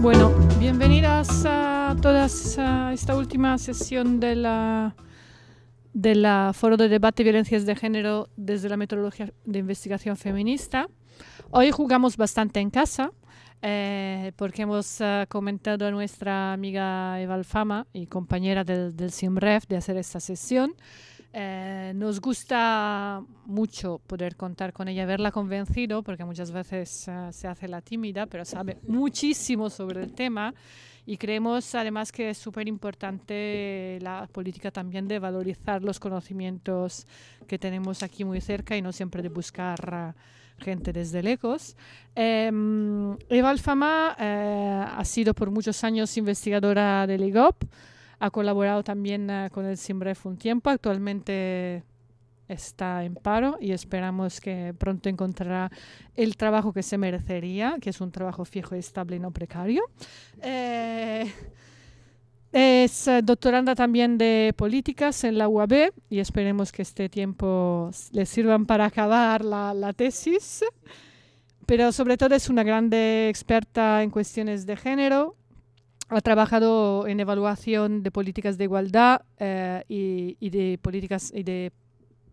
Bueno, bienvenidas a todas a esta última sesión del la de la Foro de Debate Violencias de Género desde la Metodología de Investigación Feminista. Hoy jugamos bastante en casa. Eh, porque hemos eh, comentado a nuestra amiga Eva Alfama y compañera del, del SIMREF de hacer esta sesión. Eh, nos gusta mucho poder contar con ella, verla convencido, porque muchas veces se hace la tímida, pero sabe muchísimo sobre el tema y creemos además que es súper importante la política también de valorizar los conocimientos que tenemos aquí muy cerca y no siempre de buscar gente desde lejos. Eh, Eva Alfama eh, ha sido por muchos años investigadora del IGOP, ha colaborado también eh, con el SIMREF un tiempo, actualmente está en paro y esperamos que pronto encontrará el trabajo que se merecería, que es un trabajo fijo, estable y no precario. Eh, es eh, doctoranda también de políticas en la UAB y esperemos que este tiempo le sirvan para acabar la, tesis. Pero sobre todo es una grande experta en cuestiones de género. Ha trabajado en evaluación de políticas de igualdad eh, y, y, de políticas y de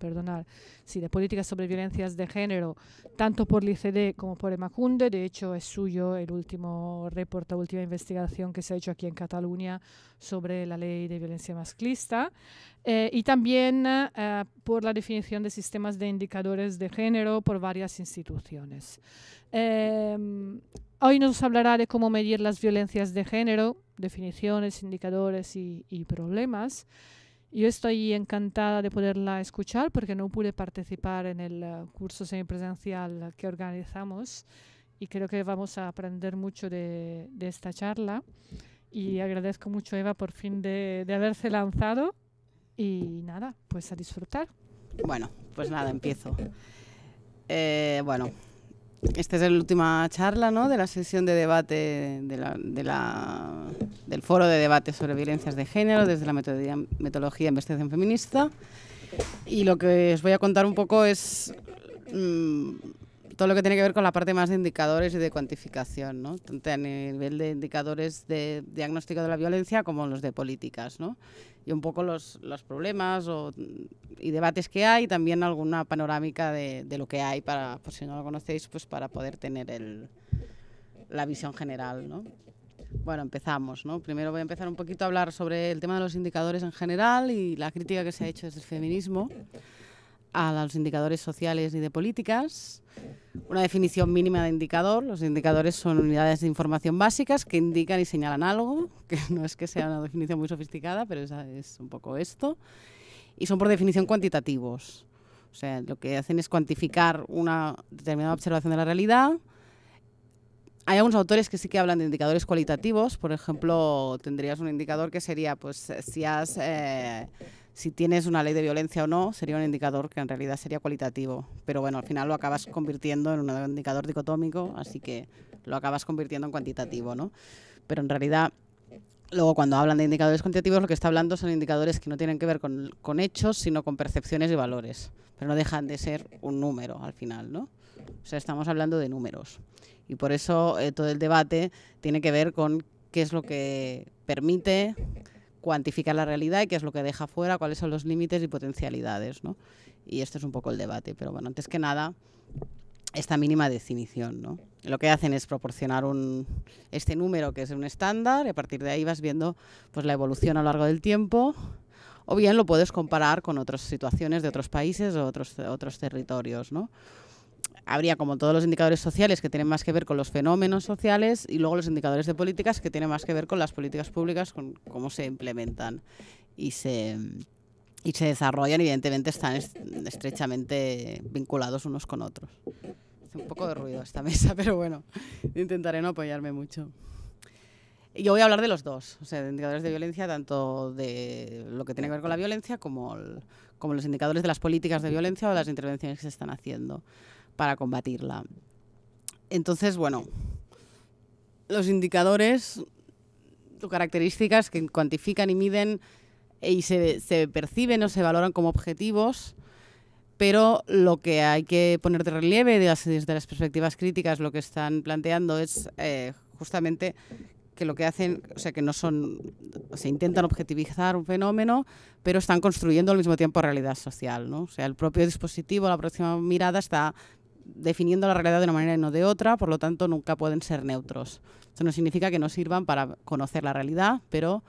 perdonar, sí, de políticas sobre violencias de género, tanto por el ICD como por Emacunde. De hecho, es suyo el último reporta la última investigación que se ha hecho aquí en Cataluña sobre la ley de violencia masclista. Eh, y también eh, por la definición de sistemas de indicadores de género por varias instituciones. Eh, hoy nos hablará de cómo medir las violencias de género, definiciones, indicadores y, y problemas. Yo estoy encantada de poderla escuchar porque no pude participar en el eh, curso semipresencial que organizamos y creo que vamos a aprender mucho de, esta charla. Y agradezco mucho, Eva, por fin de, haberse lanzado. Y nada, pues a disfrutar. Bueno, pues nada, empiezo. Eh, bueno, esta es la última charla ¿no? de la sesión de debate del foro de debate sobre violencias de género desde la metodología, metodología investigación feminista. Y lo que os voy a contar un poco es mm, todo lo que tiene que ver con la parte más de indicadores y de cuantificación, ¿no? tanto a nivel de indicadores de diagnóstico de la violencia como los de políticas. ¿no? Y un poco los, los problemas o, y debates que hay, y también alguna panorámica de, de, lo que hay, para, por si no lo conocéis, pues para poder tener el, la visión general. ¿no? Bueno, empezamos, ¿no? Primero voy a empezar un poquito a hablar sobre el tema de los indicadores en general y la crítica que se ha hecho desde el feminismo a los indicadores sociales y de políticas. Una definición mínima de indicador. Los indicadores son unidades de información básicas que indican y señalan algo, que no es que sea una definición muy sofisticada, pero es un poco esto. Y son por definición cuantitativos. O sea, lo que hacen es cuantificar una determinada observación de la realidad. Hay algunos autores que sí que hablan de indicadores cualitativos. Por ejemplo, tendrías un indicador que sería, pues, si has... Eh, si tienes una ley de violencia o no, sería un indicador que en realidad sería cualitativo. Pero bueno, al final lo acabas convirtiendo en un indicador dicotómico, así que lo acabas convirtiendo en cuantitativo, ¿no? Pero en realidad, luego cuando hablan de indicadores cuantitativos, lo que está hablando son indicadores que no tienen que ver con, hechos, sino con percepciones y valores. Pero no dejan de ser un número al final, ¿no? O sea, estamos hablando de números. Y por eso eh, todo el debate tiene que ver con qué es lo que permite cuantificar la realidad y qué es lo que deja fuera, cuáles son los límites y potencialidades, ¿no? Y este es un poco el debate, pero bueno, antes que nada, esta mínima definición, ¿no? Lo que hacen es proporcionar un, este número que es un estándar y a partir de ahí vas viendo pues, la evolución a lo largo del tiempo o bien lo puedes comparar con otras situaciones de otros países o otros, otros territorios, ¿no? habría como todos los indicadores sociales que tienen más que ver con los fenómenos sociales y luego los indicadores de políticas que tienen más que ver con las políticas públicas, con cómo se implementan y se, y se desarrollan, evidentemente están estrechamente vinculados unos con otros. Hace un poco de ruido esta mesa, pero bueno, intentaré no apoyarme mucho. Yo voy a hablar de los dos, o sea, de indicadores de violencia, tanto de lo que tiene que ver con la violencia como, como los indicadores de las políticas de violencia o las intervenciones que se están haciendo para combatirla. Entonces, bueno, los indicadores o características que cuantifican y miden eh, y se, perciben o se valoran como objetivos, pero lo que hay que poner de relieve desde las perspectivas críticas, lo que están planteando es eh, justamente que lo que hacen, o sea, que no son, o se intentan objetivizar un fenómeno, pero están construyendo al mismo tiempo realidad social, ¿no? O sea, el propio dispositivo, la próxima mirada está definiendo la realidad de una manera y no de otra, por lo tanto nunca pueden ser neutros. Eso no significa que no sirvan para conocer la realidad, pero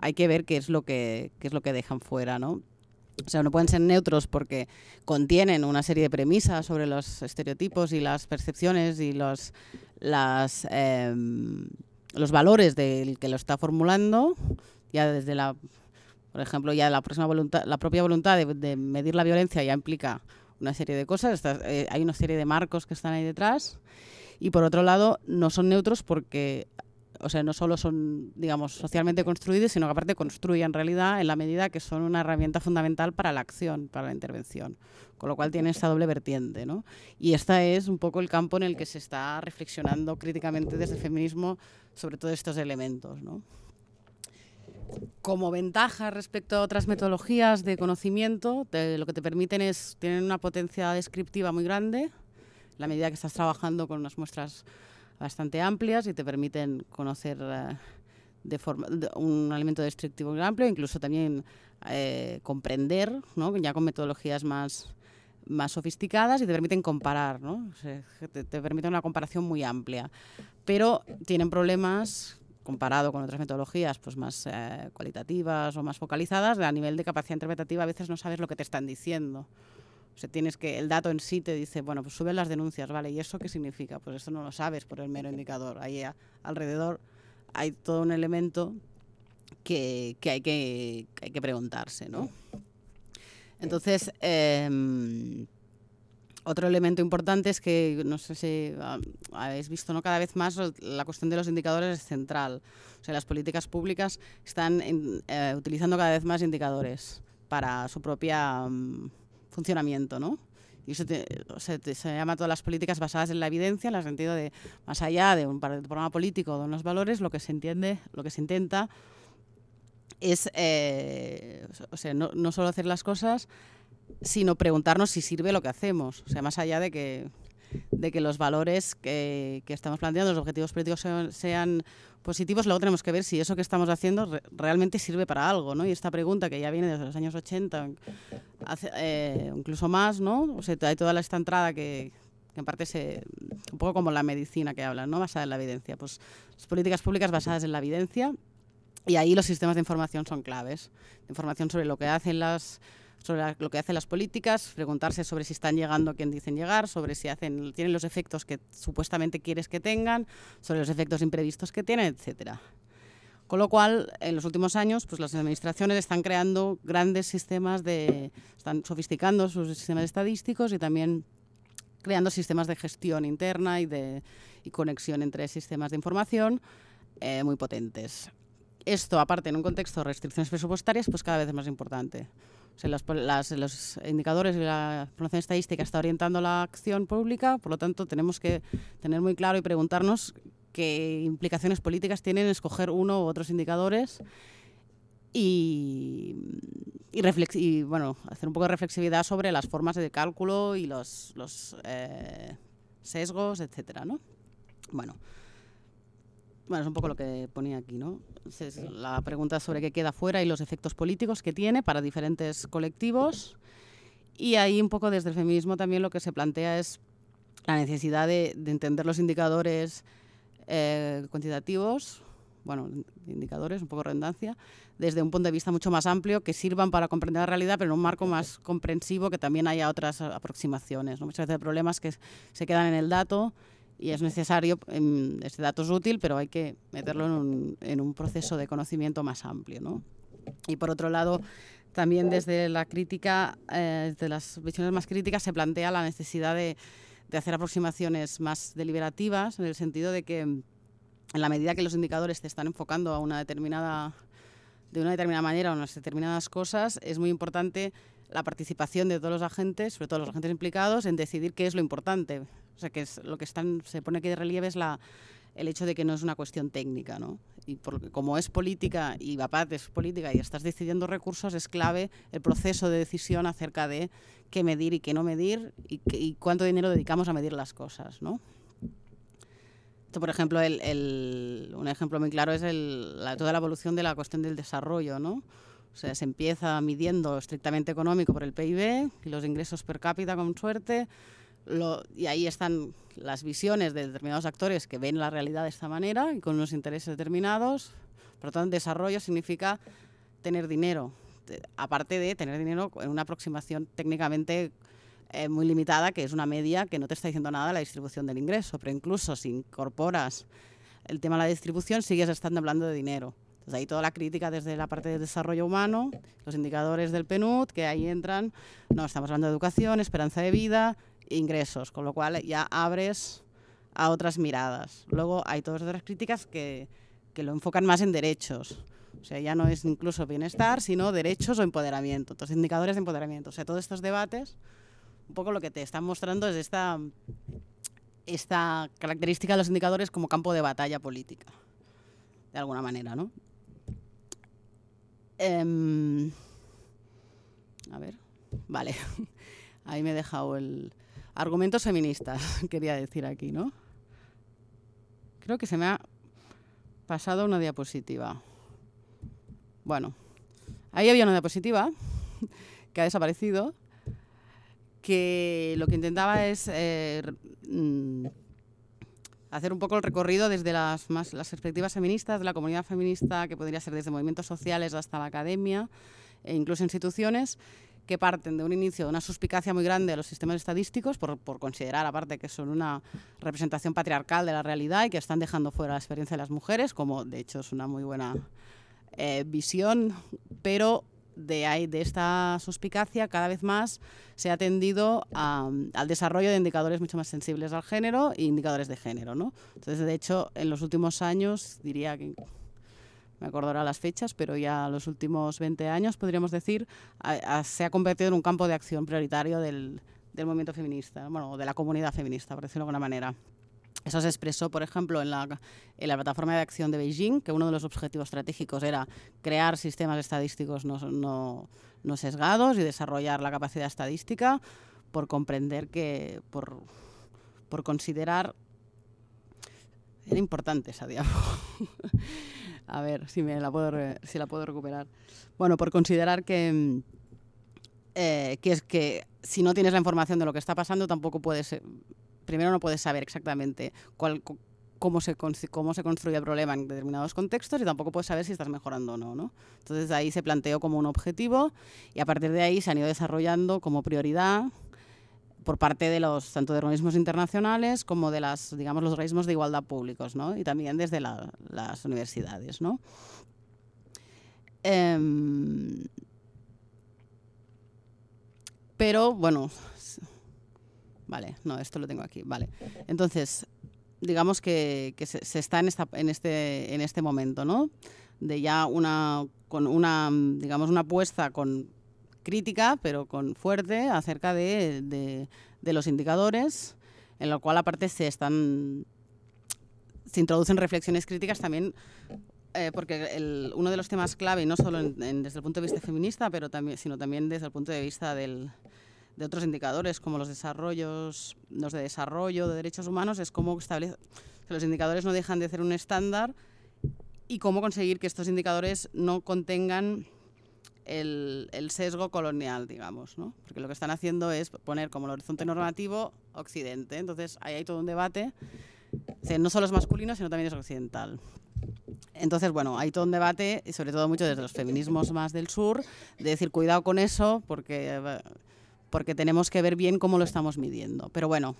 hay que ver qué es lo que, es lo que dejan fuera, ¿no? O sea, no pueden ser neutros porque contienen una serie de premisas sobre los estereotipos y las percepciones y los, las, em, los valores del que lo está formulando, ya desde la, por ejemplo, ya la, próxima la propia voluntad de medir la violencia ya implica una serie de cosas, eh, hay una serie de marcos que están ahí detrás y por otro lado no son neutros porque o sea, no solo son, digamos, socialmente construidos, sino que aparte construyen realidad en la medida que son una herramienta fundamental para la acción, para la intervención. Con lo cual tiene esta doble vertiente, ¿no? Y este es un poco el campo en el que se está reflexionando críticamente desde el feminismo sobre todos estos elementos, ¿no? como ventaja respecto a otras metodologías de conocimiento, lo que te permiten es tener una potencia descriptiva muy grande, la medida que estás trabajando con unas muestras bastante amplias y te permiten conocer eh, de forma, un elemento descriptivo muy amplio, incluso también eh, comprender, ¿no? ya con metodologías más, más sofisticadas y te permiten comparar, ¿no? te, te permiten una comparación muy amplia. Pero tienen problemas comparado con otras metodologías pues más eh, cualitativas o más focalizadas, a nivel de capacidad interpretativa a veces no sabes lo que te están diciendo. O tienes que el dato en sí te dice, bueno, pues suben las denuncias, ¿vale? ¿Y eso qué significa? Pues eso no lo sabes por el mero indicador. Ahí alrededor hay todo un elemento que, hay, que, preguntarse, ¿no? Entonces, em, otro elemento importante es que, no sé si ah, habéis visto, ¿no? cada vez más la cuestión de los indicadores es central. O sea, las políticas públicas están eh, utilizando cada vez más indicadores para su propia mm, funcionamiento, ¿no? Y eso se, te, se, llama todas las políticas basadas en la evidencia, en el sentido de, más allá de un programa político, de unos valores, lo que se entiende, lo que se intenta es, eh, o sea, no, no solo hacer las cosas, sino preguntarnos si sirve lo que hacemos. O sea, más allá de que, de que los valores que, estamos planteando, los objetivos políticos sean, positivos, luego tenemos que ver si eso que estamos haciendo realmente sirve para algo, ¿no? Y esta pregunta que ya viene desde los años 80, eh, incluso más, ¿no? O sea, hay toda esta entrada que, en parte es un poco como la medicina que habla, ¿no? Basada en la evidencia. Pues las políticas públicas basadas en la evidencia y ahí los sistemas de información son claves. Información sobre lo que hacen las sobre lo que hacen las políticas, preguntarse sobre si están llegando a quien dicen llegar, sobre si tienen los efectos que supuestamente quieres que tengan, sobre los efectos imprevistos que tienen, etc. Con lo cual, en los últimos años, pues las administraciones están creando grandes sistemas están sofisticando sus sistemas estadísticos y también creando sistemas de gestión interna y de conexión entre sistemas de información eh, muy potentes. Esto, aparte, en un contexto de restricciones presupuestarias, pues cada vez es más importante los, indicadores y la información estadística está orientando la acción pública, por lo tanto tenemos que tener muy claro y preguntarnos qué implicaciones políticas tienen escoger uno u otros indicadores y, bueno, hacer un poco de reflexividad sobre las formas de cálculo y los, eh, sesgos, etcétera, ¿no? Bueno, bueno, es un poco lo que ponía aquí, ¿no? la pregunta sobre qué queda fuera y los efectos políticos que tiene para diferentes colectivos. Y ahí un poco desde el feminismo también lo que se plantea es la necesidad de, entender los indicadores eh, cuantitativos, bueno, indicadores, un poco redundancia, desde un punto de vista mucho más amplio que sirvan para comprender la realidad, pero en un marco más comprensivo que también haya otras aproximaciones. ¿no? Muchas veces problemas que se quedan en el dato y es necesario, este dato es útil, pero hay que meterlo en un, proceso de conocimiento más amplio. Y por otro lado, también desde la crítica, eh, desde las visiones más críticas, se plantea la necesidad de, hacer aproximaciones más deliberativas, en el sentido de que em, en la medida que los indicadores se están enfocando a una determinada, de una determinada manera o unas determinadas cosas, es muy importante la participación de todos los agentes, sobre todo los agentes implicados, en decidir qué es lo importante sea, que lo que se pone aquí de relieve es el hecho de que no es una cuestión técnica, ¿no? Y como es política y BAPAT es política y estás decidiendo recursos, es clave el proceso de decisión acerca de qué medir y qué no medir y, cuánto dinero dedicamos a medir las cosas, ¿no? Esto, por ejemplo, un ejemplo muy claro es toda la evolución de la cuestión del desarrollo, ¿no? O sea, se empieza midiendo estrictamente económico por el PIB, los ingresos per cápita con suerte, y ahí están las visiones de determinados actores que ven la realidad de esta manera y con unos intereses determinados. Por lo tanto, desarrollo significa tener dinero, aparte de tener dinero en una aproximación técnicamente eh, muy limitada, que es una media que no te está diciendo nada de la distribución del ingreso, pero incluso si incorporas el tema de la distribución, sigues estando hablando de dinero. Entonces ahí toda la crítica desde la parte de desarrollo humano, los indicadores del PNUD, que ahí entran, no, estamos hablando de educación, esperanza de vida, ingresos, con lo cual ya abres a otras miradas. Luego hay todas otras críticas que, que lo enfocan más en derechos. O sea, ya no es incluso bienestar, sino derechos o empoderamiento, entonces indicadores de empoderamiento. O sea, todos estos debates, un poco lo que te están mostrando es esta, esta característica de los indicadores como campo de batalla política, de alguna manera, ¿no? Em, a ver, vale, ahí me he dejado el argumentos feministas, quería decir aquí, ¿no? Creo que se me ha pasado una diapositiva. Bueno, ahí había una diapositiva que ha desaparecido, que lo que intentaba es eh, mm, hacer un poco el recorrido desde las, más, las perspectivas feministas, de la comunidad feminista, que podría ser desde movimientos sociales hasta la academia e incluso instituciones, que parten de un inicio de una suspicacia muy grande de los sistemas estadísticos, por, considerar aparte que son una representación patriarcal de la realidad y que están dejando fuera la experiencia de las mujeres, como de hecho es una muy buena eh, visión, pero de, ahí, de esta suspicacia cada vez más se ha tendido al desarrollo de indicadores mucho más sensibles al género e indicadores de género. ¿no? Entonces, de hecho, en los últimos años, diría que me acordará las fechas, pero ya los últimos 20 años, podríamos decir, se ha convertido en un campo de acción prioritario del, movimiento feminista, bueno, de la comunidad feminista, por decirlo de alguna manera. Eso se expresó, por ejemplo, en la, plataforma de acción de Beijing, que uno de los objetivos estratégicos era crear sistemas estadísticos no, sesgados y desarrollar la capacidad estadística por comprender que, por, considerar, era importante esa diálogo. A ver si me la puedo, si la puedo recuperar. Bueno, por considerar que, mm, eh, que es que si no tienes la información de lo que está pasando, tampoco puedes. Eh, primero, no puedes saber exactamente cuál, cómo se, cómo se construye el problema en determinados contextos y tampoco puedes saber si estás mejorando o no, no. Entonces ahí se planteó como un objetivo y a partir de ahí se han ido desarrollando como prioridad por parte de los tanto organismos internacionales como de las digamos los organismos de igualdad públicos ¿no? y también desde las universidades ¿no? Em, pero bueno vale no esto lo tengo aquí vale entonces digamos que, se, está en esta, en este en este momento ¿no? de ya una con una digamos una apuesta con crítica, pero con fuerte, acerca de, los indicadores, en lo cual aparte se están se introducen reflexiones críticas también eh, porque uno de los temas clave, no solo desde el punto de vista feminista, pero también, sino también desde el punto de vista de otros indicadores como los desarrollos, los de desarrollo de derechos humanos, es cómo establecer que los indicadores no dejan de ser un estándar y cómo conseguir que estos indicadores no contengan el, sesgo colonial, digamos, ¿no? Porque lo que están haciendo es poner como el horizonte normativo Occidente. Entonces, ahí hay todo un debate. No solo es masculino, sino también es occidental. Entonces, bueno, hay todo un debate, y sobre todo mucho desde los feminismos más del sur, de decir cuidado con eso, porque, porque tenemos que ver bien cómo lo estamos midiendo. Pero bueno,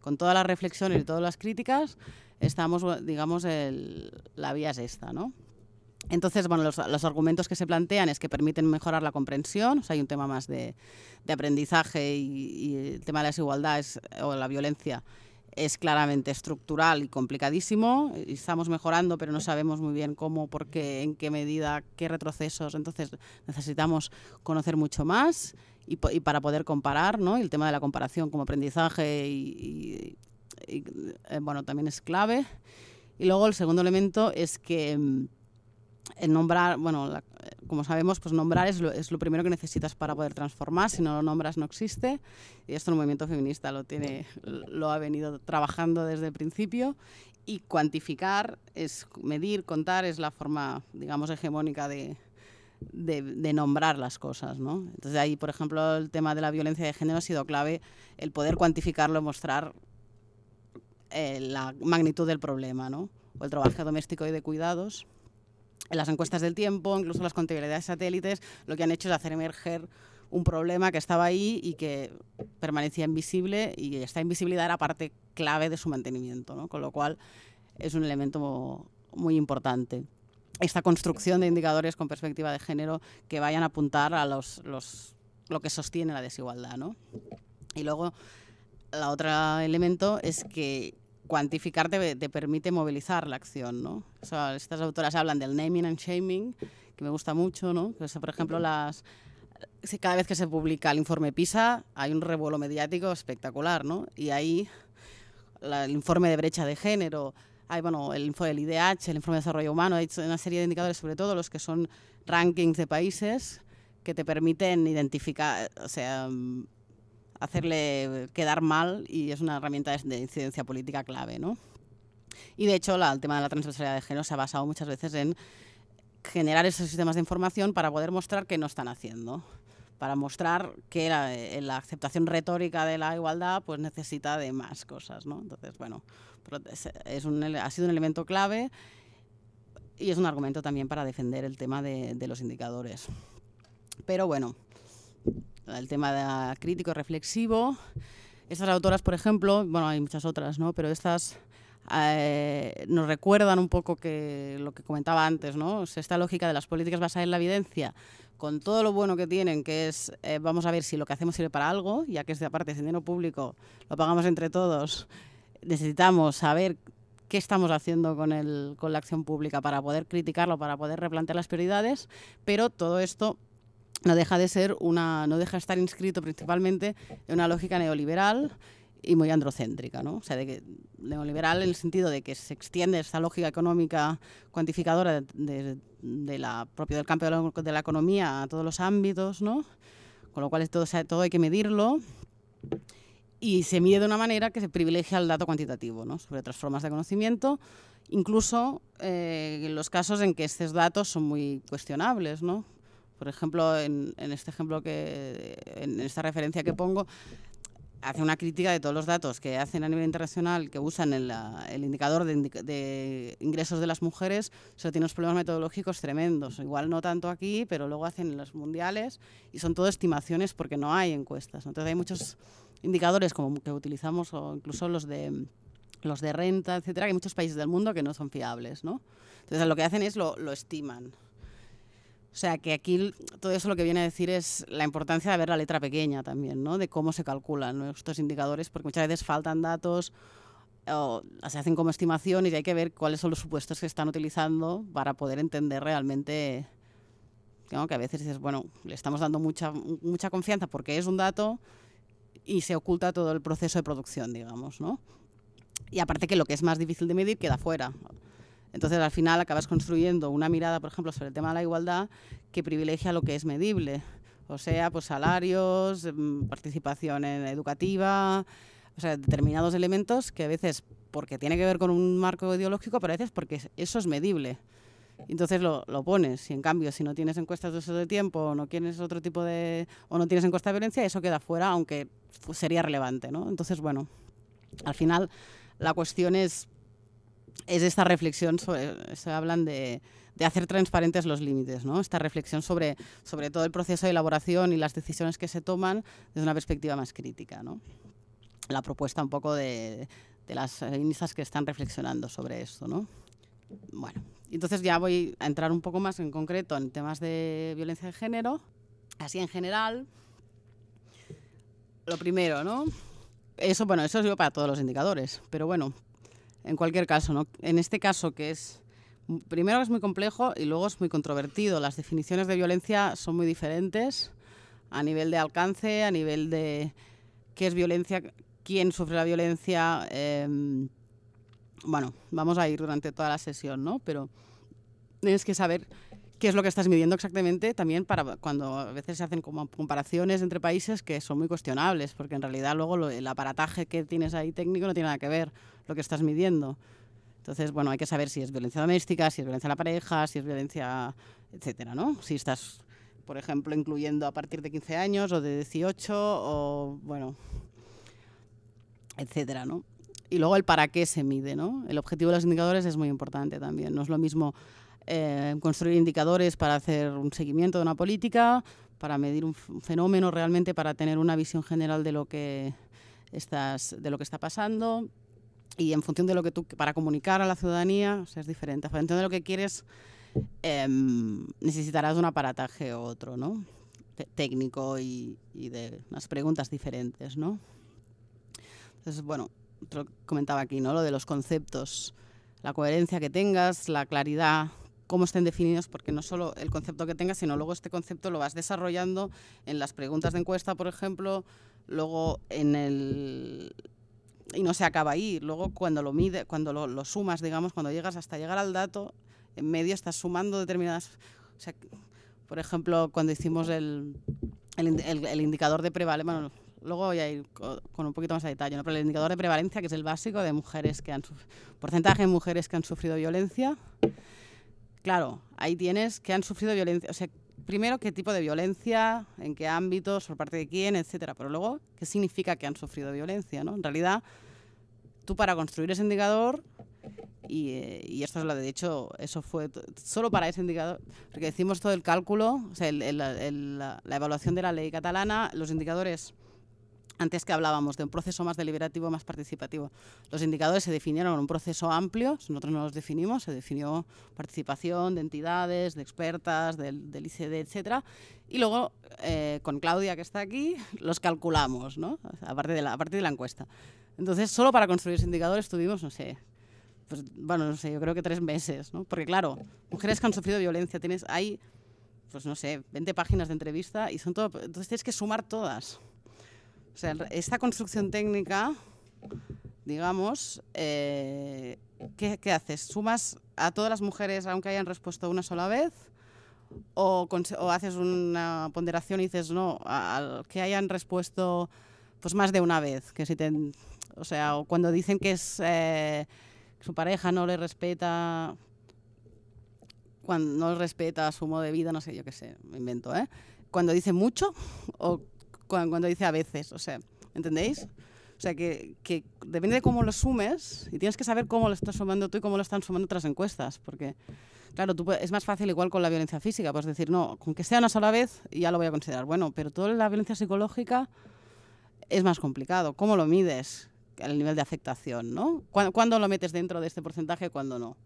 con todas las reflexiones y todas las críticas, estamos, digamos, la vía es esta, ¿no? Entonces, bueno, los, argumentos que se plantean es que permiten mejorar la comprensión, o hay un tema más de, aprendizaje y, el tema de la desigualdad eh, o la violencia es claramente estructural y complicadísimo. estamos mejorando, pero no sabemos muy bien cómo, por qué, en qué medida, qué retrocesos. Entonces, necesitamos conocer mucho más y, para poder comparar, ¿no? el tema de la comparación como aprendizaje y, eh, bueno, también es clave. Y luego el segundo elemento es que mm, nombrar, bueno, eh, como sabemos, pues nombrar es lo, primero que necesitas para poder transformar, si no lo nombras no existe, y esto el movimiento feminista lo, tiene, lo ha venido trabajando desde el principio, y cuantificar es medir, contar, es la forma, digamos, hegemónica de, de, nombrar las cosas, ¿no? Entonces ahí, por ejemplo, el tema de la violencia de género ha sido clave, el poder cuantificarlo, mostrar eh, la magnitud del problema, ¿no? O el trabajo doméstico y de cuidados, en las encuestas del tiempo, incluso las contabilidades satélites, lo que han hecho es hacer emerger un problema que estaba ahí y que permanecía invisible y esta invisibilidad era parte clave de su mantenimiento, ¿no? con lo cual es un elemento muy importante. Esta construcción de indicadores con perspectiva de género que vayan a apuntar a los, los lo que sostiene la desigualdad. ¿no? Y luego, el otro elemento es que cuantificar te permite movilizar la acción. ¿no? estas autoras hablan del naming and shaming, que me gusta mucho, ¿no? por ejemplo, las cada vez que se publica el informe PISA hay un revuelo mediático espectacular, ¿no? Y ahí el informe de brecha de género, hay, bueno, el, del IDH, el informe de desarrollo humano, hay una serie de indicadores, sobre todo los que son rankings de países que te permiten identificar, o sea, hacerle quedar mal y es una herramienta de incidencia política clave, ¿no? Y de hecho, el tema de la transversalidad de género se ha basado muchas veces en generar esos sistemas de información para poder mostrar que no están haciendo para mostrar que la, eh, la, aceptación retórica de la igualdad pues necesita de más cosas, Entonces, bueno, es ha sido un elemento clave y es un argumento también para defender el tema de, de los indicadores. Pero bueno, el tema de ah, crítico reflexivo, estas autoras, por ejemplo, bueno, hay muchas otras, ¿no? Pero estas eh, nos recuerdan un poco que lo que comentaba antes, ¿no? esta lógica de las políticas basadas en la evidencia, con todo lo bueno que tienen, que es eh, vamos a ver si lo que hacemos sirve para algo, ya que es de aparte es dinero público, lo pagamos entre todos, necesitamos saber qué estamos haciendo con, el, con la acción pública para poder criticarlo, para poder replantear las prioridades, pero todo esto no deja de ser una, no deja de estar inscrito principalmente en una lógica neoliberal y muy androcéntrica, ¿no? O sea, de que neoliberal en el sentido de que se extiende esta lógica económica cuantificadora de, la propia del campo de la, economía a todos los ámbitos, ¿no? Con lo cual todo, todo hay que medirlo y se mide de una manera que se privilegia al dato cuantitativo, ¿no? Sobre otras formas de conocimiento, incluso en eh, los casos en que estos datos son muy cuestionables, ¿no? Por ejemplo, en, en este ejemplo que, en esta referencia que pongo, hace una crítica de todos los datos que hacen a nivel internacional, que usan el, indicador de, ingresos de las mujeres, solo tiene unos problemas metodológicos tremendos. Igual no tanto aquí, pero luego hacen en los mundiales y son todo estimaciones porque no hay encuestas. Entonces hay muchos indicadores como que utilizamos o incluso los de los de renta, etcétera, que hay muchos países del mundo que no son fiables, ¿no? Entonces lo que hacen es lo, lo estiman. O sea que aquí todo eso lo que viene a decir es la importancia de ver la letra pequeña también, ¿no? De cómo se calculan estos indicadores, porque muchas veces faltan datos o se hacen como estimaciones y hay que ver cuáles son los supuestos que están utilizando para poder entender realmente ¿no? que a veces dices, bueno, le estamos dando mucha, mucha confianza porque es un dato y se oculta todo el proceso de producción, digamos, ¿no? Y aparte que lo que es más difícil de medir queda fuera. Entonces, al final acabas construyendo una mirada, por ejemplo, sobre el tema de la igualdad que privilegia lo que es medible, o sea, pues salarios, mm, participación en educativa, o sea, determinados elementos que a veces, porque tiene que ver con un marco ideológico, pero a veces porque eso es medible. Entonces lo, lo pones y en cambio si no tienes encuestas de uso de tiempo o no tienes otro tipo de o no tienes encuesta de violencia eso queda fuera aunque sería relevante, ¿no? Entonces bueno, al final la cuestión es es esta reflexión sobre, eh, se hablan de, hacer transparentes los límites, ¿no? Esta reflexión sobre, sobre todo el proceso de elaboración y las decisiones que se toman desde una perspectiva más crítica, La propuesta un poco de, de las feministas que están reflexionando sobre esto, Bueno, entonces ya voy a entrar un poco más en concreto en temas de violencia de género, así en general. Lo primero, ¿no? Eso, bueno, eso para todos los indicadores, pero bueno, en cualquier caso, ¿no? en este caso que es primero es muy complejo y luego es muy controvertido. Las definiciones de violencia son muy diferentes a nivel de alcance, a nivel de qué es violencia, quién sufre la violencia. Em, bueno, vamos a ir durante toda la sesión, ¿no? Pero tienes que saber qué es lo que estás midiendo exactamente, también para cuando a veces se hacen como comparaciones entre países que son muy cuestionables, porque en realidad luego el aparataje que tienes ahí técnico no tiene nada que ver lo que estás midiendo. Entonces, bueno, hay que saber si es violencia doméstica, si es violencia a la pareja, si es violencia, etcétera, ¿no? Si estás, por ejemplo, incluyendo a partir de 15 años o de 18 o, bueno, etcétera, ¿no? Y luego el para qué se mide, ¿no? El objetivo de los indicadores es muy importante también. No es lo mismo eh, construir indicadores para hacer un seguimiento de una política, para medir un fenómeno realmente, para tener una visión general de lo que, estás, de lo que está pasando y en función de lo que tú, para comunicar a la ciudadanía, o sea, es diferente. En función de lo que quieres, em, necesitarás un aparataje o otro, ¿no? técnico y, de unas preguntas diferentes, ¿no? Entonces, bueno, comentaba aquí, ¿no? Lo de los conceptos, la coherencia que tengas, la claridad cómo estén definidos, porque no solo el concepto que tengas, sino luego este concepto lo vas desarrollando en las preguntas de encuesta, por ejemplo, luego en el... Y no se acaba ahí, luego cuando lo mide, cuando lo, sumas, digamos, cuando llegas hasta llegar al dato, en medio estás sumando determinadas... por ejemplo, cuando hicimos el, el, indicador de prevalencia, bueno, luego voy a ir con un poquito más de detalle, ¿no? pero el indicador de prevalencia, que es el básico de mujeres que han porcentaje de mujeres que han sufrido violencia, claro, ahí tienes que han sufrido violencia, o sea, primero qué tipo de violencia, en qué ámbitos, por parte de quién, etcétera, pero luego qué significa que han sufrido violencia, ¿no? En realidad, tú para construir ese indicador y, eh, esto es lo de hecho, eso fue solo para ese indicador, porque hicimos todo el cálculo, o sea, la, la, evaluación de la ley catalana, los indicadores antes que hablábamos de un proceso más deliberativo, más participativo. Los indicadores se definieron en un proceso amplio, nosotros no los definimos, se definió participación de entidades, de expertas, del, ICD, etcétera. Y luego, eh, con Claudia, que está aquí, los calculamos, ¿no? aparte de la, de la encuesta. Entonces, solo para construir indicadores indicadores estuvimos, no sé, pues, bueno, no sé, yo creo que tres meses, ¿no? Porque claro, mujeres que han sufrido violencia, tienes, ahí, pues no sé, 20 páginas de entrevista y son todo, entonces tienes que sumar todas. O sea, esta construcción técnica, digamos, eh, ¿qué, haces? ¿Sumas a todas las mujeres aunque hayan respuesto una sola vez? ¿O, haces una ponderación y dices, no, al que hayan respuesto pues más de una vez? Que si o sea, o cuando dicen que es... Eh, su pareja no le respeta cuando no respeta su modo de vida, no sé, yo qué sé, me invento, ¿eh? Cuando dice mucho o cuando, dice a veces, o sea, ¿entendéis? O sea, que, que, depende de cómo lo sumes y tienes que saber cómo lo estás sumando tú y cómo lo están sumando otras encuestas. Porque, claro, tú, es más fácil igual con la violencia física, pues decir, no, con que sea una sola vez ya lo voy a considerar bueno, pero toda la violencia psicológica es más complicado. ¿Cómo lo mides? El nivel de afectación, ¿no? ¿Cuándo, lo metes dentro de este porcentaje? ¿Cuándo no?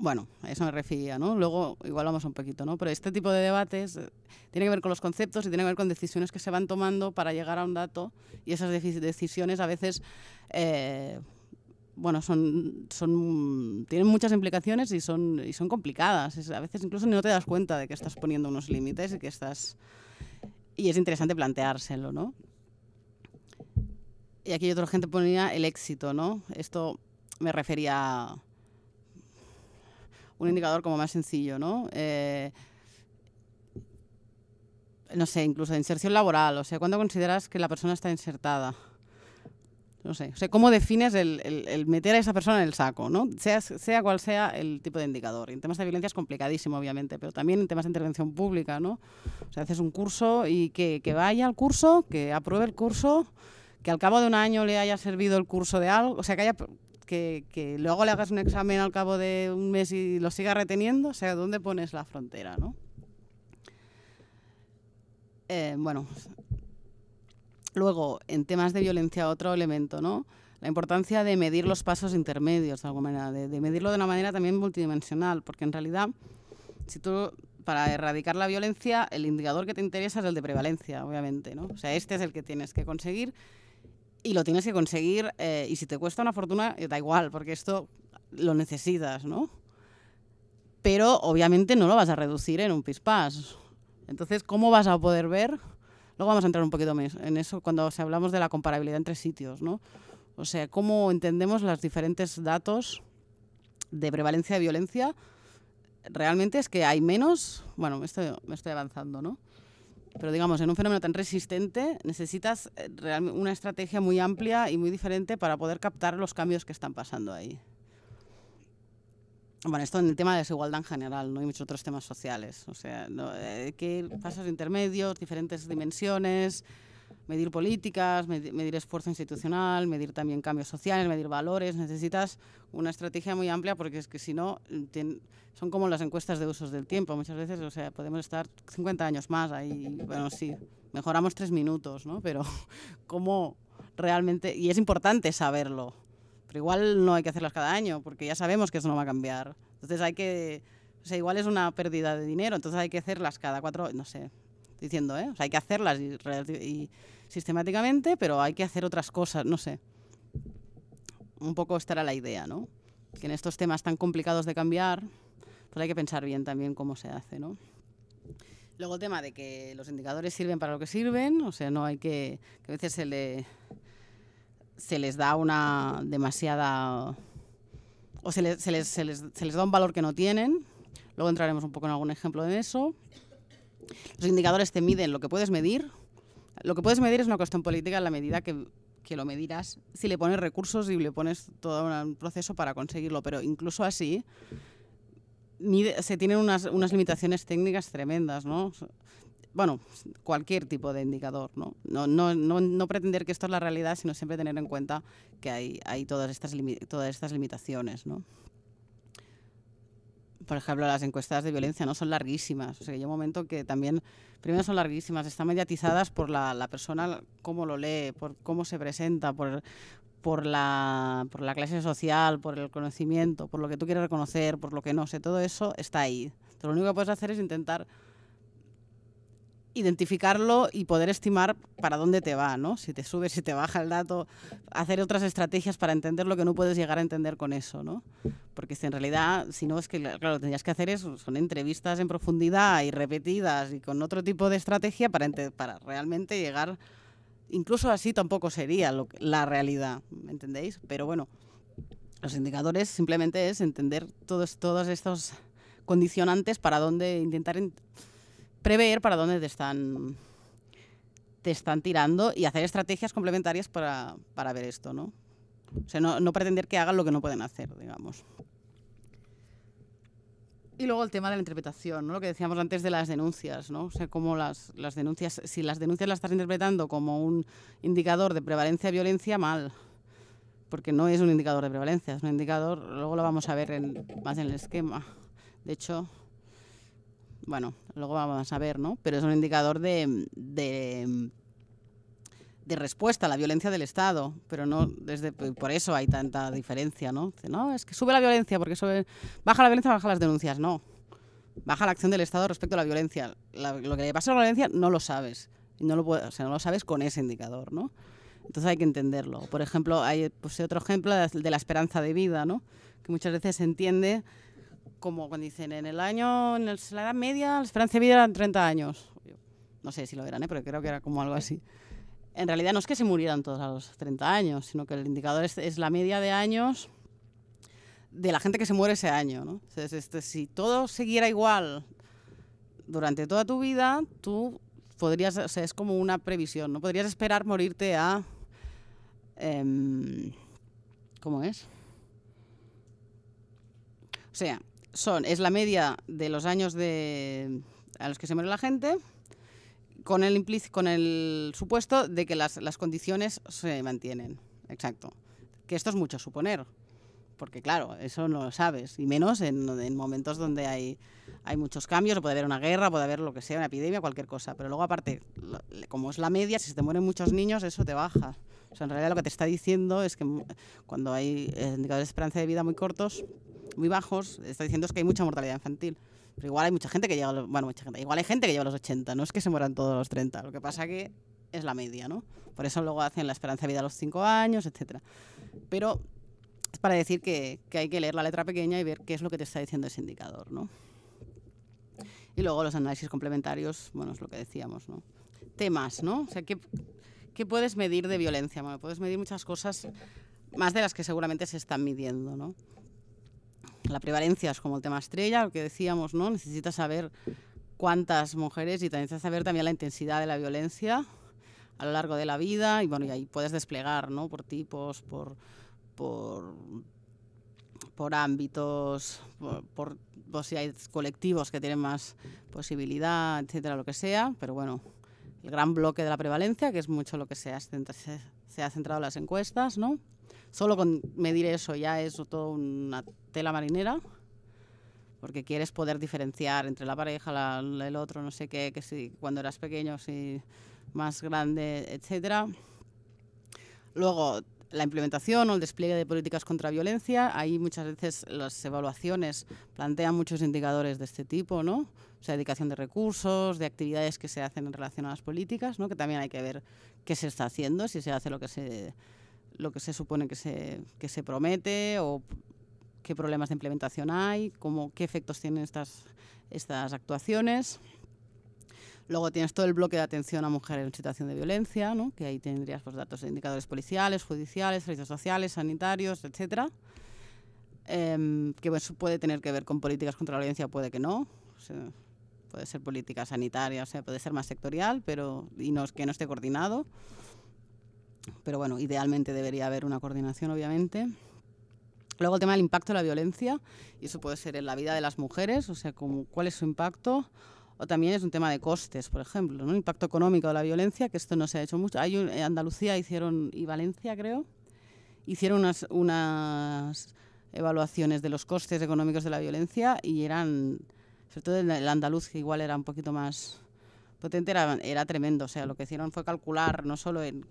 Bueno, a eso me refería, ¿no? Luego igual vamos un poquito, ¿no? Pero este tipo de debates eh, tiene que ver con los conceptos y tiene que ver con decisiones que se van tomando para llegar a un dato y esas decisiones a veces, eh, bueno, son, son, tienen muchas implicaciones y son, y son complicadas. a veces incluso no te das cuenta de que estás poniendo unos límites y que estás... Y es interesante planteárselo, ¿no? Y aquí otra gente ponía el éxito, ¿no? Esto me refería un indicador como más sencillo, ¿no? Eh, no sé, incluso de inserción laboral, o sea, ¿cuándo consideras que la persona está insertada? No sé, o sea, ¿cómo defines el, meter a esa persona en el saco, ¿no? Sea, sea cual sea el tipo de indicador. en temas de violencia es complicadísimo, obviamente, pero también en temas de intervención pública, ¿no? O sea, haces un curso y que, que vaya al curso, que apruebe el curso, que al cabo de un año le haya servido el curso de algo, o sea, que haya que, luego le hagas un examen al cabo de un mes y lo siga reteniendo, o sea, ¿dónde pones la frontera? Eh, bueno, luego, en temas de violencia, otro elemento, ¿no? La importancia de medir los pasos intermedios, de alguna manera, de, medirlo de una manera también multidimensional, porque en realidad, si tú para erradicar la violencia, el indicador que te interesa es el de prevalencia, obviamente, ¿no? O sea, este es el que tienes que conseguir y lo tienes que conseguir eh, y si te cuesta una fortuna, eh, da igual, porque esto lo necesitas, ¿no? Pero obviamente no lo vas a reducir en un pispás. Entonces, ¿cómo vas a poder ver? Luego vamos a entrar un poquito más en eso cuando hablamos de la comparabilidad entre sitios, ¿no? O sea, cómo entendemos los diferentes datos de prevalencia de violencia. Realmente es que hay menos, bueno, me estoy avanzando, ¿no? Pero digamos, en un fenómeno tan resistente necesitas eh, una estrategia muy amplia y muy diferente para poder captar los cambios que están pasando ahí. Bueno, esto en el tema de desigualdad en general, ¿no? hay muchos otros temas sociales. O sea, ¿no? Eh, que pasos intermedios, diferentes dimensiones, medir políticas, medir, esfuerzo institucional, medir también cambios sociales, medir valores. Necesitas una estrategia muy amplia porque es que si no, son como las encuestas de usos del tiempo. Muchas veces, o sea, podemos estar 50 años más ahí. Bueno, sí, mejoramos tres minutos, ¿no? Pero cómo realmente... Y es importante saberlo. Pero igual no hay que hacerlas cada año porque ya sabemos que eso no va a cambiar. Entonces hay que... O sea, igual es una pérdida de dinero, entonces hay que hacerlas cada cuatro, no sé, diciendo, ¿eh? O sea, hay que hacerlas y, sistemáticamente, pero hay que hacer otras cosas, no sé. Un poco estará la idea, ¿no? Que en estos temas tan complicados de cambiar, pues hay que pensar bien también cómo se hace, ¿no? Luego el tema de que los indicadores sirven para lo que sirven, o sea, no hay que, que a veces se, le, se les da una demasiada, o se, les, se, les, se les da un valor que no tienen, luego entraremos un poco en algún ejemplo de eso. Los indicadores te miden lo que puedes medir. Lo que puedes medir es una cuestión política en la medida que, lo medirás si le pones recursos y le pones todo un proceso para conseguirlo. Pero incluso así, se tienen unas, limitaciones técnicas tremendas, ¿no? bueno, cualquier tipo de indicador, ¿no? No, no, pretender que esto es la realidad, sino siempre tener en cuenta que hay, todas, estas todas estas limitaciones, ¿no? por ejemplo, las encuestas de violencia no son larguísimas. O sea, hay un momento que también, primero son larguísimas, están mediatizadas por la, persona, cómo lo lee, por cómo se presenta, por, por la, por la clase social, por el conocimiento, por lo que tú quieres reconocer, por lo que no sé, todo eso está ahí. Entonces, lo único que puedes hacer es intentar identificarlo y poder estimar para dónde te va, ¿no? Si te sube, si te baja el dato, hacer otras estrategias para entender lo que no puedes llegar a entender con eso, ¿no? Porque si en realidad, si no, es que, claro, lo que tendrías que hacer es, son entrevistas en profundidad y repetidas y con otro tipo de estrategia para, para realmente llegar, incluso así tampoco sería la realidad, ¿me entendéis? Pero bueno, los indicadores simplemente es entender todos, todos estos condicionantes para dónde intentar prever para dónde te están están tirando y hacer estrategias complementarias para, para ver esto, ¿no? no, pretender que hagan lo que no pueden hacer, digamos. Y luego el tema de la interpretación, Lo que decíamos antes de las denuncias, ¿no? O cómo las, denuncias, si las denuncias las estás interpretando como un indicador de prevalencia de violencia, mal. Porque no es un indicador de prevalencia, es un indicador, luego lo vamos a ver más en el esquema. De hecho, bueno, luego vamos a ver, ¿no? Pero es un indicador de, de, respuesta a la violencia del Estado, pero no desde por eso hay tanta diferencia, ¿no? No, es que sube la violencia porque sube, baja la violencia, baja las denuncias, no. Baja la acción del Estado respecto a la violencia. lo que le pasa a la violencia no lo sabes. No lo, o sea, no lo sabes con ese indicador, ¿no? Entonces hay que entenderlo. Por ejemplo, hay pues, otro ejemplo de la esperanza de vida, ¿no? que muchas veces se entiende como cuando dicen, en el año, en la Edad Media, de Vida eran 30 años. No sé si lo eran, ¿eh? pero creo que era como algo así. En realidad no es que se murieran todos a los 30 años, sino que el indicador es, la media de años de la gente que se muere ese año. Este, si todo siguiera igual durante toda tu vida, tú podrías, o sea, es como una previsión, ¿no? Podrías esperar morirte a... Em, ¿Cómo es? O sea, es la media de los años a los que se muere la gente, con el, con el supuesto de que las, condiciones se mantienen. Exacto. Que esto es mucho suponer, porque claro, eso no lo sabes, y menos en, momentos donde hay, hay muchos cambios, puede haber una guerra, puede haber lo que sea, una epidemia, cualquier cosa, pero luego aparte, como es la media, si se te mueren muchos niños, eso te baja. O sea, en realidad lo que te está diciendo es que mm, cuando hay eh, indicadores de esperanza de vida muy cortos, muy bajos, está diciendo que hay mucha mortalidad infantil. Pero igual hay mucha gente que llega los, bueno, igual hay gente que lleva los 80, no es que se mueran todos los 30, lo que pasa que es la media, ¿no? Por eso luego hacen la esperanza de vida a los 5 años, etcétera. Pero es para decir que, hay que leer la letra pequeña y ver qué es lo que te está diciendo ese indicador, ¿no? Y luego los análisis complementarios, bueno, es lo que decíamos, ¿no? Temas, ¿no? O sea, ¿qué, qué puedes medir de violencia? puedes medir muchas cosas, más de las que seguramente se están midiendo, ¿no? La prevalencia es como el tema estrella, lo que decíamos, ¿no? Necesitas saber cuántas mujeres y necesitas saber también la intensidad de la violencia a lo largo de la vida y bueno, y ahí puedes desplegar, ¿no? Por tipos, por por por ámbitos, por, pues, si hay colectivos que tienen más posibilidad, etcétera, lo que sea, pero bueno, el gran bloque de la prevalencia, que es mucho lo que se ha, se ha centrado en las encuestas, ¿no? Solo con medir eso ya es toda una tela marinera, porque quieres poder diferenciar entre la pareja, el otro, no sé qué, si cuando eras pequeño, si más grande, etcétera. Luego, la implementación o el despliegue de políticas contra violencia, ahí muchas veces las evaluaciones plantean muchos indicadores de este tipo, ¿no? O sea, dedicación de recursos, de actividades que se hacen en relación a las políticas, ¿no? Que también hay que ver qué se está haciendo, si se hace lo que se lo que se supone que se, que se promete o qué problemas de implementación hay, cómo, qué efectos tienen estas, estas actuaciones. Luego tienes todo el bloque de atención a mujeres en situación de violencia, ¿no? que ahí tendrías los pues, datos de indicadores policiales, judiciales, servicios sociales, sanitarios, etcétera. Em, que pues, puede tener que ver con políticas contra la violencia, puede que no. puede ser política sanitaria, o sea, puede ser más sectorial, pero y no, que no esté coordinado. Pero bueno, idealmente debería haber una coordinación, obviamente. Luego el tema del impacto de la violencia, y eso puede ser en la vida de las mujeres, o sea, como, cuál es su impacto, o también es un tema de costes, por ejemplo, ¿no? impacto económico de la violencia, que esto no se ha hecho mucho. Hay en Andalucía hicieron, y Valencia creo, hicieron unas, unas evaluaciones de los costes económicos de la violencia y eran, sobre todo el andaluz, que igual era un poquito más potente, era, era tremendo. O sea, lo que hicieron fue calcular no solo en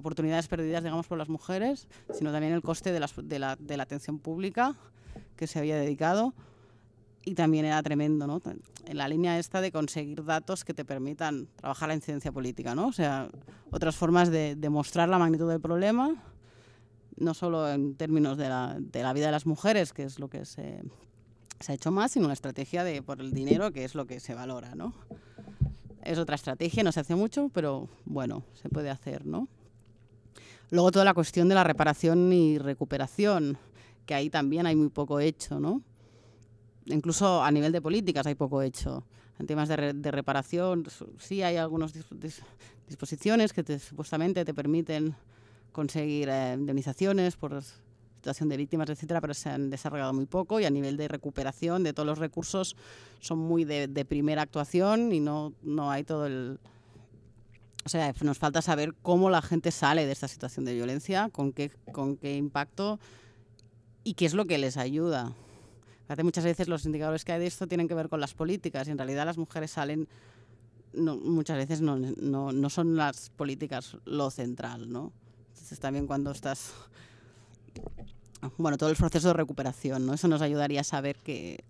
oportunidades perdidas, digamos, por las mujeres, sino también el coste de, de, la, de la atención pública que se había dedicado y también era tremendo, ¿no? En la línea esta de conseguir datos que te permitan trabajar la incidencia política, ¿no? O sea, otras formas de demostrar la magnitud del problema, no solo en términos de la, de la vida de las mujeres, que es lo que se, se, ha hecho más, sino la estrategia de por el dinero, que es lo que se valora, ¿no? Es otra estrategia, no se hace mucho, pero bueno, se puede hacer, ¿no? Luego toda la cuestión de la reparación y recuperación, que ahí también hay muy poco hecho, ¿no? Incluso a nivel de políticas hay poco hecho. En temas de, reparación, sí hay algunas disposiciones que supuestamente te permiten conseguir eh, indemnizaciones por situación de víctimas, etcétera, pero se han desarrollado muy poco y a nivel de recuperación de todos los recursos son muy de, de primera actuación y no, no hay todo el, o sea, nos falta saber cómo la gente sale de esta situación de violencia, con qué, impacto y qué es lo que les ayuda. Fíjate, muchas veces los indicadores que hay de esto tienen que ver con las políticas y en realidad las mujeres salen muchas veces no, no, son las políticas lo central, ¿no? Entonces también cuando estás... Bueno, todo el proceso de recuperación, ¿no? Eso nos ayudaría a saber que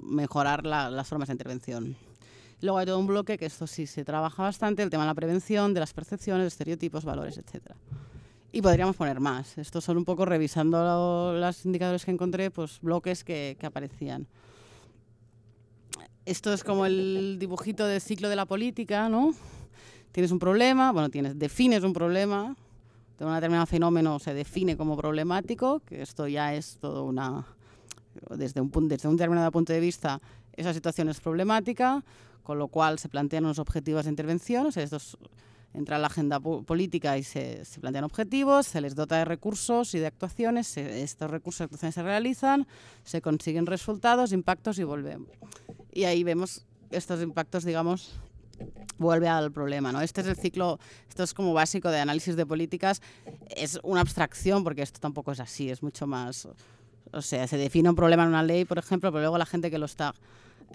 mejorar las formas de intervención. Luego hay todo un bloque que esto sí se trabaja bastante, el tema de la prevención, de las percepciones, estereotipos, valores, etc. Y podríamos poner más. Esto son un poco revisando los indicadores que encontré, pues bloques que, aparecían. Esto es como el dibujito del ciclo de la política, ¿no? Tienes un problema, bueno, tienes, defines un problema, de un determinado fenómeno se define como problemático, que esto ya es todo una, desde un, desde un determinado punto de vista, esa situación es problemática, con lo cual se plantean unos objetivos de intervención, o sea, estos entra en la agenda política y se, plantean objetivos, se les dota de recursos y de actuaciones, estos recursos y actuaciones se realizan, se consiguen resultados, impactos y volvemos. Y ahí vemos estos impactos, digamos, vuelve al problema. ¿no? Este es el ciclo, esto es como básico de análisis de políticas, es una abstracción porque esto tampoco es así, es mucho más... O sea, se define un problema en una ley, por ejemplo, pero luego la gente que lo está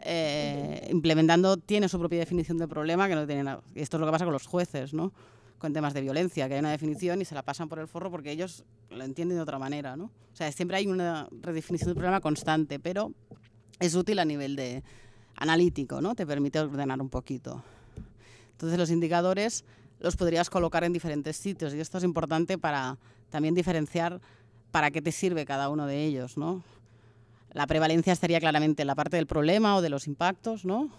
eh, implementando tiene su propia definición del problema, que no tiene Esto es lo que pasa con los jueces, ¿no? Con temas de violencia, que hay una definición y se la pasan por el forro porque ellos lo entienden de otra manera, ¿no? O sea, siempre hay una redefinición del problema constante, pero es útil a nivel de analítico, ¿no? Te permite ordenar un poquito. Entonces los indicadores los podrías colocar en diferentes sitios y esto es importante para también diferenciar para qué te sirve cada uno de ellos, ¿no? La prevalencia estaría claramente en la parte del problema o de los impactos, ¿no?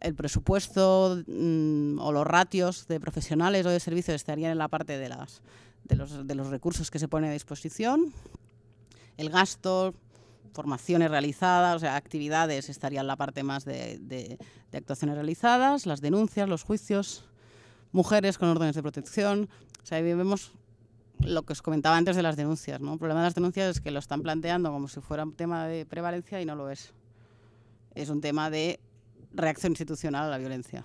El presupuesto mm, o los ratios de profesionales o de servicios estarían en la parte de, los, recursos que se pone a disposición. El gasto, formaciones realizadas, o sea, actividades estarían en la parte más de, de, actuaciones realizadas, las denuncias, los juicios, mujeres con órdenes de protección. O sea, vemos lo que os comentaba antes de las denuncias. ¿no? El problema de las denuncias es que lo están planteando como si fuera un tema de prevalencia y no lo es. Es un tema de reacción institucional a la violencia.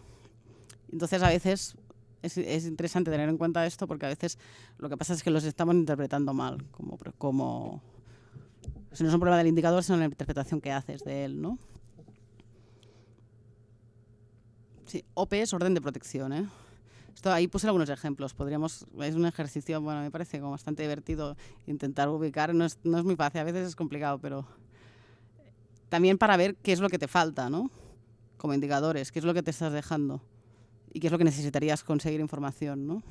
Entonces, a veces es, interesante tener en cuenta esto porque a veces lo que pasa es que los estamos interpretando mal, como, como si no es un problema del indicador, sino la interpretación que haces de él. ¿no? Sí, OP es orden de protección. ¿eh? ahí puse algunos ejemplos. Podríamos, es un ejercicio, bueno, me parece como bastante divertido intentar ubicar. No es, no es muy fácil, a veces es complicado, pero también para ver qué es lo que te falta, ¿no? Como indicadores, qué es lo que te estás dejando y qué es lo que necesitarías conseguir información, ¿no?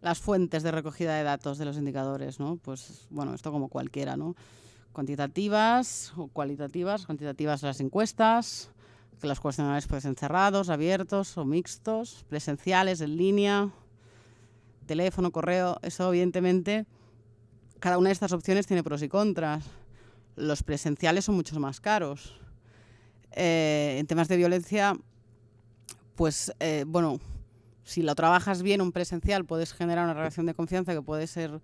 Las fuentes de recogida de datos de los indicadores, ¿no? Pues bueno, esto como cualquiera, ¿no? Cuantitativas o cualitativas, cuantitativas las encuestas, que los cuestionarios pueden ser cerrados, abiertos o mixtos, presenciales, en línea, teléfono, correo. Eso, evidentemente, cada una de estas opciones tiene pros y contras. Los presenciales son muchos más caros. Eh, en temas de violencia, pues, eh, bueno, si lo trabajas bien un presencial, puedes generar una relación de confianza que puede ser,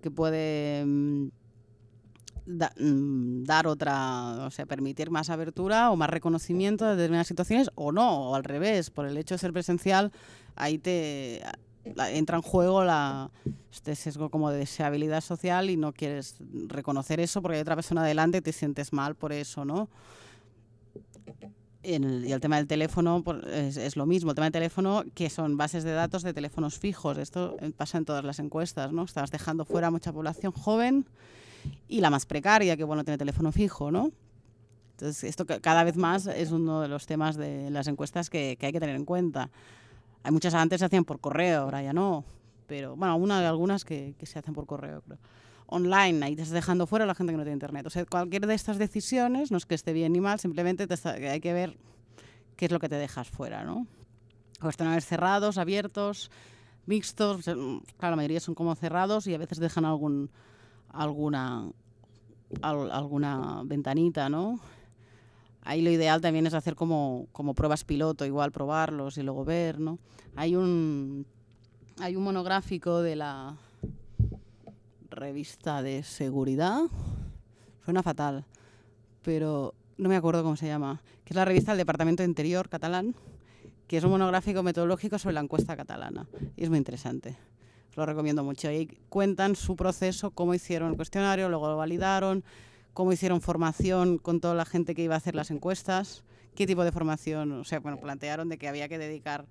que puede mm, Mm, dar otra, o sea, permitir más abertura o más reconocimiento de determinadas situaciones o no, o al revés, por el hecho de ser presencial, ahí te entra en juego la, este sesgo como de deseabilidad social y no quieres reconocer eso porque hay otra persona adelante y te sientes mal por eso, ¿no? y el, tema del teléfono es, lo mismo. El tema del teléfono, que son bases de datos de teléfonos fijos. Esto eh, pasa en todas las encuestas, ¿no? Estás dejando fuera a mucha población joven y la más precaria, que bueno, tiene teléfono fijo, ¿no? Entonces, esto cada vez más es uno de los temas de las encuestas que, hay que tener en cuenta. Hay muchas antes se hacían por correo, ahora ya no, pero bueno, una, algunas que, se hacen por correo, online, ahí te estás dejando fuera a la gente que no tiene internet. O sea, cualquier de estas decisiones, no es que esté bien ni mal, simplemente hay que ver qué es lo que te dejas fuera, ¿no? O están pues cerrados, abiertos, mixtos, claro, la mayoría son como cerrados y a veces dejan algún, alguna, alguna ventanita, ¿no? Ahí lo ideal también es hacer como, pruebas piloto, igual probarlos y luego ver, Hay un, hay un monográfico de la revista de seguridad, suena fatal, pero no me acuerdo cómo se llama, que es la revista del Departamento Interior catalán, que es un monográfico metodológico sobre la encuesta catalana. Y es muy interesante. Lo recomiendo mucho. Y cuentan su proceso, cómo hicieron el cuestionario, luego lo validaron, cómo hicieron formación con toda la gente que iba a hacer las encuestas, qué tipo de formación, o sea, bueno, plantearon de que había que dedicar,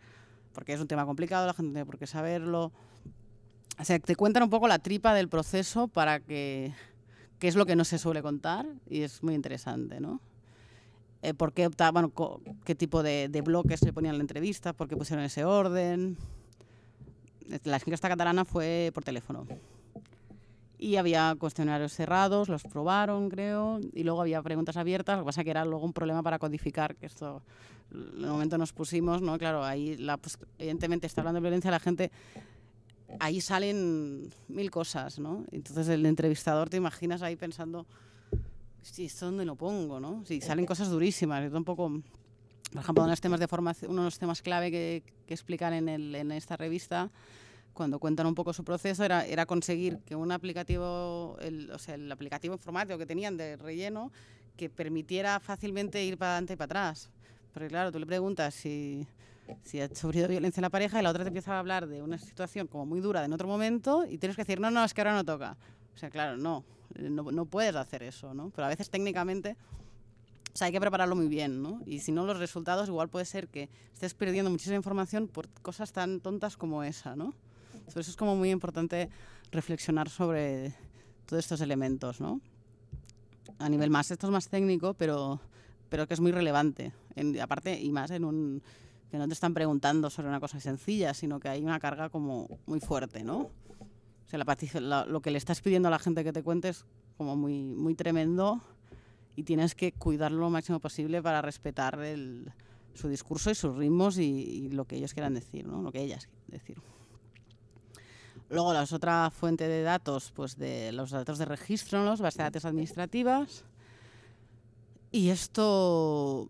porque es un tema complicado, la gente no tiene por qué saberlo. O sea, te cuentan un poco la tripa del proceso para que, qué es lo que no se suele contar y es muy interesante, ¿no? Eh, por qué optaban, bueno, qué tipo de, de bloques se ponían en la entrevista, por qué pusieron ese orden la encuesta catalana fue por teléfono. Y había cuestionarios cerrados, los probaron, creo, y luego había preguntas abiertas. Lo que pasa que era luego un problema para codificar, que esto, en el momento nos pusimos, ¿no? Claro, ahí, la, pues, evidentemente, está hablando de violencia, la gente ahí salen mil cosas, ¿no? Entonces el entrevistador te imaginas ahí pensando, sí, ¿esto dónde lo pongo, no? Sí, salen cosas durísimas, un tampoco por ejemplo, temas de uno de los temas clave que, explican en, esta revista, cuando cuentan un poco su proceso, era, era conseguir que un aplicativo, el, o sea, el aplicativo informático que tenían de relleno, que permitiera fácilmente ir para adelante y para atrás. Porque claro, tú le preguntas si, ha sufrido violencia en la pareja y la otra te empieza a hablar de una situación como muy dura en otro momento y tienes que decir, no, no, es que ahora no toca. O sea, claro, no, no, no puedes hacer eso, ¿no? Pero a veces técnicamente o sea, hay que prepararlo muy bien, ¿no? Y si no, los resultados igual puede ser que estés perdiendo muchísima información por cosas tan tontas como esa, ¿no? Por eso es como muy importante reflexionar sobre todos estos elementos, ¿no? A nivel más, esto es más técnico, pero, pero que es muy relevante. aparte, y más en un que no te están preguntando sobre una cosa sencilla, sino que hay una carga como muy fuerte, ¿no? O sea, la, lo que le estás pidiendo a la gente que te cuente es como muy, muy tremendo y tienes que cuidarlo lo máximo posible para respetar su discurso y sus ritmos y, lo que ellos quieran decir, lo que ellas quieran decir. Luego, la otra fuente de datos, pues de los datos de registro en los bases de datos administrativas. Y esto...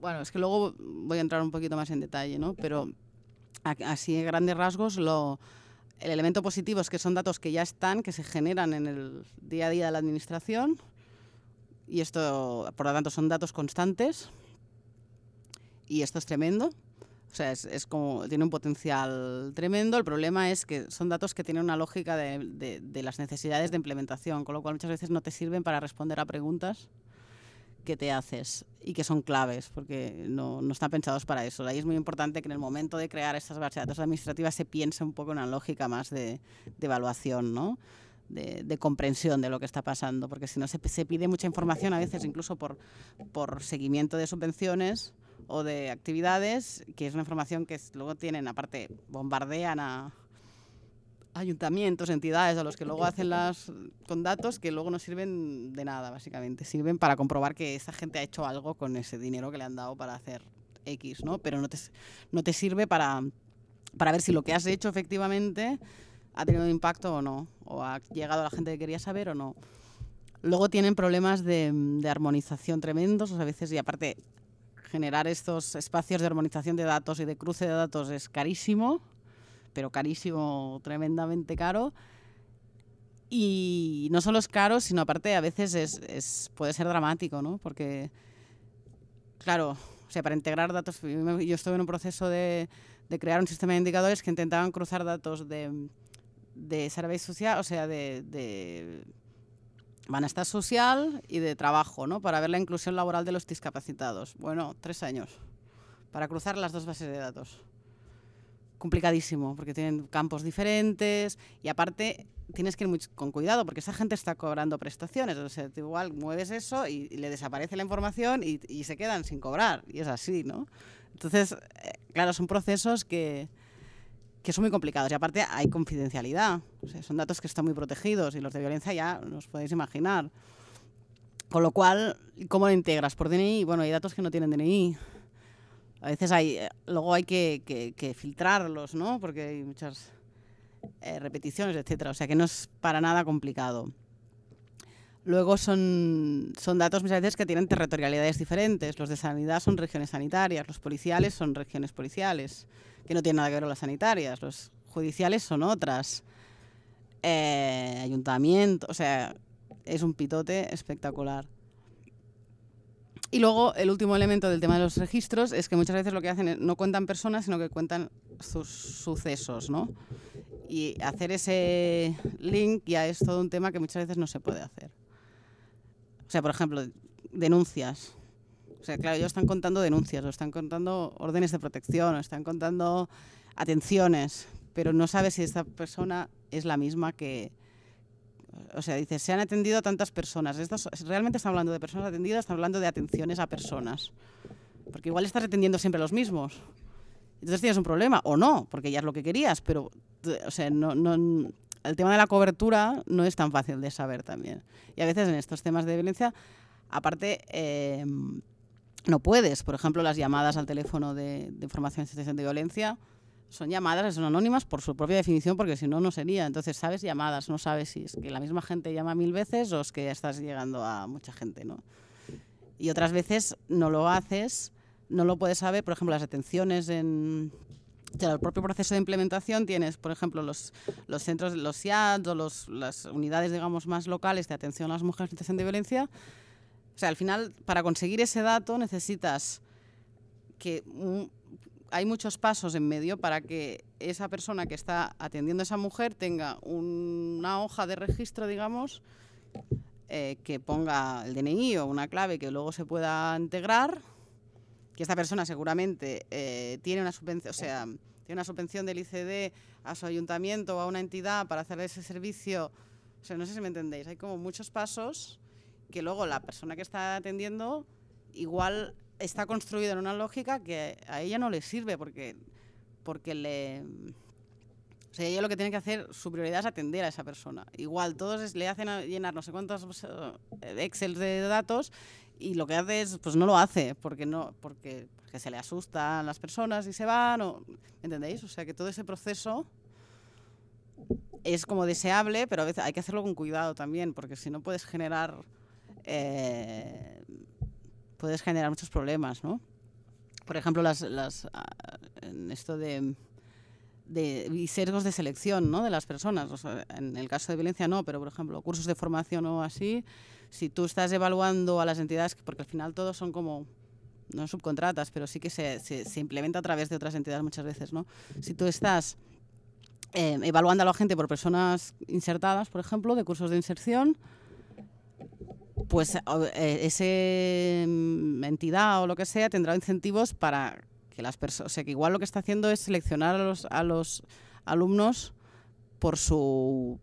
Bueno, es que luego voy a entrar un poquito más en detalle, Pero así en grandes rasgos lo, el elemento positivo es que son datos que ya están, que se generan en el día a día de la administración y esto, por lo tanto, son datos constantes y esto es tremendo. O sea, es, como, tiene un potencial tremendo. El problema es que son datos que tienen una lógica de, las necesidades de implementación, con lo cual muchas veces no te sirven para responder a preguntas que te haces y que son claves, porque no, no, están pensados para eso. Ahí es muy importante que en el momento de crear estas bases de datos administrativas se piense un poco en una lógica más de, de evaluación, ¿no? De, de, comprensión de lo que está pasando, porque si no se, se pide mucha información a veces incluso por, por seguimiento de subvenciones o de actividades, que es una información que luego tienen, aparte, bombardean a, ayuntamientos, entidades, a los que luego hacen las con datos que luego no sirven de nada, básicamente. Sirven para comprobar que esa gente ha hecho algo con ese dinero que le han dado para hacer X, ¿no? Pero no te, no te sirve para, para ver si lo que has hecho efectivamente ha tenido impacto o no, o ha llegado a la gente que quería saber o no. Luego tienen problemas de, de armonización tremendos, o a veces, y aparte, generar estos espacios de armonización de datos y de cruce de datos es carísimo pero carísimo, tremendamente caro. Y no solo es caro, sino aparte a veces es, puede ser dramático, ¿no? Porque, claro, o sea, para integrar datos, yo estuve en un proceso de, crear un sistema de indicadores que intentaban cruzar datos de, de social, o sea, de, de social y de trabajo, ¿no? Para ver la inclusión laboral de los discapacitados. Bueno, tres años para cruzar las dos bases de datos complicadísimo, porque tienen campos diferentes y aparte tienes que ir con cuidado, porque esa gente está cobrando prestaciones, o sea, igual mueves eso y, le desaparece la información y, se quedan sin cobrar, y es así, ¿no? Entonces, eh, claro, son procesos que, que son muy complicados y aparte hay confidencialidad, son datos que están muy protegidos y los de violencia ya los podéis imaginar. Con lo cual, ¿cómo lo integras? Por DNI, bueno, hay datos que no tienen DNI a veces hay, eh, luego hay que, filtrarlos, ¿no? Porque hay muchas eh, repeticiones, etcétera. O sea que no es para nada complicado. Luego son, datos muchas veces que tienen territorialidades diferentes. Los de sanidad son regiones sanitarias, los policiales son regiones policiales, que no tienen nada que ver con las sanitarias. Los judiciales son otras. Eh, ayuntamiento, o sea, es un pitote espectacular. Y luego el último elemento del tema de los registros es que muchas veces lo que hacen es no cuentan personas, sino que cuentan sus sucesos, ¿no? Y hacer ese link ya es todo un tema que muchas veces no se puede hacer. O sea, por ejemplo, denuncias. O sea, claro, ellos están contando denuncias, o están contando órdenes de protección, o están contando atenciones, pero no sabe si esta persona es la misma que, o sea, dice, se han atendido a tantas personas. realmente están hablando de personas atendidas, están hablando de atenciones a personas. Porque igual estás atendiendo siempre a los mismos. Entonces tienes un problema, o no, porque ya es lo que querías, pero, o no, no, el tema de la cobertura no es tan fácil de saber también. Y a veces en estos temas de violencia, aparte, em, no puedes. Por ejemplo, las llamadas al teléfono de, de información de violencia, son llamadas, son anónimas por su propia definición, porque si no, no sería. Entonces, sabes llamadas, no sabes si es que la misma gente llama mil veces o es que ya estás llegando a mucha gente, ¿no? Y otras veces no lo haces, no lo puedes saber. Por ejemplo, las atenciones en, el propio proceso de implementación tienes, por ejemplo, los, los centros, los SIAD o los, las unidades, digamos, más locales de atención a las mujeres en situación de violencia. O sea, al final, para conseguir ese dato necesitas que hay muchos pasos en medio para que esa persona que está atendiendo a esa mujer tenga una hoja de registro, digamos, eh, que ponga el DNI o una clave que luego se pueda integrar, que esta persona seguramente eh, tiene una subvención, o sea, tiene una del ICD a su ayuntamiento o a una entidad para hacer ese servicio. no sé si me entendéis, hay como muchos pasos que luego la persona que está atendiendo igual está construido en una lógica que a ella no le sirve porque, porque le... O sea, ella lo que tiene que hacer, su prioridad es atender a esa persona. Igual, todos le hacen llenar no sé cuántos pues, eh, Excel de datos y lo que hace es, pues no lo hace, porque no, porque, se le asustan las personas y se van, o, ¿entendéis? O sea, que todo ese proceso es como deseable, pero a veces hay que hacerlo con cuidado también, porque si no puedes generar eh, puedes generar muchos problemas, ¿no? Por ejemplo, las, las, ah, en esto de, de sesgos de selección ¿no? de las personas. en el caso de violencia no, pero por ejemplo, cursos de formación o así, si tú estás evaluando a las entidades, porque al final todos son como no subcontratas, pero sí que se, se, implementa a través de otras entidades muchas veces, ¿no? Si tú estás eh, evaluando a la gente por personas insertadas, por ejemplo, de cursos de inserción, pues eh, eh, esa mm, entidad o lo que sea tendrá incentivos para que las personas, o sea, que igual lo que está haciendo es seleccionar a los, alumnos por su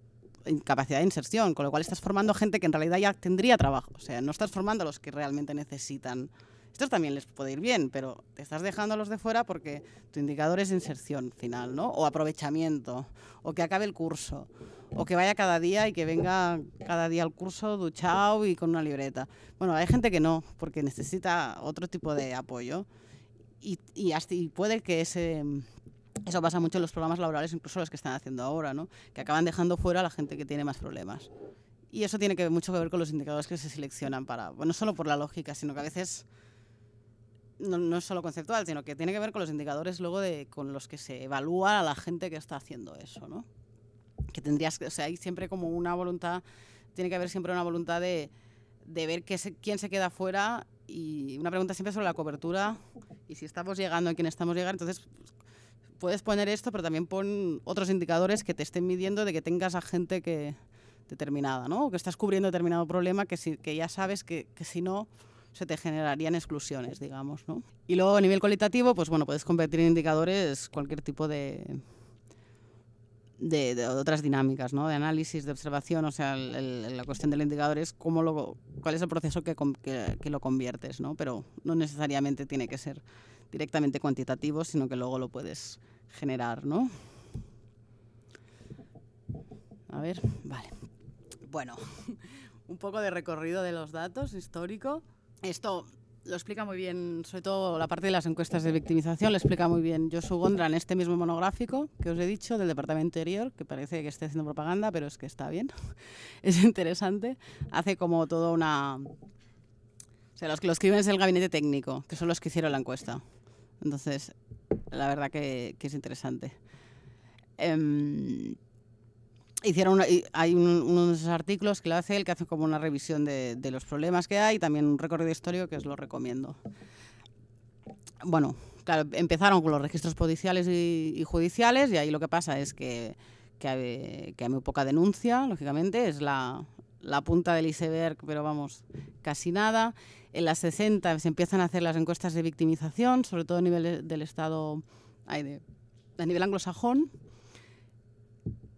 capacidad de inserción, con lo cual estás formando gente que en realidad ya tendría trabajo, o sea, no estás formando a los que realmente necesitan. Esto también les puede ir bien, pero te estás dejando a los de fuera porque tu indicador es inserción final, ¿no? O aprovechamiento, o que acabe el curso o que vaya cada día y que venga cada día al curso duchado y con una libreta. Bueno, hay gente que no, porque necesita otro tipo de apoyo y, puede que ese... Eso pasa mucho en los programas laborales, incluso los que están haciendo ahora, que acaban dejando fuera a la gente que tiene más problemas. Y eso tiene que mucho que ver con los indicadores que se seleccionan para, bueno, no solo por la lógica, sino que a veces no, no, es solo conceptual, sino que tiene que ver con los indicadores luego de, con los que se evalúa a la gente que está haciendo eso, ¿no? que tendrías que, o sea, hay siempre como una voluntad, tiene que haber siempre una voluntad de, ver qué quién se queda fuera y una pregunta siempre sobre la cobertura y si estamos llegando a quién estamos llegando, entonces puedes poner esto, pero también pon otros indicadores que te estén midiendo de que tengas a gente que determinada, ¿no? O que estás cubriendo determinado problema que, que ya sabes que, si no se te generarían exclusiones, digamos, ¿no? Y luego a nivel cualitativo, pues bueno, puedes competir en indicadores cualquier tipo de, de, otras dinámicas, ¿no? de análisis, de observación, o sea, la cuestión del indicador es cómo lo, cuál es el proceso que, que, lo conviertes, ¿no? pero no necesariamente tiene que ser directamente cuantitativo, sino que luego lo puedes generar. ¿no? A ver, vale. Bueno, un poco de recorrido de los datos histórico. Esto lo explica muy bien, sobre todo la parte de las encuestas de victimización, lo explica muy bien Josu Gondra en este mismo monográfico que os he dicho del Departamento Interior, que parece que esté haciendo propaganda, pero es que está bien, es interesante. Hace como toda una... O sea, los que lo escriben es el gabinete técnico, que son los que hicieron la encuesta. Entonces, la verdad que, es interesante. Em, hicieron hay de unos artículos que lo hace él que hace como una revisión de, los problemas que hay y también un recorrido histórico que os lo recomiendo bueno claro empezaron con los registros policiales y, judiciales y ahí lo que pasa es que, eh, que hay, muy poca denuncia lógicamente es la, la punta del iceberg, pero vamos, casi nada. En las 60 se empiezan a hacer las encuestas de victimización, sobre todo a nivel del Estado, a nivel anglosajón,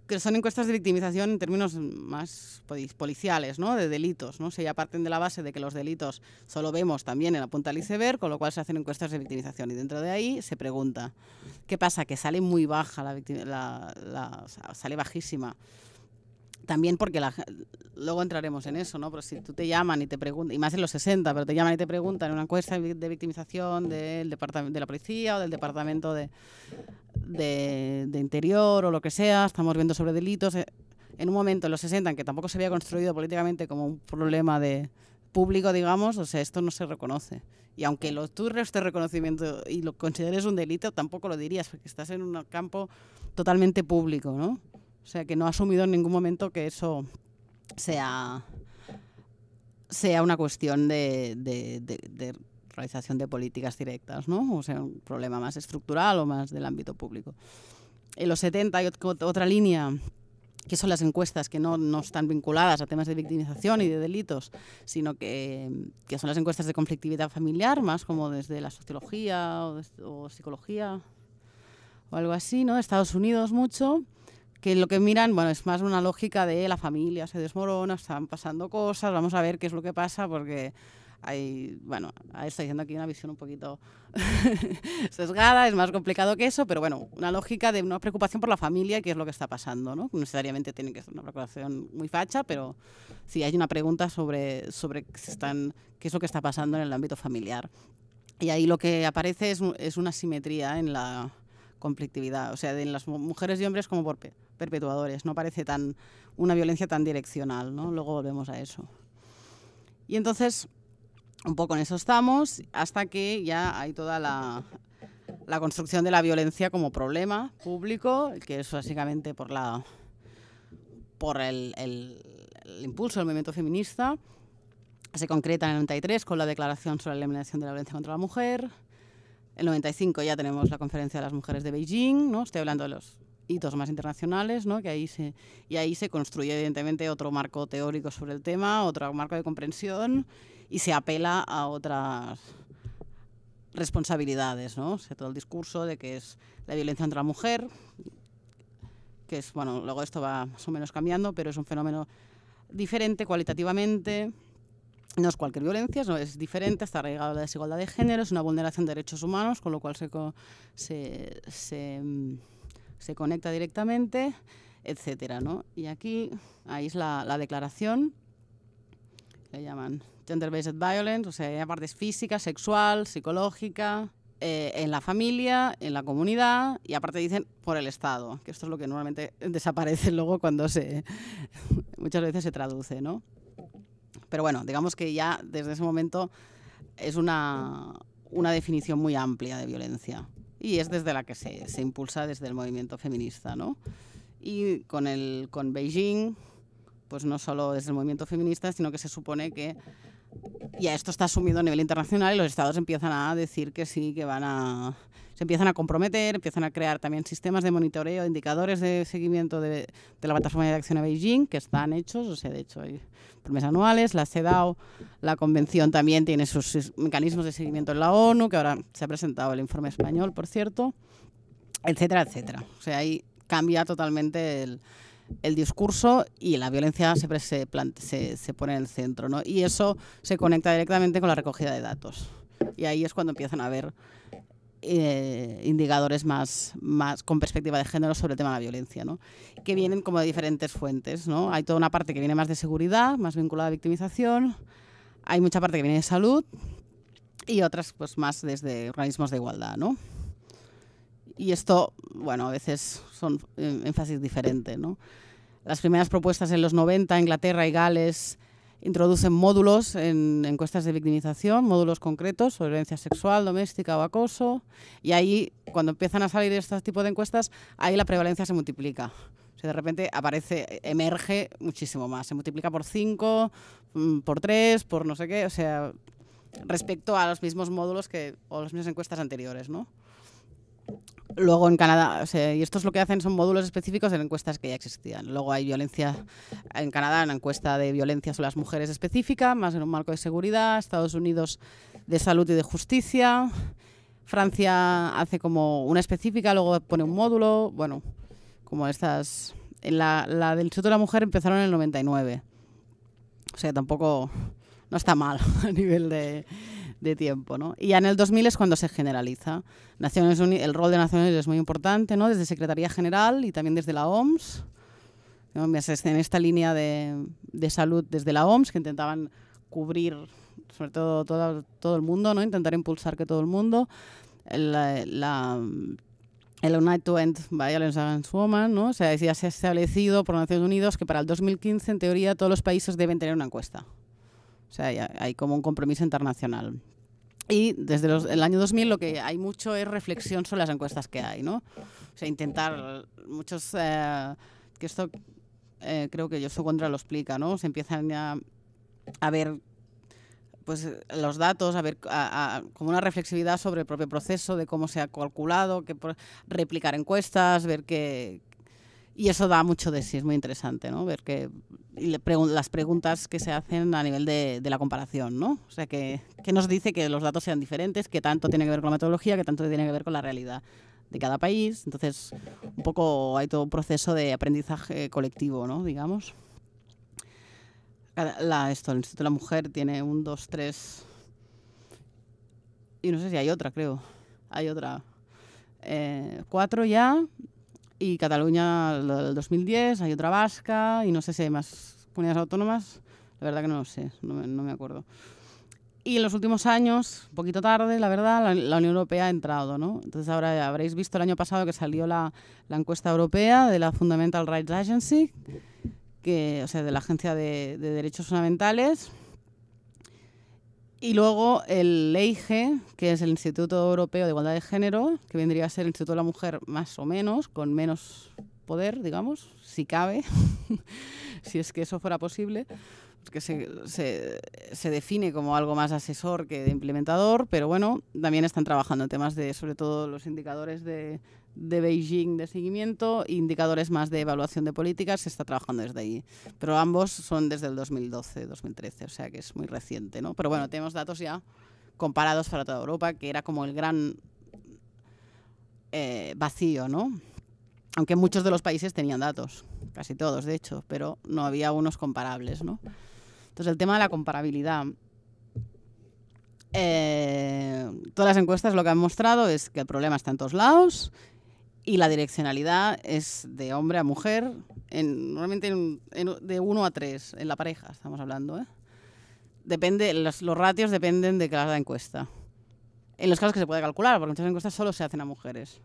que son encuestas de victimización en términos más pues, policiales, ¿no? De delitos, ¿no? Si ya parten de la base de que los delitos solo vemos también en la punta del iceberg, con lo cual se hacen encuestas de victimización. Y dentro de ahí se pregunta, ¿qué pasa? Que sale muy baja la, la, sale bajísima también porque la, luego entraremos en eso, ¿no? Pero si tú te llaman y te preguntan, y más en los 60, pero te llaman y te preguntan en una encuesta de victimización del departamento de la policía o del departamento de, de, interior o lo que sea, estamos viendo sobre delitos. Eh, en un momento, en los 60, en que tampoco se había construido políticamente como un problema de público, digamos, o sea, esto no se reconoce. Y aunque lo, tú este reconocimiento y lo consideres un delito, tampoco lo dirías, porque estás en un campo totalmente público, ¿no? O sea, que no ha asumido en ningún momento que eso sea, sea una cuestión de, realización de políticas directas, ¿no? O sea, un problema más estructural o más del ámbito público. En los 70 hay otra línea que son las encuestas que no, están vinculadas a temas de victimización y de delitos, sino que, son las encuestas de conflictividad familiar, más como desde la sociología o, psicología o algo así, ¿no? Estados Unidos mucho que lo que miran, bueno, es más una lógica de la familia se desmorona, están pasando cosas, vamos a ver qué es lo que pasa, porque hay, bueno, estoy diciendo aquí una visión un poquito sesgada, es más complicado que eso, pero bueno, una lógica de una preocupación por la familia y qué es lo que está pasando, ¿no? Necesariamente tiene que ser una preocupación muy facha, pero sí hay una pregunta sobre, sobre están, qué es lo que está pasando en el ámbito familiar. Y ahí lo que aparece es, es una simetría en la conflictividad, o sea, de las mujeres y hombres como perpetuadores, no parece tan una violencia tan direccional, Luego volvemos a eso. Y entonces, un poco en eso estamos, hasta que ya hay toda la, construcción de la violencia como problema público, que es básicamente por la por el, el impulso del movimiento feminista, se concreta en el 93 con la Declaración sobre la Eliminación de la Violencia contra la Mujer, el 95 ya tenemos la conferencia de las mujeres de Beijing, ¿no? Estoy hablando de los hitos más internacionales, ¿no? Que ahí y ahí se construye evidentemente otro marco teórico sobre el tema, otro marco de comprensión y se apela a otras responsabilidades, ¿no? todo el discurso de que es la violencia contra la mujer, que es, bueno, luego esto va más o menos cambiando, pero es un fenómeno diferente cualitativamente, no es cualquier violencia, no, es diferente, está arraigado a la desigualdad de género, es una vulneración de derechos humanos, con lo cual se, mm, se, conecta directamente, etcétera, ¿no? Y aquí, ahí es la, declaración, que llaman gender-based violence, o sea, hay partes física, sexual, psicológica, eh, en la familia, en la comunidad y aparte dicen por el Estado, que esto es lo que normalmente desaparece luego cuando se muchas veces se traduce, ¿no? Pero bueno, digamos que ya desde ese momento es una, definición muy amplia de violencia y es desde la que se, impulsa desde el movimiento feminista, Y con, el, con Beijing, pues no solo desde el movimiento feminista, sino que se supone que ya esto está asumido a nivel internacional y los estados empiezan a decir que sí, que van a se empiezan a comprometer, empiezan a crear también sistemas de monitoreo, indicadores de seguimiento de, la plataforma de acción a Beijing, que están hechos, o sea, de hecho hay promesas anuales, la CEDAW, la convención también tiene sus mecanismos de seguimiento en la ONU, que ahora se ha presentado el informe español, por cierto, etcétera, etcétera. O sea, ahí cambia totalmente el, discurso y la violencia siempre se, se, se, pone en el centro, ¿no? Y eso se conecta directamente con la recogida de datos. Y ahí es cuando empiezan a ver eh, indicadores más, más con perspectiva de género sobre el tema de la violencia, ¿no? que vienen como de diferentes fuentes. ¿no? Hay toda una parte que viene más de seguridad, más vinculada a victimización, hay mucha parte que viene de salud y otras pues más desde organismos de igualdad. ¿no? Y esto, bueno, a veces son eh, énfasis diferente. ¿no? Las primeras propuestas en los 90, Inglaterra y Gales, introducen módulos en encuestas de victimización, módulos concretos sobre violencia sexual, doméstica o acoso, y ahí cuando empiezan a salir este tipo de encuestas, ahí la prevalencia se multiplica. O sea, de repente aparece, emerge muchísimo más, se multiplica por 5, mm, por 3, por no sé qué, o sea, respecto a los mismos módulos que, o las mismas encuestas anteriores, ¿no? Luego en Canadá, y esto es lo que hacen son módulos específicos en encuestas que ya existían. Luego hay violencia en Canadá, una encuesta de violencia sobre las mujeres específica, más en un marco de seguridad, Estados Unidos de salud y de justicia, Francia hace como una específica, luego pone un módulo, bueno, como estas... la, la del Instituto de la Mujer empezaron en el 99. O sea, tampoco no está mal a nivel de, de tiempo, Y ya en el 2000 es cuando se generaliza. Naciones Unidas, el rol de Naciones Unidas es muy importante, ¿no? Desde Secretaría General y también desde la OMS. En esta línea de, salud desde la OMS que intentaban cubrir, sobre todo, todo, todo el mundo, ¿no? Intentar impulsar que todo el mundo. La, el United to End Violence Against Women, ¿no? O sea, ya se ha establecido por Naciones Unidas que para el 2015, en teoría, todos los países deben tener una encuesta o sea, hay, como un compromiso internacional. Y desde el año 2000 lo que hay mucho es reflexión sobre las encuestas que hay, ¿no? O sea, intentar muchos... Eh, que esto eh, creo que soy Contra lo explica, ¿no? Se empiezan a, a ver pues los datos, a ver como una reflexividad sobre el propio proceso, de cómo se ha calculado, que replicar encuestas, ver qué, y eso da mucho de sí, es muy interesante, ¿no? Ver que las preguntas que se hacen a nivel de, la comparación, ¿no? O sea, que, que, nos dice que los datos sean diferentes, que tanto tiene que ver con la metodología, que tanto tiene que ver con la realidad de cada país. Entonces, un poco hay todo un proceso de aprendizaje colectivo, ¿no? Digamos. esto, el Instituto de la Mujer tiene un, dos, tres... Y no sé si hay otra, creo. Hay otra. Eh, cuatro ya y Cataluña el 2010, hay otra vasca y no sé si hay más comunidades autónomas, la verdad que no lo sé, no me, acuerdo. Y en los últimos años, un poquito tarde, la verdad, la, Unión Europea ha entrado, ¿no? Entonces ahora habréis visto el año pasado que salió la, encuesta europea de la Fundamental Rights Agency, que, o sea, de la Agencia de, de Derechos Fundamentales, y luego el EIGE, que es el Instituto Europeo de Igualdad de Género, que vendría a ser el Instituto de la Mujer más o menos, con menos poder, digamos, si cabe, si es que eso fuera posible, que se, define como algo más asesor que de implementador, pero bueno, también están trabajando en temas de, sobre todo, los indicadores de, Beijing de seguimiento, indicadores más de evaluación de políticas, se está trabajando desde ahí. Pero ambos son desde el 2012, 2013, o sea que es muy reciente, ¿no? Pero bueno, tenemos datos ya comparados para toda Europa, que era como el gran eh, vacío, ¿no? Aunque muchos de los países tenían datos, casi todos de hecho, pero no había unos comparables, ¿no? Entonces, el tema de la comparabilidad. Eh, todas las encuestas lo que han mostrado es que el problema está en todos lados y la direccionalidad es de hombre a mujer, normalmente de uno a tres en la pareja estamos hablando. ¿eh? Depende, los, ratios dependen de cada encuesta. En los casos que se puede calcular, porque muchas encuestas solo se hacen a mujeres.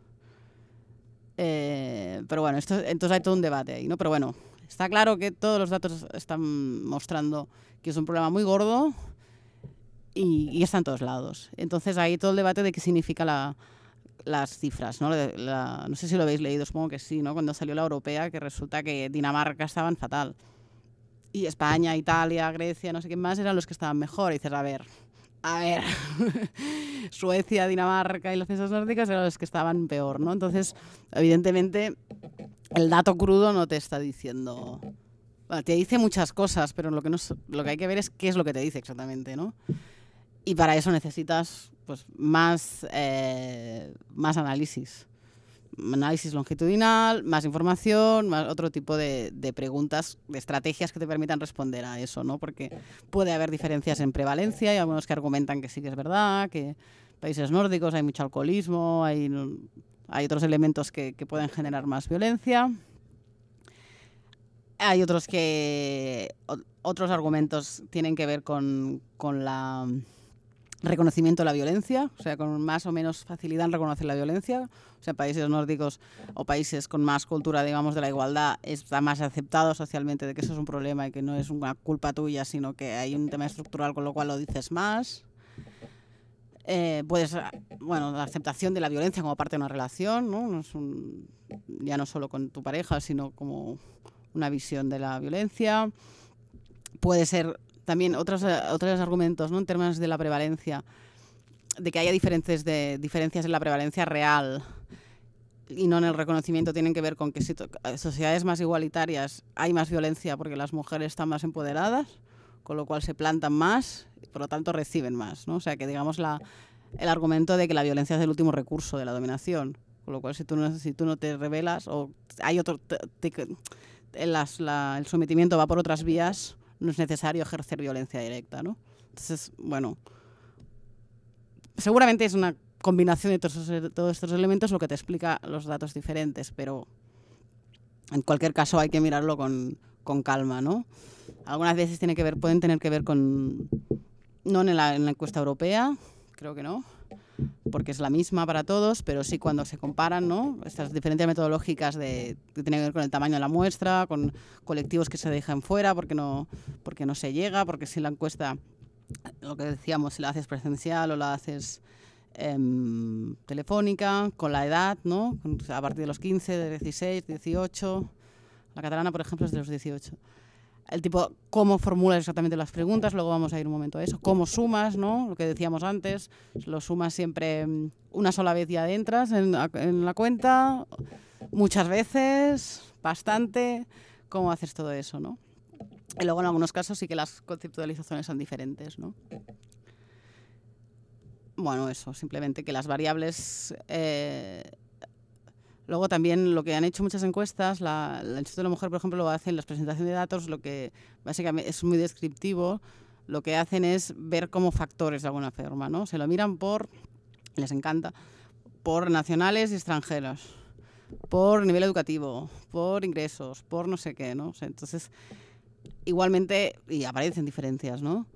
Eh, pero bueno, entonces hay todo un debate ahí, ¿no? Pero bueno, Está claro que todos los datos están mostrando que es un problema muy gordo y, está en todos lados. Entonces hay todo el debate de qué significa la, las cifras, ¿no? no sé si lo habéis leído, supongo que sí, ¿no? Cuando salió la europea, que resulta que Dinamarca estaban fatal. Y España, Italia, Grecia, no sé qué más, eran los que estaban mejor. Y dices, a ver, a ver, Suecia, Dinamarca y las países nórdicas eran los que estaban peor, ¿no? Entonces, evidentemente, el dato crudo no te está diciendo. te dice muchas cosas, pero lo que, no, lo que hay que ver es qué es lo que te dice exactamente, ¿no? Y para eso necesitas pues, más, eh, más análisis. Análisis longitudinal, más información, más otro tipo de, preguntas, de estrategias que te permitan responder a eso, ¿no? Porque puede haber diferencias en prevalencia, hay algunos que argumentan que sí que es verdad, que países nórdicos hay mucho alcoholismo, hay hay otros elementos que, pueden generar más violencia. Hay otros que. otros argumentos tienen que ver con, con la mm, reconocimiento de la violencia, o sea, con más o menos facilidad en reconocer la violencia. O sea, países nórdicos o países con más cultura, digamos, de la igualdad, está más aceptado socialmente de que eso es un problema y que no es una culpa tuya, sino que hay un tema estructural con lo cual lo dices más. Eh, puede ser ah, bueno, la aceptación de la violencia como parte de una relación, ¿no? ya no solo con tu pareja, sino como una visión de la violencia. Puede ser también otros, eh, argumentos, ¿no? En términos de la prevalencia, de que haya de, diferencias en la prevalencia real y no en el reconocimiento tienen que ver con que eh, sociedades más igualitarias hay más violencia porque las mujeres están más empoderadas con lo cual se plantan más, y por lo tanto reciben más. ¿no? O sea que digamos el argumento de que la violencia es el último recurso de la dominación, con lo cual si tú no, si tú no te revelas o hay otro, el sometimiento va por otras vías, no es necesario ejercer violencia directa. ¿no? Entonces, bueno, seguramente es una combinación de todos, todos estos elementos lo que te explica los datos diferentes, pero en cualquier caso hay que mirarlo con, con calma, ¿no? algunas veces tiene que ver, pueden tener que ver con, no en la, encuesta europea, creo que no, porque es la misma para todos, pero sí cuando se comparan, ¿no? Estas diferentes metodológicas de, que tienen que ver con el tamaño de la muestra, con colectivos que se dejan fuera porque no, porque no se llega, porque si la encuesta, lo que decíamos, si la haces presencial o la haces em, telefónica, con la edad, ¿no? A partir de los 15, de 16, 18. La catalana, por ejemplo, es de los 18 el tipo cómo formulas exactamente las preguntas, luego vamos a ir un momento a eso, cómo sumas, ¿no? Lo que decíamos antes, lo sumas siempre mm, una sola vez y entras en, la cuenta, muchas veces, bastante, cómo haces todo eso, ¿no? Y luego en algunos casos sí que las conceptualizaciones son diferentes, ¿no? Bueno, eso, simplemente que las variables eh, Luego también lo que han hecho muchas encuestas, la, el Instituto de la Mujer, por ejemplo, lo hacen en las presentaciones de datos, lo que básicamente es muy descriptivo, lo que hacen es ver como factores de alguna forma, ¿no? Se lo miran por, les encanta, por nacionales y extranjeros, por nivel educativo, por ingresos, por no sé qué, ¿no? entonces, igualmente, y aparecen diferencias, ¿no?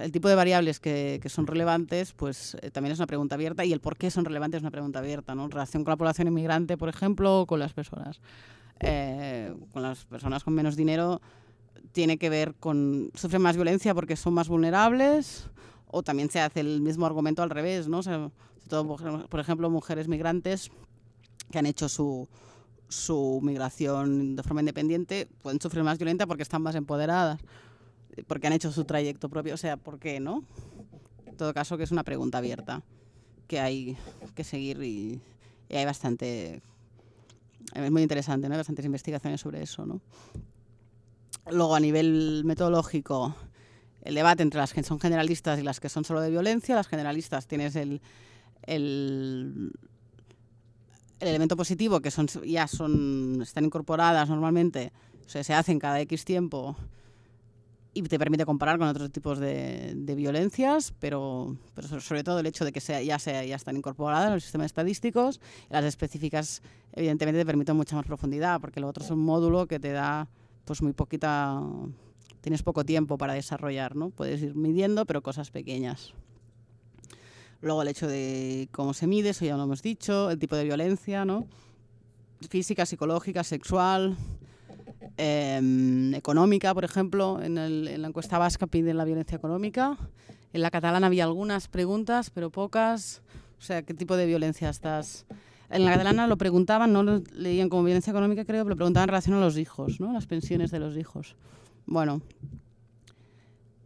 el tipo de variables que, son relevantes, pues eh, también es una pregunta abierta y el por qué son relevantes es una pregunta abierta, ¿no? En relación con la población inmigrante, por ejemplo, o con las personas. Eh, con las personas con menos dinero tiene que ver con sufren más violencia porque son más vulnerables o también se hace el mismo argumento al revés, por ejemplo, mujeres migrantes que han hecho su, su migración de forma independiente pueden sufrir más violencia porque están más empoderadas porque han hecho su trayecto propio, o sea, ¿por qué no? En todo caso, que es una pregunta abierta que hay que seguir y, hay bastante, es muy interesante, ¿no? Hay bastantes investigaciones sobre eso, ¿no? Luego, a nivel metodológico, el debate entre las que son generalistas y las que son solo de violencia, las generalistas tienes el, el elemento positivo, que son, ya son, están incorporadas normalmente, o sea, se hacen cada X tiempo y te permite comparar con otros tipos de, violencias, pero, pero, sobre todo el hecho de que sea, ya, sea, ya están incorporadas en los sistemas estadísticos. Las específicas, evidentemente, te permiten mucha más profundidad, porque lo otro es un módulo que te da pues muy poquita, tienes poco tiempo para desarrollar, ¿no? Puedes ir midiendo, pero cosas pequeñas. Luego el hecho de cómo se mide, eso ya lo hemos dicho, el tipo de violencia, ¿no? Física, psicológica, sexual, Em, económica, por ejemplo, en, la encuesta vasca piden la violencia económica. En la catalana había algunas preguntas, pero pocas. O sea, ¿qué tipo de violencia estás? En la catalana lo preguntaban, no lo leían como violencia económica, creo, pero lo preguntaban en relación a los hijos, ¿no? Las pensiones de los hijos. Bueno,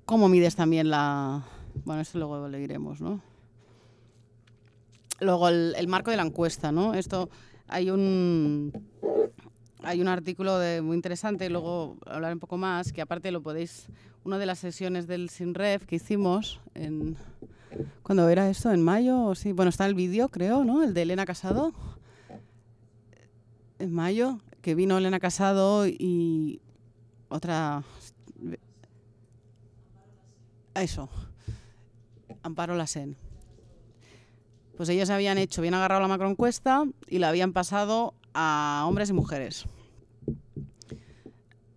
¿cómo mides también la...? Bueno, esto luego lo diremos, ¿no? Luego, el marco de la encuesta, ¿no? Esto, hay un hay un artículo de, muy interesante, luego hablar un poco más, que aparte lo podéis, una de las sesiones del SINREF que hicimos en... Cuando era esto? ¿En mayo? O sí, bueno, está el vídeo, creo, ¿no? El de Elena Casado. En mayo, que vino Elena Casado y otra... Eso. Amparo Lassen. Pues ellos habían hecho, habían agarrado la macroencuesta y la habían pasado a hombres y mujeres.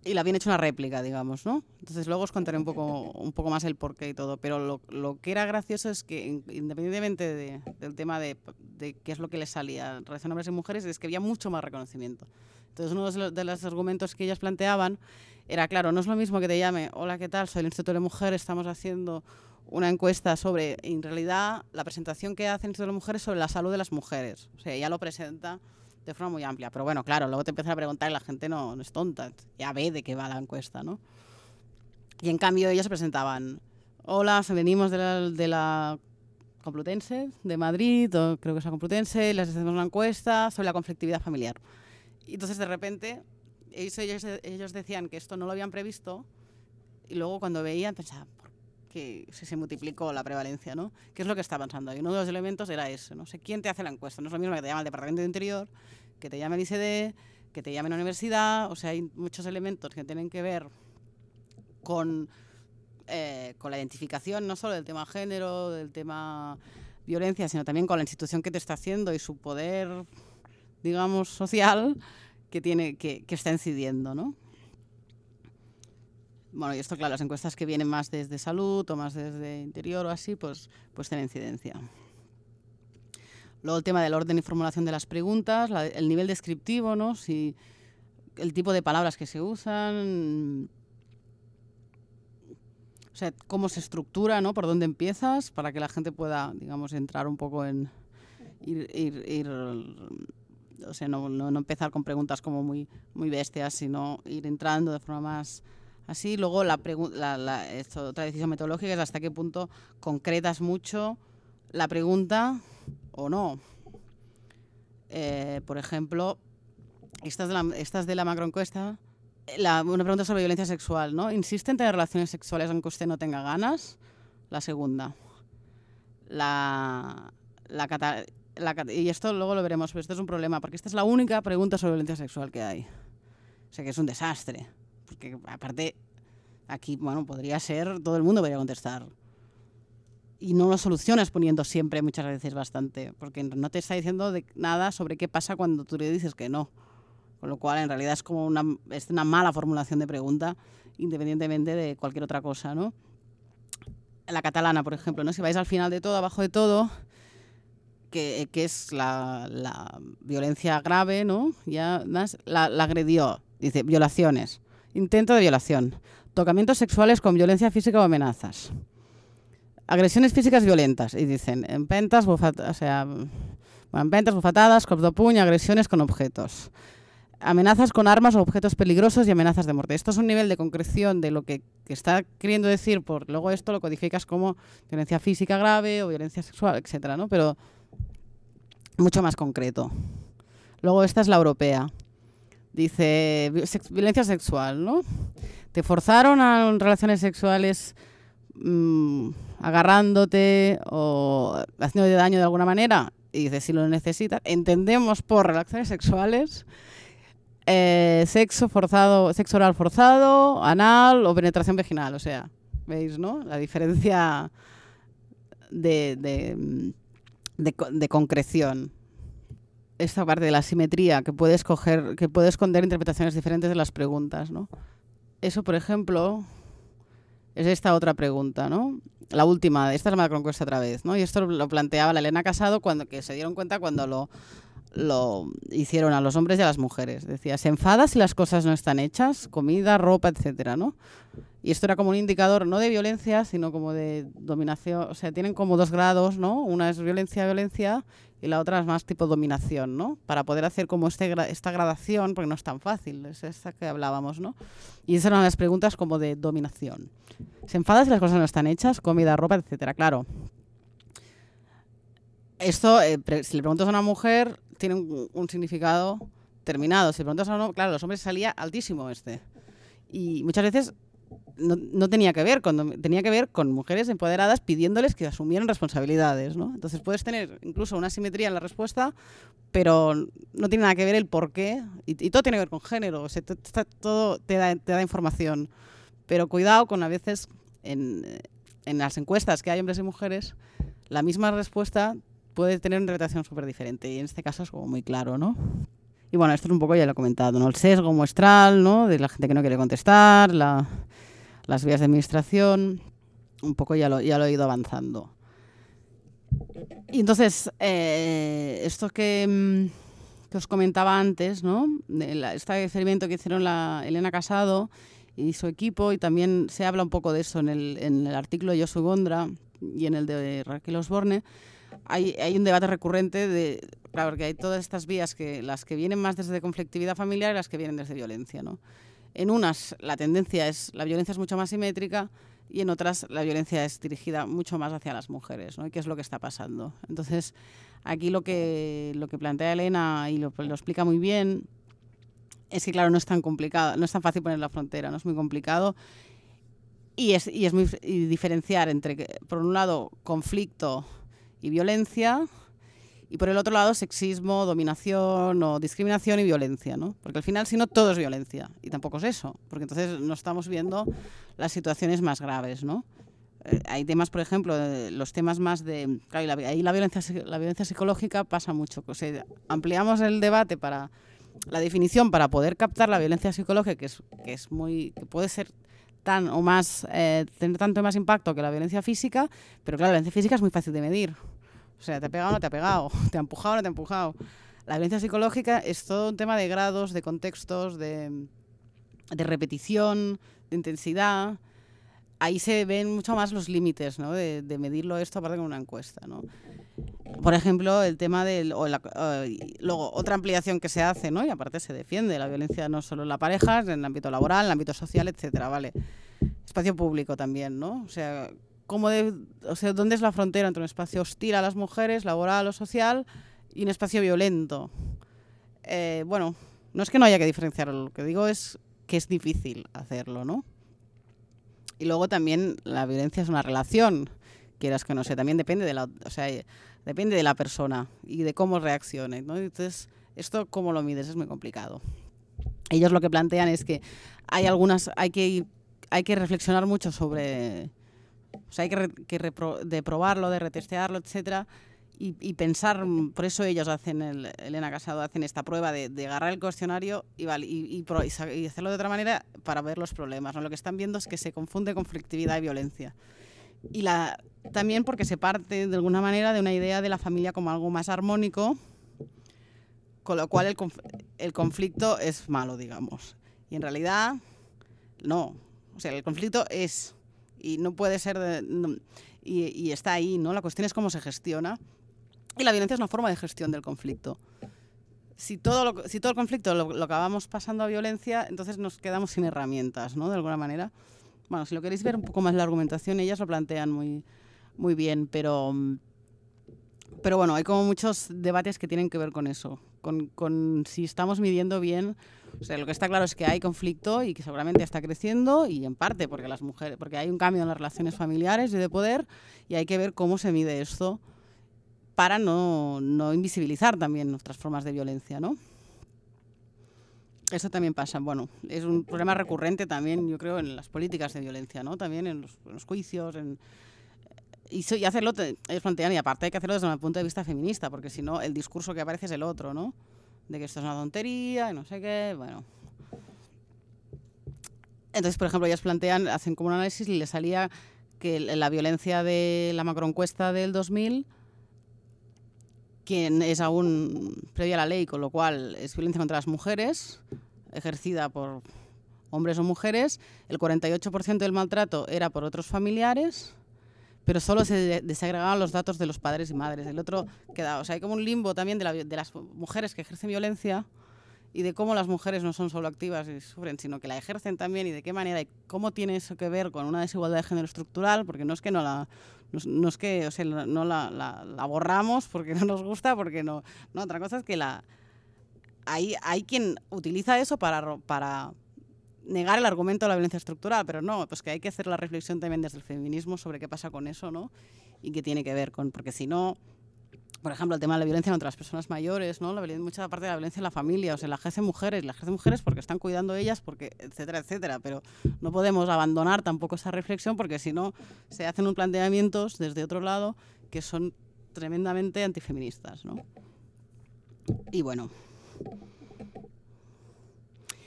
Y la habían hecho una réplica, digamos, ¿no? Entonces luego os contaré un poco, un poco más el porqué y todo. Pero lo, que era gracioso es que, independientemente del tema de, qué es lo que les salía en relación a hombres y mujeres, es que había mucho más reconocimiento. Entonces uno de los, argumentos que ellas planteaban era, claro, no es lo mismo que te llame, hola, ¿qué tal? Soy el Instituto de Mujeres, estamos haciendo una encuesta sobre, en realidad, la presentación que hace el Instituto de Mujeres sobre la salud de las mujeres. O sea, ella lo presenta de forma muy amplia. Pero bueno, claro, luego te empiezan a preguntar y la gente no, no es tonta, ya ve de qué va la encuesta, ¿no? Y en cambio ellos se presentaban, hola, venimos de la, Complutense, de Madrid, creo que es la Complutense, les hacemos una encuesta sobre la conflictividad familiar. Y entonces de repente ellos, ellos, ellos decían que esto no lo habían previsto y luego cuando veían pensaban, que se, multiplicó la prevalencia, ¿no? ¿Qué es lo que está pasando Y uno de los elementos era eso, no sé quién te hace la encuesta, no es lo mismo que te llama el Departamento de Interior, que te llame el ICD, que te llame la universidad, o sea, hay muchos elementos que tienen que ver eh, con, la identificación, no solo del tema género, del tema violencia, sino también con la institución que te está haciendo y su poder, digamos, social que, tiene, que, que está incidiendo, ¿no? Bueno, y esto, claro, las encuestas que vienen más desde salud o más desde interior o así, pues, pues tienen incidencia. Luego el tema del orden y formulación de las preguntas, el nivel descriptivo, ¿no? Si, el tipo de palabras que se usan, mm, o sea, cómo se estructura, ¿no? Por dónde empiezas para que la gente pueda, digamos, entrar un poco en... Ir, ir, o sea, no, no empezar con preguntas como muy, muy bestias, sino ir entrando de forma más así. Luego, la, otra decisión metodológica es hasta qué punto concretas mucho la pregunta o no. Eh, por ejemplo, estas de la, macroencuesta. una pregunta sobre violencia sexual, ¿no? ¿Insiste en tener relaciones sexuales aunque usted no tenga ganas? La segunda. y esto luego lo veremos, pero esto es un problema, porque esta es la única pregunta sobre violencia sexual que hay. O sea que es un desastre. Porque aparte, aquí, bueno, podría ser, todo el mundo podría contestar. Y no lo solucionas poniendo siempre, muchas veces bastante, porque no te está diciendo de nada sobre qué pasa cuando tú le dices que no. Con lo cual, en realidad es como una, una mala formulación de pregunta, independientemente de cualquier otra cosa, ¿no? La catalana, por ejemplo, ¿no? Si vais al final de todo, abajo de todo, que, es la, violencia grave, ¿no? Ya más, la, la agredió, dice, violaciones intento de violación, tocamientos sexuales con violencia física o amenazas, agresiones físicas violentas, y dicen, en pentas, bofatadas, o sea, ventas, bofatadas, de puño, agresiones con objetos. Amenazas con armas o objetos peligrosos y amenazas de muerte. Esto es un nivel de concreción de lo que, que, está queriendo decir, por luego esto lo codificas como violencia física grave o violencia sexual, etcétera, ¿no? Pero mucho más concreto. Luego esta es la europea. Dice, violencia sexual, ¿no? Te forzaron a relaciones sexuales mm, agarrándote o haciéndote daño de alguna manera. Y dice, si lo necesitas, entendemos por relaciones sexuales eh, sexo forzado, sexo oral forzado, anal o penetración vaginal. O sea, ¿veis, no? La diferencia de, de, mm, de concreción esta parte de la simetría que puede escoger, que puede esconder interpretaciones diferentes de las preguntas, ¿no? Eso, por ejemplo, es esta otra pregunta, ¿no? La última, esta es la conquista otra vez, ¿no? Y esto lo planteaba la Elena Casado cuando que se dieron cuenta cuando lo, lo hicieron a los hombres y a las mujeres. Decía, se enfada si las cosas no están hechas, comida, ropa, etcétera, ¿no? Y esto era como un indicador no de violencia, sino como de dominación, o sea, tienen como dos grados, ¿no? Una es violencia, violencia y la otra es más tipo dominación, ¿no? Para poder hacer como este, esta gradación, porque no es tan fácil, es esta que hablábamos, ¿no? Y esas eran las preguntas como de dominación. ¿Se enfada si las cosas no están hechas? Comida, ropa, etcétera, claro. Esto, eh, si le preguntas a una mujer, tiene un, significado terminado. Si le preguntas a uno, claro, los hombres salía altísimo este. Y muchas veces no, tenía que ver, con, tenía que ver con mujeres empoderadas pidiéndoles que asumieran responsabilidades, ¿no? Entonces puedes tener incluso una simetría en la respuesta, pero no tiene nada que ver el por qué, y, todo tiene que ver con género, está, todo te da, información, pero cuidado con a veces en, las encuestas que hay hombres y mujeres, la misma respuesta puede tener una interpretación súper diferente, y en este caso es como muy claro, ¿no? Y bueno, esto es un poco, ya lo he comentado, ¿no? El sesgo muestral, ¿no? De la gente que no quiere contestar, la, las vías de administración, un poco ya lo, ya lo he ido avanzando. Y entonces, eh, esto mm, que, os comentaba antes, ¿no? De la, este experimento que hicieron la Elena Casado y su equipo, y también se habla un poco de eso en el, artículo de Yo Gondra y en el de Raquel Osborne, hay, un debate recurrente de, claro, que hay todas estas vías, que las que vienen más desde conflictividad familiar y las que vienen desde violencia, ¿no? En unas la tendencia es, la violencia es mucho más simétrica y en otras la violencia es dirigida mucho más hacia las mujeres, ¿no? qué es lo que está pasando? Entonces, aquí lo que, lo que plantea Elena y lo, explica muy bien es que, claro, no es tan complicado, no es tan fácil poner la frontera, no es muy complicado. Y es, y es muy y diferenciar entre, por un lado, conflicto y violencia, y por el otro lado sexismo, dominación o discriminación y violencia, ¿no? Porque al final si no todo es violencia y tampoco es eso, porque entonces no estamos viendo las situaciones más graves, ¿no? Eh, hay temas, por ejemplo, eh, los temas más de... Claro, ahí la violencia, la violencia psicológica pasa mucho. O pues, sea, eh, ampliamos el debate para la definición para poder captar la violencia psicológica, que es, que es muy... que puede ser tan o más... tener tanto más impacto que la violencia física, pero claro, la violencia física es muy fácil de medir. O sea, te ha pegado o no te ha pegado, te ha empujado o no te ha empujado. La violencia psicológica es todo un tema de grados, de contextos, de, repetición, de intensidad. Ahí se ven mucho más los límites ¿no? de, medirlo esto aparte de una encuesta. ¿no? Por ejemplo, el tema del... Eh, luego, otra ampliación que se hace, ¿no? y aparte se defiende la violencia no solo en la pareja, en el ámbito laboral, en el ámbito social, etc. ¿vale? Espacio público también, ¿no? O sea, de, o sea, dónde es la frontera entre un espacio hostil a las mujeres, laboral o social, y un espacio violento. Eh, bueno, no es que no haya que diferenciarlo, lo que digo es que es difícil hacerlo, ¿no? Y luego también la violencia es una relación, quieras que no sé, también depende de la, o sea, depende de la persona y de cómo reaccione, ¿no? Entonces, esto cómo lo mides es muy complicado. Ellos lo que plantean es que hay algunas hay que hay que reflexionar mucho sobre hay que, de probarlo, de retestearlo, etcétera. Y, pensar, mm, por eso ellos hacen, Elena Casado, hacen esta prueba de, agarrar el cuestionario y, y, hacerlo de otra manera para ver los problemas. ¿no? Lo que están viendo es que se confunde conflictividad y violencia. Y la, también porque se parte, de alguna manera, de una idea de la familia como algo más armónico, con lo cual el conflicto es malo, digamos. Y en realidad, no. O sea, el conflicto es y no puede ser... y, está ahí, ¿no? La cuestión es cómo se gestiona. Y la violencia es una forma de gestión del conflicto. Si todo, si todo el conflicto lo, acabamos pasando a violencia, entonces nos quedamos sin herramientas, ¿no? De alguna manera. Bueno, si lo queréis ver un poco más la argumentación, ellas lo plantean muy, muy bien, pero mm, pero bueno, hay como muchos debates que tienen que ver con eso, con, si estamos midiendo bien. O sea, lo que está claro es que hay conflicto y que seguramente está creciendo y en parte porque las mujeres, porque hay un cambio en las relaciones familiares y de poder y hay que ver cómo se mide esto para no, invisibilizar también nuestras formas de violencia, ¿no? Eso también pasa. Bueno, es un problema recurrente también, yo creo, en las políticas de violencia, ¿no? También los, en los juicios, en, y, hacerlo, ellos plantean, y aparte hay que hacerlo desde un punto de vista feminista, porque si no, el discurso que aparece es el otro, ¿no? De que esto es una tontería, y no sé qué, bueno. Entonces, por ejemplo, ellas plantean, hacen como un análisis y le salía que la violencia de la macroencuesta del 2000 quien es aún previa a la ley, con lo cual es violencia contra las mujeres, ejercida por hombres o mujeres. El 48% del maltrato era por otros familiares pero solo se desagregaban los datos de los padres y madres. El otro quedaba. O sea, hay como un limbo también de, de las mujeres que ejercen violencia y de cómo las mujeres no son solo activas y sufren, sino que la ejercen también y de qué manera y cómo tiene eso que ver con una desigualdad de género estructural, porque no es que no la no, es que o sea, no la, la, borramos porque no nos gusta, porque no, no otra cosa es que la hay hay quien utiliza eso para para negar el argumento de la violencia estructural, pero no, pues que hay que hacer la reflexión también desde el feminismo sobre qué pasa con eso, ¿no? Y qué tiene que ver con, porque si no, por ejemplo, el tema de la violencia contra las personas mayores, ¿no? La mucha parte de la violencia en la familia, o sea, la ejercen mujeres, la ejercen mujeres porque están cuidando ellas, porque, etcétera, etcétera. Pero no podemos abandonar tampoco esa reflexión porque si no se hacen un planteamientos desde otro lado que son tremendamente antifeministas, ¿no? Y bueno.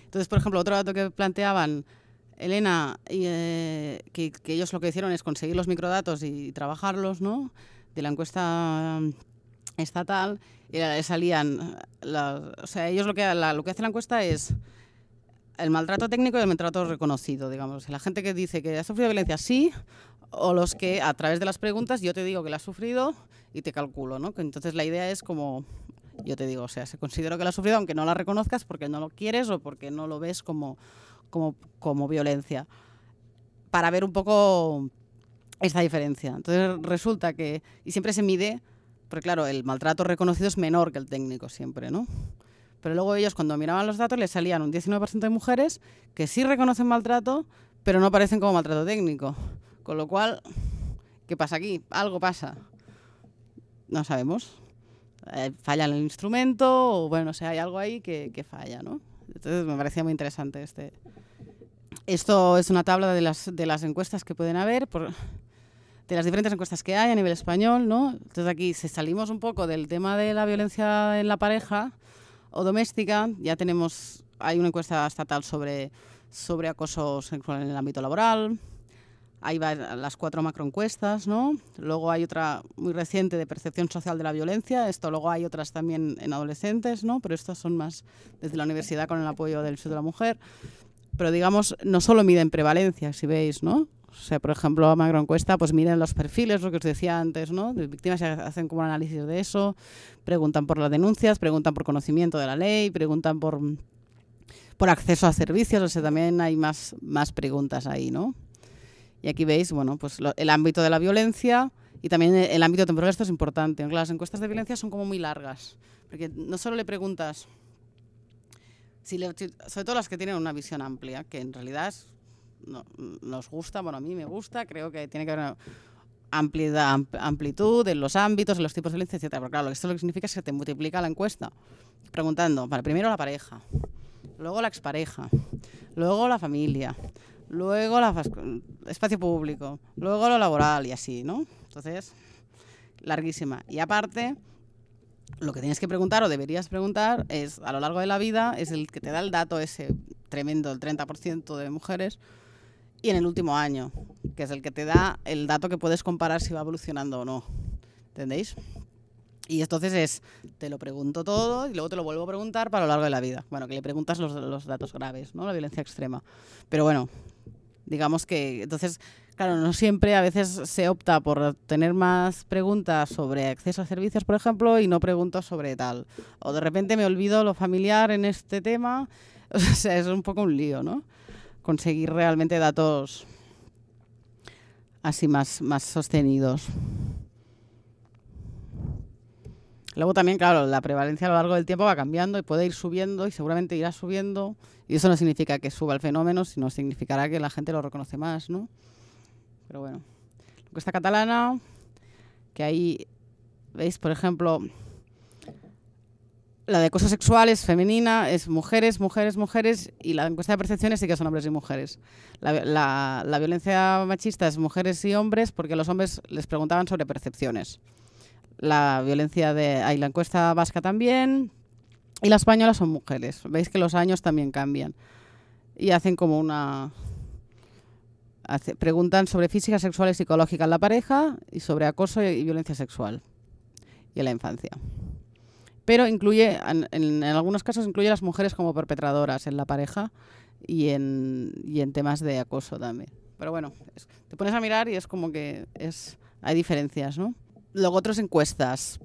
Entonces, por ejemplo, otro dato que planteaban Elena, y, eh, que, ellos lo que hicieron es conseguir los microdatos y, trabajarlos, ¿no? De la encuesta mm, estatal, y salían, eh, o sea, ellos lo que, la, lo que hace la encuesta es el maltrato técnico y el maltrato reconocido, digamos. La gente que dice que ha sufrido violencia, sí, o los que a través de las preguntas yo te digo que la ha sufrido y te calculo, ¿no? Entonces la idea es como yo te digo, o sea, se considero que la has sufrido aunque no la reconozcas porque no lo quieres o porque no lo ves como, como, violencia, para ver un poco esta diferencia. Entonces resulta que, y siempre se mide, porque claro, el maltrato reconocido es menor que el técnico siempre, ¿no? Pero luego ellos cuando miraban los datos les salían un 19% de mujeres que sí reconocen maltrato, pero no aparecen como maltrato técnico. Con lo cual, ¿qué pasa aquí? Algo pasa. No sabemos. Eh, falla el instrumento, o bueno, o sea, hay algo ahí que, que falla, ¿no? Entonces me parecía muy interesante este. Esto es una tabla de las, de las encuestas que pueden haber, por, de las diferentes encuestas que hay a nivel español, ¿no? Entonces aquí, si salimos un poco del tema de la violencia en la pareja o doméstica, ya tenemos, hay una encuesta estatal sobre, sobre acoso sexual en el ámbito laboral, Ahí van las cuatro macroencuestas, ¿no? Luego hay otra muy reciente de percepción social de la violencia. Esto luego hay otras también en adolescentes, ¿no? Pero estas son más desde la universidad con el apoyo del Instituto de la Mujer. Pero digamos, no solo miden prevalencia, si veis, ¿no? O sea, por ejemplo, macroencuesta, pues miren los perfiles, lo que os decía antes, ¿no? De víctimas hacen como un análisis de eso, preguntan por las denuncias, preguntan por conocimiento de la ley, preguntan por, por acceso a servicios, o sea, también hay más, más preguntas ahí, ¿no? Y aquí veis, bueno, pues el ámbito de la violencia y también el, ámbito temporal, esto es importante. Las encuestas de violencia son como muy largas, porque no solo le preguntas, si sobre todo las que tienen una visión amplia, que en realidad nos gusta, bueno, a mí me gusta, creo que tiene que haber una amplitud en los ámbitos, en los tipos de violencia, etc. Pero claro, esto lo que significa es que te multiplica la encuesta, preguntando, para primero la pareja, luego la expareja, luego la familia, luego el espacio público, luego lo laboral y así, ¿no? Entonces, larguísima. Y aparte, lo que tienes que preguntar o deberías preguntar es, a lo largo de la vida, es el que te da el dato ese tremendo, el 30% de mujeres, y en el último año, que es el que te da el dato que puedes comparar si va evolucionando o no. ¿Entendéis? Y entonces es, te lo pregunto todo y luego te lo vuelvo a preguntar para lo largo de la vida. Bueno, que le preguntas los, los datos graves, ¿no? La violencia extrema. Pero bueno, digamos que entonces claro no siempre a veces se opta por tener más preguntas sobre acceso a servicios por ejemplo y no preguntas sobre tal o de repente me olvido lo familiar en este tema o sea es un poco un lío no conseguir realmente datos así más más sostenidos Luego también, claro, la prevalencia a lo largo del tiempo va cambiando y puede ir subiendo y seguramente irá subiendo. Y eso no significa que suba el fenómeno, sino significará que la gente lo reconoce más, ¿no? Pero bueno, la encuesta catalana, que ahí veis, por ejemplo, la de cosas sexuales es femenina, es mujeres, mujeres, mujeres, y la encuesta de percepciones sí que son hombres y mujeres. La, violencia machista es mujeres y hombres, porque los hombres les preguntaban sobre percepciones la violencia de... Hay la encuesta vasca también. Y la española son mujeres. Veis que los años también cambian. Y hacen como una... preguntan sobre física sexual y psicológica en la pareja y sobre acoso y violencia sexual y en la infancia. Pero incluye, en, algunos casos, incluye a las mujeres como perpetradoras en la pareja y en, en temas de acoso también. Pero bueno, te pones a mirar y es como que es, hay diferencias, ¿no? Luego otras encuestas.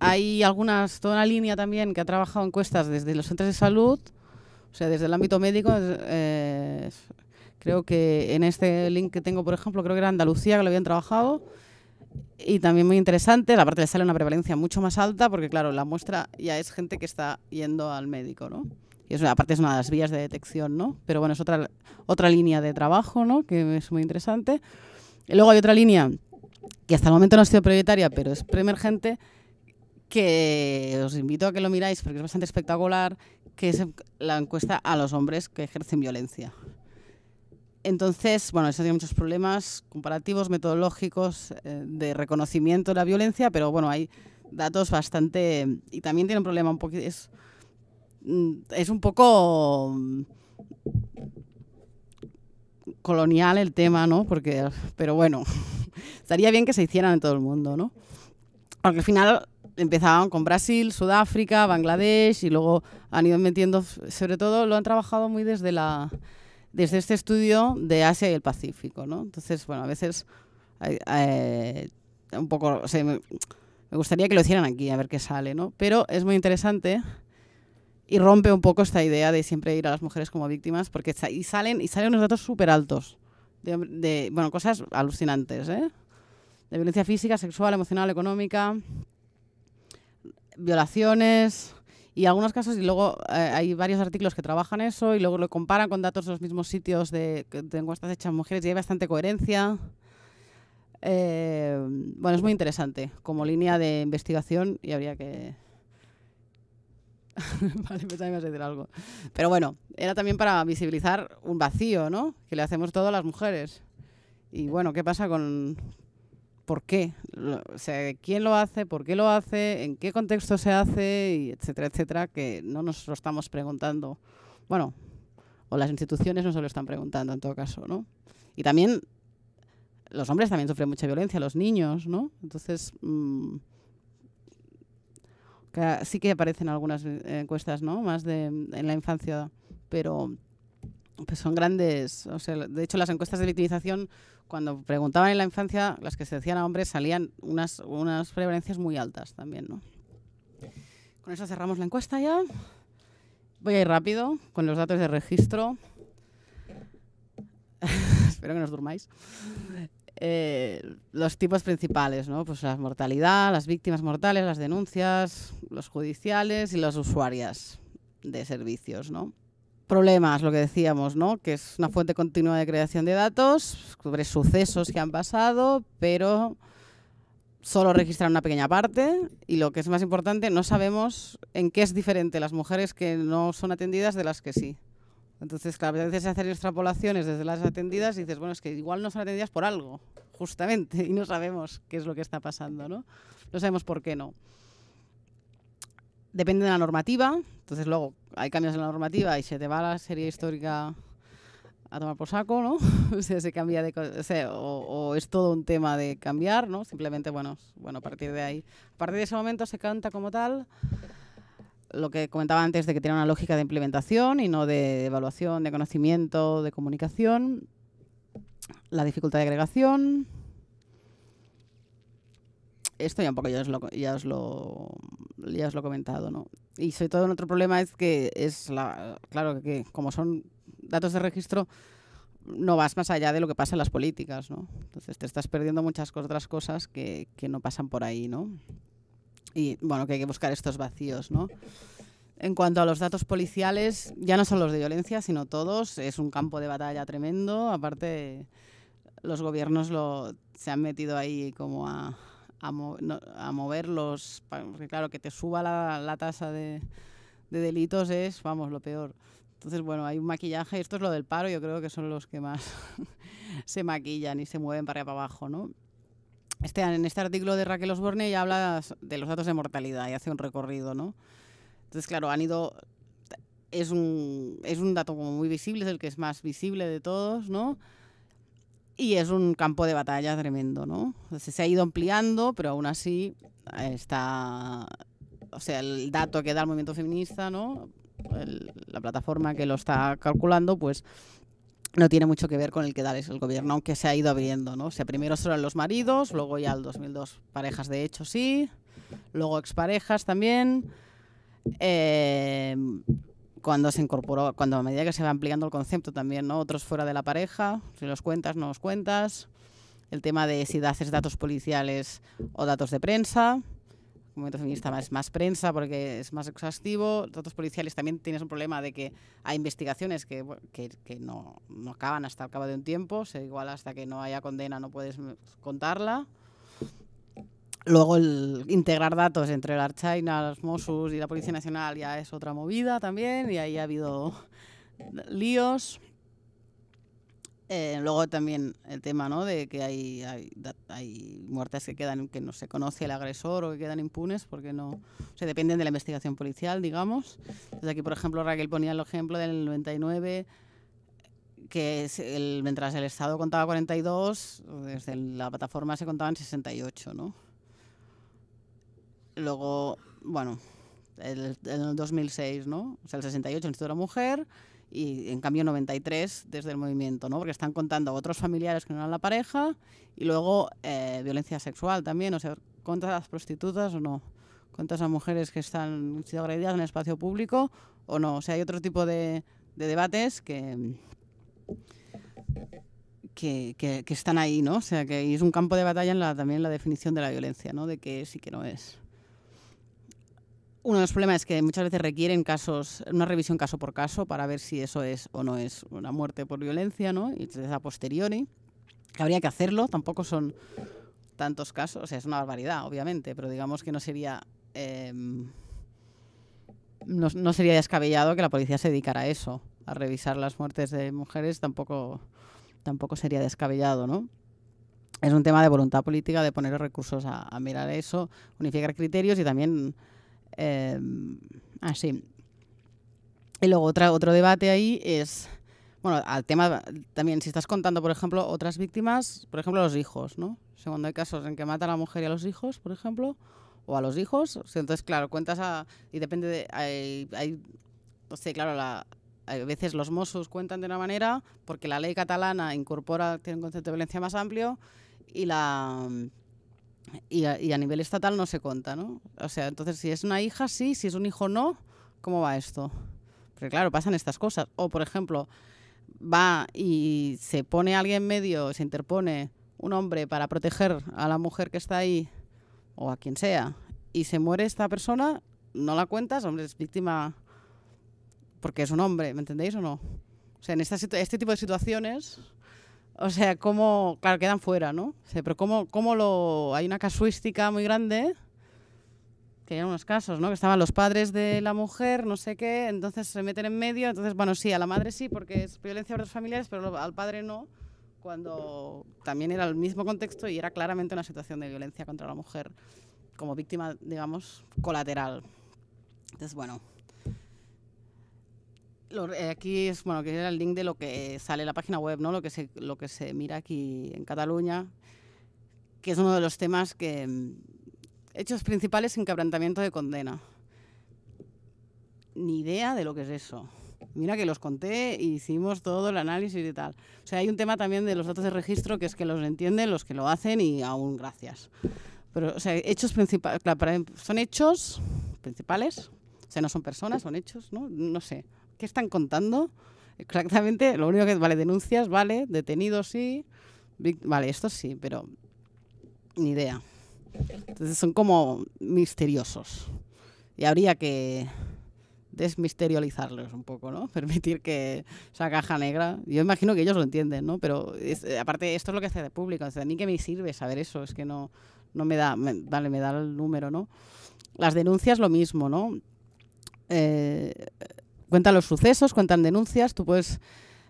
Hay algunas, toda una línea también que ha trabajado encuestas desde los centros de salud, o sea, desde el ámbito médico. Eh, creo que en este link que tengo, por ejemplo, creo que era Andalucía que lo habían trabajado. Y también muy interesante, la parte le sale una prevalencia mucho más alta, porque claro, la muestra ya es gente que está yendo al médico, ¿no? Y eso, aparte es una de las vías de detección, ¿no? Pero bueno, es otra, otra línea de trabajo, ¿no? Que es muy interesante. Y luego hay otra línea que hasta el momento no ha sido prioritaria, pero es preemergente, que os invito a que lo miráis porque es bastante espectacular, que es la encuesta a los hombres que ejercen violencia. Entonces, bueno, eso tiene muchos problemas comparativos, metodológicos, eh, de reconocimiento de la violencia, pero bueno, hay datos bastante... Y también tiene un problema un poquito... Es, mm, es un poco mm, colonial el tema, ¿no? Porque, pero bueno, Estaría bien que se hicieran en todo el mundo, ¿no? Porque al final empezaban con Brasil, Sudáfrica, Bangladesh y luego han ido metiendo, sobre todo lo han trabajado muy desde la desde este estudio de Asia y el Pacífico, ¿no? Entonces, bueno, a veces eh, un poco me gustaría que lo hicieran aquí a ver qué sale, ¿no? Pero es muy interesante y rompe un poco esta idea de siempre ir a las mujeres como víctimas porque y salen y salen unos datos súper altos de, bueno, cosas alucinantes, ¿eh? De violencia física, sexual, emocional, económica, violaciones y algunos casos, y luego eh, hay varios artículos que trabajan eso y luego lo comparan con datos de los mismos sitios de, de encuestas hechas mujeres y hay bastante coherencia. Eh, bueno, es muy interesante como línea de investigación y habría que vale, a decir algo. Pero bueno, era también para visibilizar un vacío, ¿no? Que le hacemos todo a las mujeres. Y bueno, ¿qué pasa con...? ¿Por qué? O sea, ¿quién lo hace? ¿Por qué lo hace? ¿En qué contexto se hace? Y etcétera, etcétera, que no nos lo estamos preguntando. Bueno, o las instituciones no se lo están preguntando en todo caso, ¿no? Y también los hombres también sufren mucha violencia, los niños, ¿no? Entonces... Mm, sí que aparecen algunas eh, encuestas, ¿no? Más de, en la infancia, pero pues son grandes. de hecho, las encuestas de victimización, cuando preguntaban en la infancia, las que se decían a hombres, salían unas, unas prevalencias muy altas también, ¿no? Con eso cerramos la encuesta ya. Voy a ir rápido con los datos de registro. Espero que nos os durmáis. Eh, los tipos principales, Pues la mortalidad, las víctimas mortales, las denuncias, los judiciales y las usuarias de servicios, ¿no? Problemas, lo que decíamos, Que es una fuente continua de creación de datos sobre sucesos que han pasado, pero solo registrar una pequeña parte y lo que es más importante, no sabemos en qué es diferente las mujeres que no son atendidas de las que sí. Entonces, claro, a veces hacer extrapolaciones desde las atendidas y dices, bueno, es que igual no son atendidas por algo, justamente, y no sabemos qué es lo que está pasando, ¿no? No sabemos por qué no. Depende de la normativa, entonces luego hay cambios en la normativa y se te va la serie histórica a tomar por saco, ¿no? o sea, se cambia de, o, es todo un tema de cambiar, ¿no? Simplemente, bueno, bueno, a partir de ahí, a partir de ese momento se canta como tal lo que comentaba antes de que tiene una lógica de implementación y no de evaluación, de conocimiento, de comunicación, la dificultad de agregación. Esto ya un poco ya os lo, ya os lo, he comentado, ¿no? Y sobre todo otro problema es que es la, claro que como son datos de registro, no vas más allá de lo que pasa en las políticas, ¿no? Entonces te estás perdiendo muchas otras cosas que, que no pasan por ahí, ¿no? y bueno, que hay que buscar estos vacíos, ¿no? En cuanto a los datos policiales, ya no son los de violencia, sino todos, es un campo de batalla tremendo, aparte los gobiernos lo, se han metido ahí como a, moverlos, claro, que te suba la, tasa de, delitos es, vamos, lo peor. Entonces, bueno, hay un maquillaje, esto es lo del paro, yo creo que son los que más se maquillan y se mueven para arriba para abajo, ¿no? Este, en este artículo de Raquel Osborne ya habla de los datos de mortalidad y hace un recorrido, ¿no? Entonces, claro, han ido... Es un, es un dato como muy visible, es el que es más visible de todos, ¿no? Y es un campo de batalla tremendo, ¿no? se ha ido ampliando, pero aún así eh, está... O sea, el dato que da el movimiento feminista, ¿no? la plataforma que lo está calculando, pues no tiene mucho que ver con el que es el gobierno, aunque se ha ido abriendo, ¿no? O sea, primero solo los maridos, luego ya el 2002 parejas de hecho sí, luego exparejas también. Em, cuando se incorporó, cuando a medida que se va ampliando el concepto también, ¿no? Otros fuera de la pareja, si los cuentas, no los cuentas. El tema de si haces datos policiales o datos de prensa movimiento feminista es más prensa porque es más exhaustivo. Datos policiales también tienes un problema de que hay investigaciones que, no, acaban hasta el cabo de un tiempo. igual hasta que no haya condena no puedes contarla. Luego el integrar datos entre el Archaina, los Mossos y la Policía Nacional ya es otra movida también y ahí ha habido líos. Eh, luego también el tema ¿no? de que hay, hay, hay, muertes que quedan que no se conoce el agresor o que quedan impunes porque no o se dependen de la investigación policial, digamos. Desde aquí, por ejemplo, Raquel ponía el ejemplo del 99, que es mientras el Estado contaba 42, desde la plataforma se contaban 68. ¿no? Luego, bueno, en el, 2006, ¿no? o sea, el 68 el Instituto de la Mujer y en cambio 93 desde el movimiento, ¿no? Porque están contando a otros familiares que no eran la pareja y luego eh, violencia sexual también, o sea, contra las prostitutas o no, contra esas mujeres que están sido agredidas en el espacio público o no, o sea, hay otro tipo de, debates que, que, están ahí, ¿no? O sea, que es un campo de batalla también en la definición de la violencia, ¿no? De qué es y qué no es. Uno de los problemas es que muchas veces requieren casos, una revisión caso por caso para ver si eso es o no es una muerte por violencia, ¿no? Y desde a posteriori, habría que hacerlo, tampoco son tantos casos, o sea, es una barbaridad, obviamente, pero digamos que no sería... Em, no, sería descabellado que la policía se dedicara a eso, a revisar las muertes de mujeres, tampoco, tampoco sería descabellado, ¿no? Es un tema de voluntad política, de poner recursos a mirar eso, unificar criterios y también Em, así. Y luego otro debate ahí es, bueno, al tema también, si estás contando, por ejemplo, otras víctimas, por ejemplo, los hijos, ¿no? segundo hay casos en que mata a la mujer y a los hijos, por ejemplo, o a los hijos, entonces, claro, cuentas a, y depende de, hay, claro, a veces los mozos cuentan de una manera porque la ley catalana incorpora, tiene un concepto de violencia más amplio y la y a, nivel estatal no se cuenta, ¿no? O sea, entonces si es una hija, sí, si es un hijo, no, ¿cómo va esto? Porque claro, pasan estas cosas. O, por ejemplo, va y se pone alguien en medio, se interpone un hombre para proteger a la mujer que está ahí o a quien sea, y se muere esta persona, no la cuentas, hombre, es víctima porque es un hombre, ¿me entendéis o no? O sea, en este tipo de situaciones o sea, cómo, claro, quedan fuera, ¿no? pero cómo, cómo lo, hay una casuística muy grande, que hay unos casos, ¿no? Que estaban los padres de la mujer, no sé qué, entonces se meten en medio, entonces, bueno, sí, a la madre sí, porque es violencia de los familiares, pero al padre no, cuando también era el mismo contexto y era claramente una situación de violencia contra la mujer como víctima, digamos, colateral. Entonces, bueno, eh, aquí es bueno, que era el link de lo que sale en la página web, ¿no? Lo que se, lo que se mira aquí en Cataluña, que es uno de los temas que mm, hechos principales en quebrantamiento de condena. Ni idea de lo que es eso. Mira que los conté hicimos todo el análisis y tal. O sea, hay un tema también de los datos de registro que es que los entienden los que lo hacen y aún gracias. Pero, o sea, hechos principales, son hechos principales, o sea, no son personas, son hechos, ¿no? No sé. ¿qué están contando? Exactamente, lo único que, vale, denuncias, vale, detenidos sí, vale, esto sí, pero ni idea. Entonces son como misteriosos. Y habría que desmisterializarlos un poco, ¿no? Permitir que esa caja negra. Yo imagino que ellos lo entienden, ¿no? Pero eh, aparte, esto es lo que hace de público. O a mí que me sirve saber eso, es que no, me da. vale, me da el número, ¿no? Las denuncias, lo mismo, ¿no? Eh, cuentan los sucesos, cuentan denuncias, tú puedes...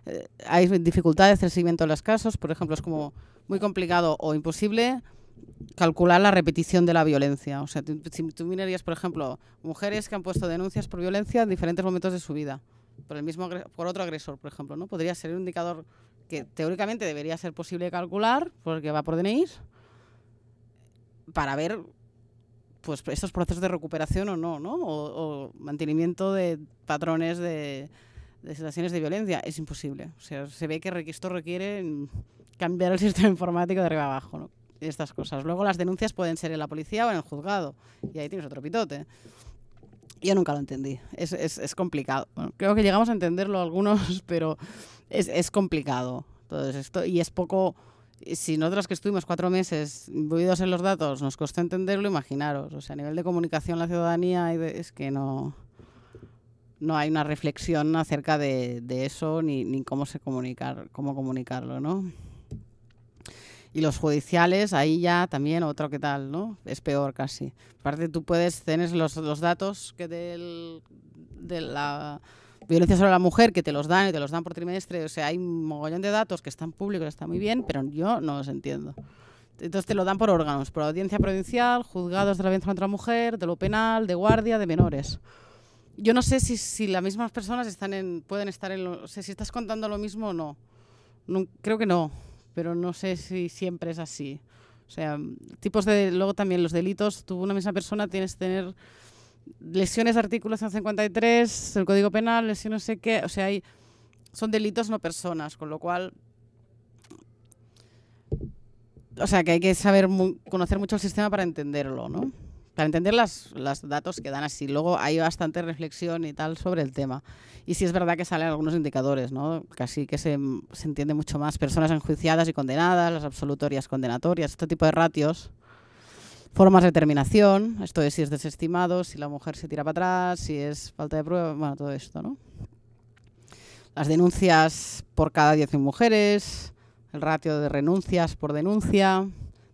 Eh, hay dificultades de hacer seguimiento de los casos, por ejemplo, es como muy complicado o imposible calcular la repetición de la violencia. O sea, si tú mirarías, por ejemplo, mujeres que han puesto denuncias por violencia en diferentes momentos de su vida, por, el mismo, por otro agresor, por ejemplo, ¿no? Podría ser un indicador que teóricamente debería ser posible calcular, porque va por DNI, para ver pues estos procesos de recuperación o no, ¿no? O, mantenimiento de patrones de, situaciones de violencia es imposible. se ve que esto requiere cambiar el sistema informático de arriba abajo, ¿no? Estas cosas. Luego las denuncias pueden ser en la policía o en el juzgado. Y ahí tienes otro pitote. Yo nunca lo entendí. Es, es, complicado. creo que llegamos a entenderlo algunos, pero es, complicado. todo esto, y es poco eh, si nosotros que estuvimos cuatro meses imbuidos en los datos nos costó entenderlo, imaginaros. O sea, a nivel de comunicación, la ciudadanía es que no, no hay una reflexión acerca de, eso ni, cómo, se comunicar, cómo comunicarlo, ¿no? Y los judiciales, ahí ya también otro que tal, ¿no? Es peor casi. Aparte, tú puedes, tienes los, los datos que del, de la violencia sobre la mujer, que te los dan y te los dan por trimestre. O sea, hay un mogollón de datos que están públicos, está muy bien, pero yo no los entiendo. Entonces te lo dan por órganos, por audiencia provincial, juzgados de la violencia contra la mujer, de lo penal, de guardia, de menores. Yo no sé si, si las mismas personas están en, pueden estar en... Lo, o si estás contando lo mismo o no. no. Creo que no, pero no sé si siempre es así. O sea, tipos de... Luego también los delitos, tú una misma persona tienes que tener lesiones, artículo 153, el Código Penal, lesiones no sé qué, o sea, hay, son delitos, no personas, con lo cual... O sea, que hay que saber conocer mucho el sistema para entenderlo, ¿no? Para entender los datos que dan así. Luego hay bastante reflexión y tal sobre el tema. Y sí es verdad que salen algunos indicadores, ¿no? Casi que se, se entiende mucho más. Personas enjuiciadas y condenadas, las absolutorias condenatorias, este tipo de ratios formas de terminación, esto es si es desestimado, si la mujer se tira para atrás, si es falta de prueba, bueno, todo esto, ¿no? Las denuncias por cada 10 mujeres, el ratio de renuncias por denuncia,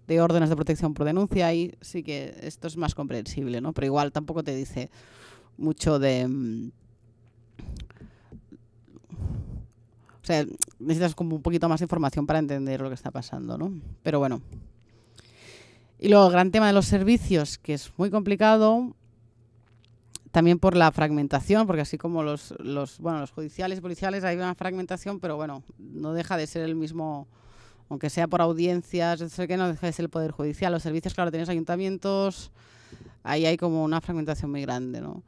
de órdenes de protección por denuncia, ahí sí que esto es más comprensible, ¿no? Pero igual tampoco te dice mucho de... Mm, o sea, necesitas como un poquito más de información para entender lo que está pasando, ¿no? Pero bueno, y luego el gran tema de los servicios, que es muy complicado, también por la fragmentación, porque así como los, los, bueno, los judiciales y policiales hay una fragmentación, pero bueno, no deja de ser el mismo, aunque sea por audiencias, sé que no deja de ser el poder judicial. Los servicios, claro, tenéis ayuntamientos, ahí hay como una fragmentación muy grande, ¿no?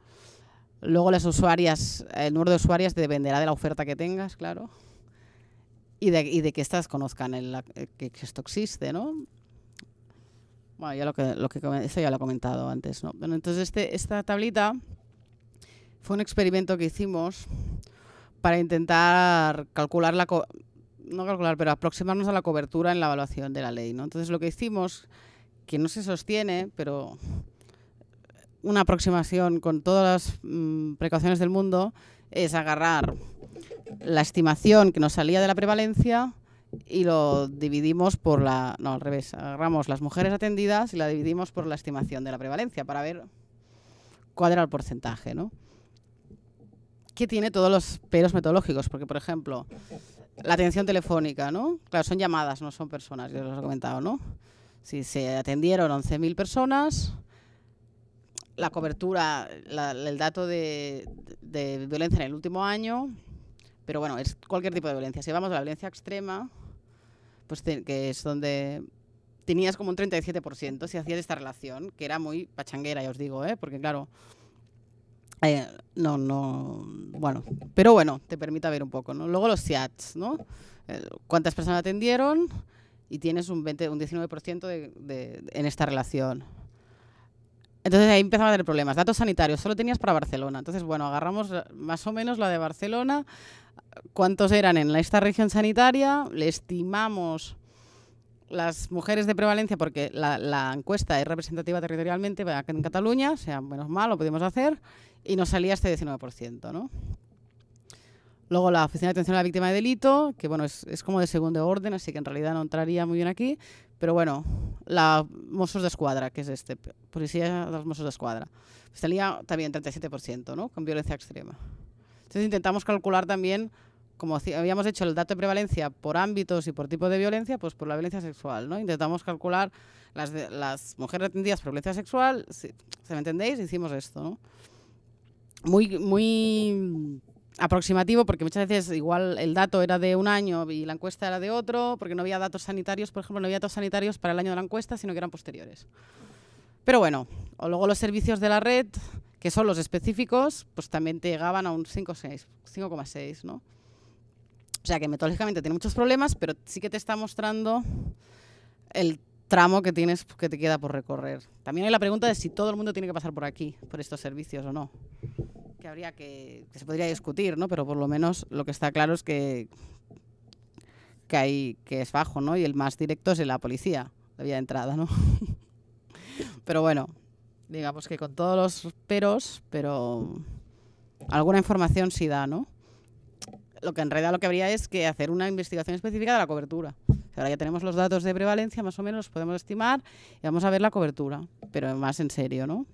Luego las usuarias, el número de usuarias dependerá de la oferta que tengas, claro. Y de, y de que estas conozcan el, eh, que esto existe, ¿no? Bueno, ya lo que, lo ya lo he comentado antes, ¿no? Bueno, entonces este, esta tablita fue un experimento que hicimos para intentar calcular la no calcular, pero aproximarnos a la cobertura en la evaluación de la ley, ¿no? Entonces lo que hicimos, que no se sostiene, pero una aproximación con todas las mm, precauciones del mundo, es agarrar la estimación que nos salía de la prevalencia y lo dividimos por la. No, al revés. Agarramos las mujeres atendidas y la dividimos por la estimación de la prevalencia para ver cuál era el porcentaje, ¿no? Que tiene todos los peros metodológicos, porque, por ejemplo, la atención telefónica, ¿no? Claro, son llamadas, no son personas, yo os he comentado, ¿no? Si se atendieron 11.000 personas, la cobertura, el dato de, de violencia en el último año pero bueno, es cualquier tipo de violencia. Si vamos a la violencia extrema, pues que es donde tenías como un 37% si hacías esta relación, que era muy pachanguera, ya os digo, ¿eh? porque claro, eh, no, no, bueno, pero bueno, te permita ver un poco, ¿no? Luego los SIATs, ¿no? Eh, ¿Cuántas personas atendieron? Y tienes un, 20, un 19% de, en esta relación. Entonces ahí empezaba a tener problemas. Datos sanitarios, solo tenías para Barcelona. Entonces, bueno, agarramos más o menos la de Barcelona, cuántos eran en esta región sanitaria, le estimamos las mujeres de prevalencia, porque la, encuesta es representativa territorialmente en Cataluña, sea menos mal, lo pudimos hacer, y nos salía este 19%, Luego la Oficina de Atención a la Víctima de Delito, que bueno, es, como de segundo orden, así que en realidad no entraría muy bien aquí, pero bueno, la de Escuadra, que es este, Policía de los de Escuadra, pues tenía también 37%, ¿no? Con violencia extrema. Entonces intentamos calcular también, como habíamos hecho el dato de prevalencia por ámbitos y por tipo de violencia, pues por la violencia sexual, ¿no? Intentamos calcular las, las mujeres atendidas por violencia sexual, ¿se me entendéis? Hicimos esto, ¿no? Muy, muy aproximativo, porque muchas veces igual el dato era de un año y la encuesta era de otro, porque no había datos sanitarios, por ejemplo, no había datos sanitarios para el año de la encuesta, sino que eran posteriores. Pero bueno, o luego los servicios de la red, que son los específicos, pues también te llegaban a un 5,6, ¿no? O sea que metodológicamente tiene muchos problemas, pero sí que te está mostrando el tramo que tienes que te queda por recorrer. También hay la pregunta de si todo el mundo tiene que pasar por aquí, por estos servicios o no habría que, se podría discutir, ¿no? Pero por lo menos lo que está claro es que, que hay que es bajo, ¿no? Y el más directo es de la policía, la vía de entrada, ¿no? pero bueno, digamos que con todos los peros, pero alguna información sí da, ¿no? Lo que en realidad lo que habría es que hacer una investigación específica de la cobertura. Ahora ya tenemos los datos de prevalencia, más o menos, los podemos estimar y vamos a ver la cobertura, pero más en serio, ¿no?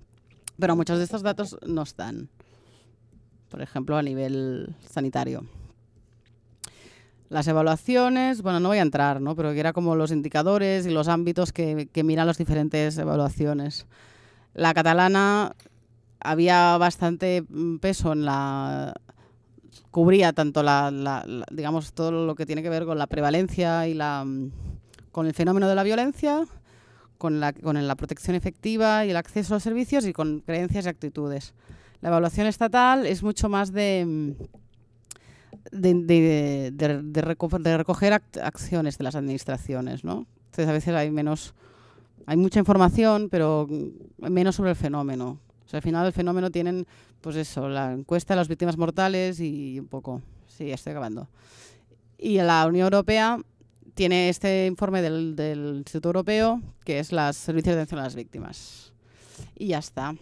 Pero muchos de estos datos no están por ejemplo, a nivel sanitario. Las evaluaciones, bueno, no voy a entrar, ¿no? pero que era como los indicadores y los ámbitos que, miran las diferentes evaluaciones. La catalana había bastante peso en la cubría tanto la, digamos todo lo que tiene que ver con la prevalencia y la con el fenómeno de la violencia con la con la protección efectiva y el acceso a los servicios y con creencias y actitudes la evaluación estatal es mucho más de... Mm, de, de, recoger acciones de las administraciones, ¿no? Entonces a veces hay menos, hay mucha información, pero mm, menos sobre el fenómeno. al final del fenómeno tienen, pues eso, la encuesta de las víctimas mortales y un poco. Sí, estoy acabando. Y la Unión Europea tiene este informe del, Instituto Europeo, que es la servicios de atención a las víctimas. Y ya está.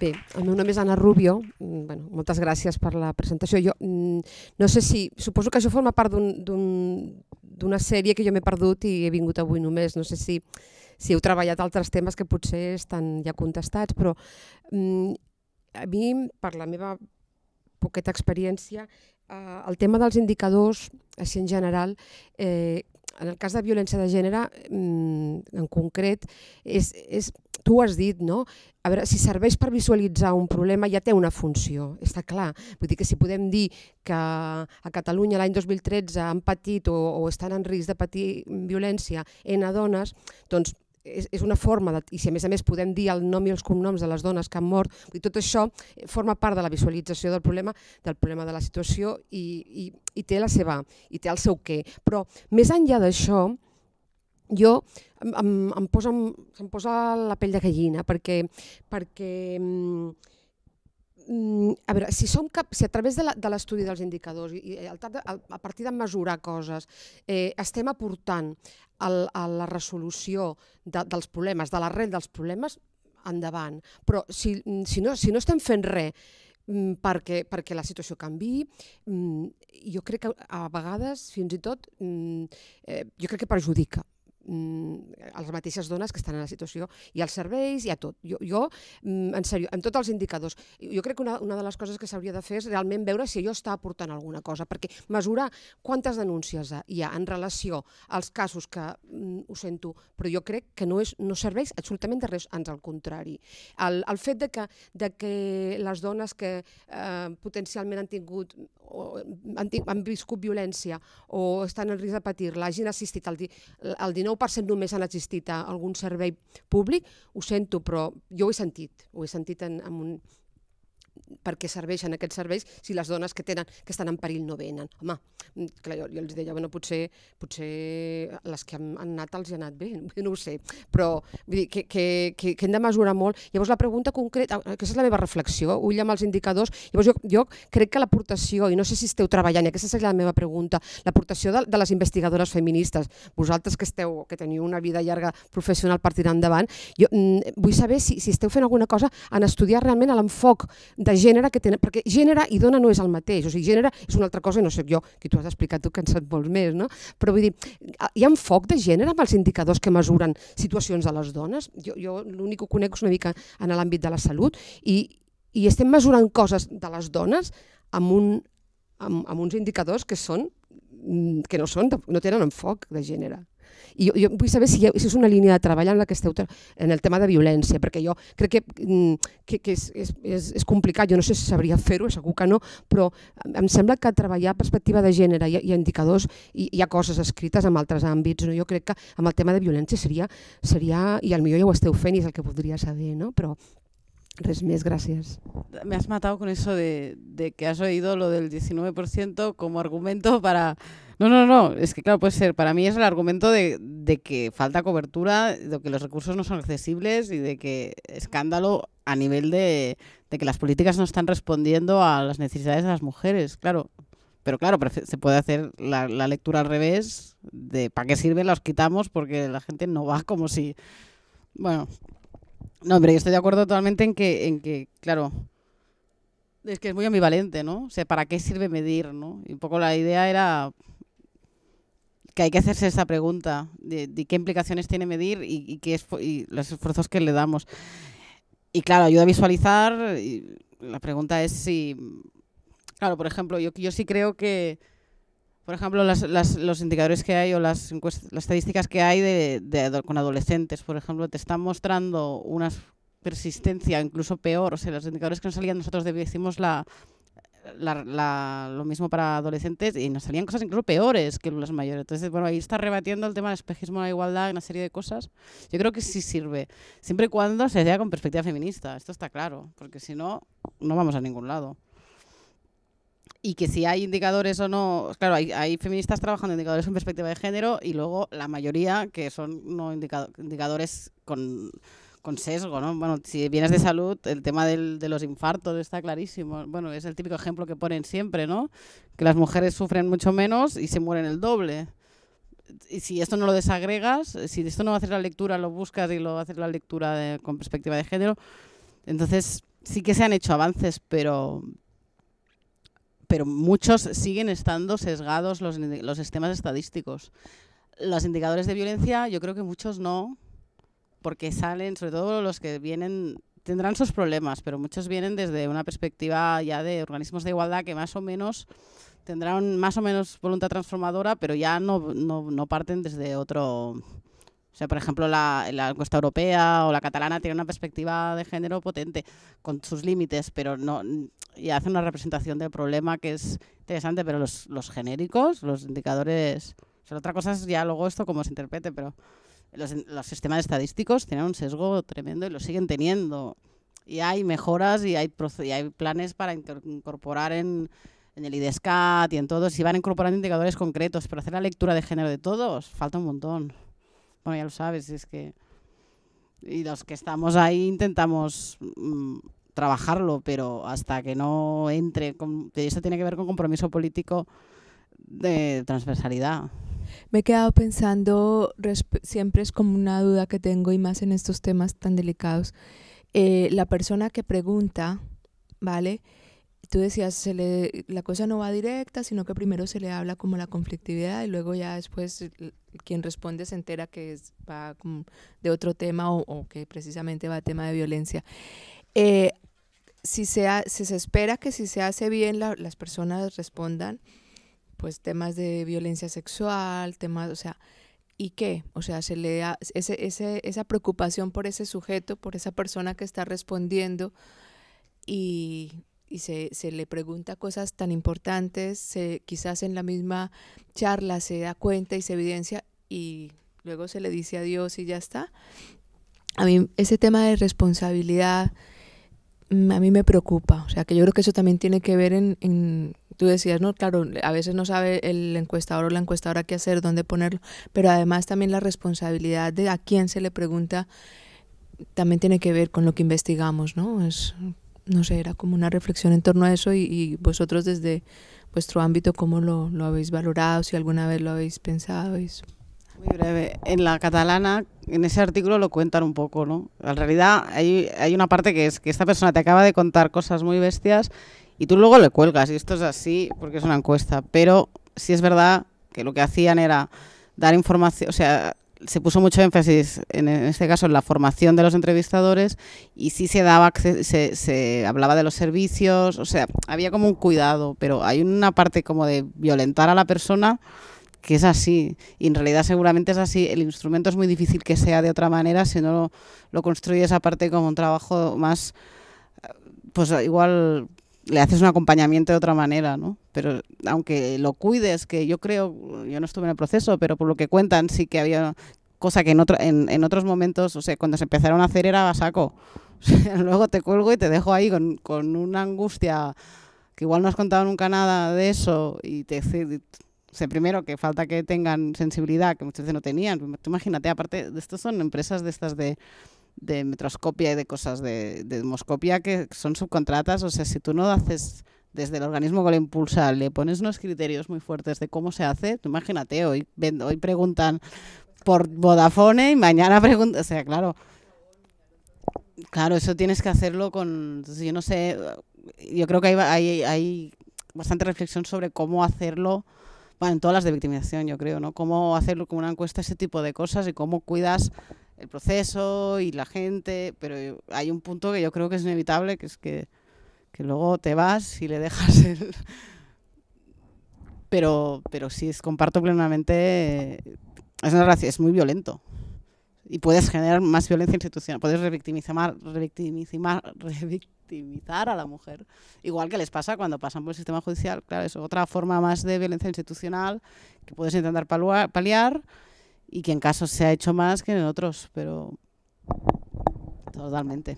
Bé, el meu nom és Anna Rubio. Mm, bueno, moltes gràcies per la presentació. Jo mm, no sé si... Suposo que això forma part d'una un, sèrie que jo m'he perdut i he vingut avui només. No sé si, si heu treballat altres temes que potser estan ja contestats, però mm, a mi, per la meva poqueta experiència, eh, el tema dels indicadors, així en general, eh, en el cas de violència de gènere, en concret, és, és, tu ho has dit, no? A veure, si serveix per visualitzar un problema ja té una funció, està clar. Vull dir que si podem dir que a Catalunya l'any 2013 han patit o, o estan en risc de patir violència en dones, doncs és, és una forma, de, i si a més a més podem dir el nom i els cognoms de les dones que han mort, i tot això forma part de la visualització del problema, del problema de la situació i, i, i té la seva, i té el seu què. Però més enllà d'això, jo em, em, posa, em posa la pell de gallina perquè, perquè mm, mm, a veure, si, som cap, si a través de l'estudi de dels indicadors i, i a partir de mesurar coses eh, estem aportant el, a la resolució de, dels problemes, de l'arrel dels problemes, endavant. Però si, mm, si, no, si no estem fent res perquè, perquè la situació canvi, jo crec que a vegades fins i tot eh, jo crec que perjudica a mm, les mateixes dones que estan en la situació, i als serveis, i a tot. Jo, jo mm, en sèrio, amb tots els indicadors, jo crec que una, una de les coses que s'hauria de fer és realment veure si allò està aportant alguna cosa, perquè mesurar quantes denúncies hi ha en relació als casos que, mm, ho sento, però jo crec que no, és, no serveix absolutament de res, ans al contrari. El, el fet de que, de que les dones que eh, potencialment han tingut o han, han viscut violència o estan en risc de patir-la, hagin assistit al, al 10% només han existit a algun servei públic, ho sento, però jo ho he sentit, ho he sentit en, en, un, per què serveixen aquests serveis si les dones que tenen que estan en perill no venen. Home, mm, clar, jo, jo els deia, bueno, potser, potser les que han, han anat els hi ha anat bé, no ho sé, però vull dir, que, que, que, que hem de mesurar molt. Llavors la pregunta concreta, eh, aquesta és la meva reflexió, ull amb els indicadors, llavors jo, jo crec que l'aportació, i no sé si esteu treballant, i aquesta és la meva pregunta, l'aportació de, de les investigadores feministes, vosaltres que esteu, que teniu una vida llarga professional per tirar endavant, jo mm, vull saber si, si esteu fent alguna cosa en estudiar realment l'enfoc de gènere que tenen, perquè gènere i dona no és el mateix, o sigui, gènere és una altra cosa i no sé jo, que tu has explicat tu que en saps molt més, no? Però vull dir, hi ha un foc de gènere amb els indicadors que mesuren situacions de les dones? Jo, jo l'únic que conec és una mica en l'àmbit de la salut i, i estem mesurant coses de les dones amb, un, amb, amb uns indicadors que són mm, que no són, no tenen enfoc de gènere. I jo, jo vull saber si, si és una línia de treball en la que esteu en el tema de violència, perquè jo crec que, mm, que, que és, és, és, és complicat, jo no sé si sabria fer-ho, segur que no, però em sembla que treballar perspectiva de gènere i, i indicadors i, hi ha coses escrites en altres àmbits, no? jo crec que amb el tema de violència seria, seria i al millor ja ho esteu fent i és el que voldria saber, no? però Res més, gràcies. Me has matado con eso de, de que has oído lo del 19% como argumento para No, no, no, es que claro, puede ser. Para mí es el argumento de, que falta cobertura, de que los recursos no son accesibles y de que escándalo a nivel de, que las políticas no están respondiendo a las necesidades de las mujeres, claro. Pero claro, se puede hacer la, lectura al revés de para qué sirve, los quitamos porque la gente no va como si... Bueno, no, hombre, yo estoy de acuerdo totalmente en que, en que claro, es que es muy ambivalente, ¿no? O sea, ¿para qué sirve medir, no? Y un poco la idea era que hay que hacerse esa pregunta de, qué implicaciones tiene medir y, qué los esfuerzos que le damos. Y claro, ayuda a visualizar. Y la pregunta es si... Claro, por ejemplo, yo, yo sí creo que, por ejemplo, los indicadores que hay o las, las estadísticas que hay de, con adolescentes, por ejemplo, te están mostrando una persistencia, incluso peor. O sea, los indicadores que nos salían nosotros decimos la la, lo mismo para adolescentes y nos salían cosas incluso peores que las mayores. Entonces, bueno, ahí está rebatiendo el tema del espejismo, la igualdad, una serie de cosas. Yo creo que sí sirve, siempre y cuando se haga con perspectiva feminista, esto está claro, porque si no, no vamos a ningún lado. Y que si hay indicadores o no, claro, hay, hay feministas trabajando en indicadores con perspectiva de género y luego la mayoría que son no indicadores con con sesgo, ¿no? Bueno, si vienes de salud, el tema de los infartos está clarísimo. Bueno, es el típico ejemplo que ponen siempre, ¿no? Que las mujeres sufren mucho menos y se mueren el doble. Y si esto no lo desagregas, si esto no haces la lectura, lo buscas y lo haces la lectura con perspectiva de género, entonces sí que se han hecho avances, pero pero muchos siguen estando sesgados los, los sistemas estadísticos. Los indicadores de violencia, yo creo que muchos no, porque salen, sobre todo los que vienen tendrán sus problemas, pero muchos vienen desde una perspectiva ya de organismos de igualdad que más o menos tendrán más o menos voluntad transformadora, pero ya no, no, parten desde otro... O sea, por ejemplo, la, la, encuesta europea o la catalana tiene una perspectiva de género potente, con sus límites, pero no y hace una representación del problema que es interesante, pero los, los genéricos, los indicadores... O sea, otra cosa es ya luego esto cómo se interprete, pero los, sistemas estadísticos tienen un sesgo tremendo y lo siguen teniendo. Y hay mejoras y hay, y hay planes para incorporar en, en el IDESCAT y en todos, y van incorporando indicadores concretos, pero hacer la lectura de género de todos, falta un montón. Bueno, ya lo sabes, es que... Y los que estamos ahí intentamos mm, trabajarlo, pero hasta que no entre, Y eso tiene que ver con compromiso político de transversalidad. Me he quedado pensando, siempre es como una duda que tengo y más en estos temas tan delicados. Eh, la persona que pregunta, ¿vale? Tú decías, se la cosa no va directa, sino que primero se le habla como la conflictividad y luego ya después quien responde se entera que es, va de otro tema o, que precisamente va a tema de violencia. Eh, si, se espera que si se hace bien las personas respondan, pues temas de violencia sexual, temas, o sea, ¿y qué? O sea, se le da esa preocupación por ese sujeto, por esa persona que está respondiendo y, se, le pregunta cosas tan importantes, se, quizás en la misma charla se da cuenta y se evidencia y luego se le dice adiós y ya está. A mí ese tema de responsabilidad mm, a mí me preocupa, o sea que yo creo que eso también tiene que ver en Tú decías, no, claro, a veces no sabe el encuestador o la encuestadora qué hacer, dónde ponerlo, pero además también la responsabilidad de a quién se le pregunta también tiene que ver con lo que investigamos, ¿no? Es, no sé, era como una reflexión en torno a eso y, vosotros desde vuestro ámbito, ¿cómo lo, lo, habéis valorado? Si alguna vez lo habéis pensado. Eso. Muy breve. En la catalana, en ese artículo lo cuentan un poco, ¿no? En realidad hay, hay, una parte que es que esta persona te acaba de contar cosas muy bestias y tú luego le cuelgas, y esto es así porque es una encuesta, pero sí es verdad que lo que hacían era dar información, o sea, se puso mucho énfasis en, este caso en la formación de los entrevistadores y sí se daba se, hablaba de los servicios, o sea, había como un cuidado, pero hay una parte como de violentar a la persona que es así y en realidad seguramente es así, el instrumento es muy difícil que sea de otra manera si no lo construyes aparte como un trabajo más pues igual le haces un acompañamiento de otra manera, ¿no? Pero aunque lo cuides, que yo creo, yo no estuve en el proceso, pero por lo que cuentan sí que había cosa que en, otros momentos, o sea, cuando se empezaron a hacer era saco. luego te cuelgo y te dejo ahí con, con, una angustia que igual no has contado nunca nada de eso y te... O primero que falta que tengan sensibilidad, que muchas veces no tenían. Imagínate, aparte, estos son empresas de estas de de metroscopia y de cosas de, de demoscopia que son subcontratas. O sea, si tú no haces desde el organismo que lo impulsa, le pones unos criterios muy fuertes de cómo se hace, imagínate, hoy, hoy preguntan por Vodafone y mañana preguntan, o sea, claro. Claro, eso tienes que hacerlo con, yo no sé, yo creo que hay, hay, hay bastante reflexión sobre cómo hacerlo bueno, en todas las de victimización, yo creo, ¿no? Cómo hacerlo con una encuesta, ese tipo de cosas y cómo cuidas el proceso y la gente, pero hay un punto que yo creo que es inevitable, que es que, luego te vas y le dejas el... Pero, pero sí, comparto plenamente, es una gracia, es muy violento. Y puedes generar más violencia institucional, puedes revictimizar, revictimizar, revictimizar a la mujer. Igual que les pasa cuando pasan por el sistema judicial, claro, es otra forma más de violencia institucional que puedes intentar paliar y que en casos se ha hecho más que en otros, pero totalmente.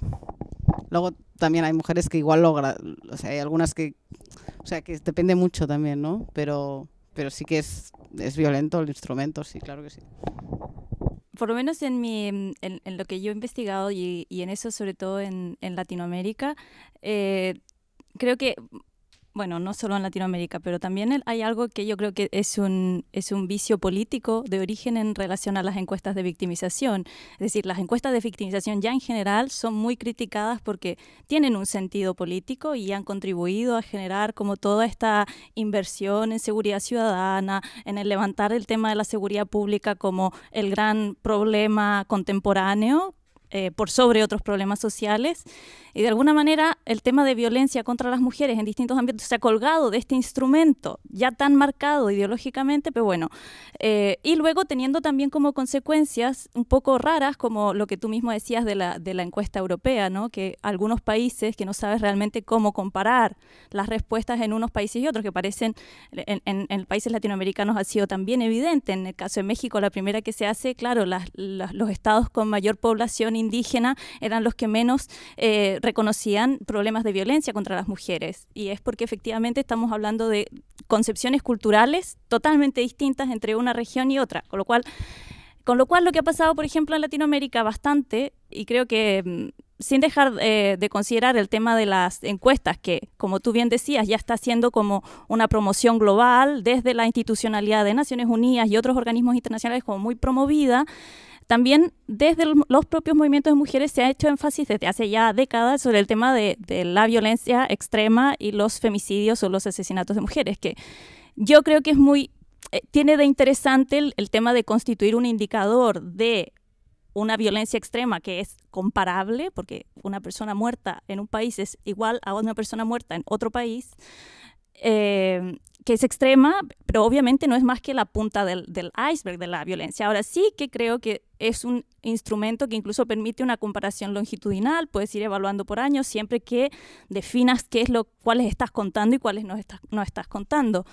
Luego también hay mujeres que igual logran, o sea, hay algunas que, o sea, que depende mucho también, ¿no? Pero, pero sí que es, es violento el instrumento, sí, claro que sí. Por lo menos en, mi, lo que yo he investigado y, y en eso sobre todo en, Latinoamérica, eh, creo que bueno, no solo en Latinoamérica, pero también hay algo que yo creo que es un, vicio político de origen en relación a las encuestas de victimización. Es decir, las encuestas de victimización ya en general son muy criticadas porque tienen un sentido político y han contribuido a generar como toda esta inversión en seguridad ciudadana, en el levantar el tema de la seguridad pública como el gran problema contemporáneo eh, por sobre otros problemas sociales. Y de alguna manera el tema de violencia contra las mujeres en distintos ámbitos se ha colgado de este instrumento ya tan marcado ideológicamente, pero bueno. Eh, y luego teniendo también como consecuencias un poco raras, como lo que tú mismo decías de la, de la encuesta europea, ¿no? que algunos países que no sabes realmente cómo comparar las respuestas en unos países y otros, que parecen en, países latinoamericanos ha sido también evidente. En el caso de México, la primera que se hace, claro, las, los estados con mayor población indígena eran los que menos... Eh, reconocían problemas de violencia contra las mujeres. Y es porque efectivamente estamos hablando de concepciones culturales totalmente distintas entre una región y otra. Con lo cual, con lo, cual lo que ha pasado, por ejemplo, en Latinoamérica bastante, y creo que mm, sin dejar eh, de considerar el tema de las encuestas, que como tú bien decías, ya está siendo como una promoción global desde la institucionalidad de Naciones Unidas y otros organismos internacionales como muy promovida, también desde los propios movimientos de mujeres se ha hecho énfasis desde hace ya décadas sobre el tema de, la violencia extrema y los femicidios o los asesinatos de mujeres, que yo creo que es muy, eh, tiene de interesante el tema de constituir un indicador de una violencia extrema que es comparable, porque una persona muerta en un país es igual a una persona muerta en otro país, Em, que es extrema, pero obviamente no es más que la punta del, iceberg de la violencia. Ahora sí que creo que es un instrumento que incluso permite una comparación longitudinal, puedes ir evaluando por años siempre que definas qué es lo, cuáles estás contando y cuáles no, estás no estás contando.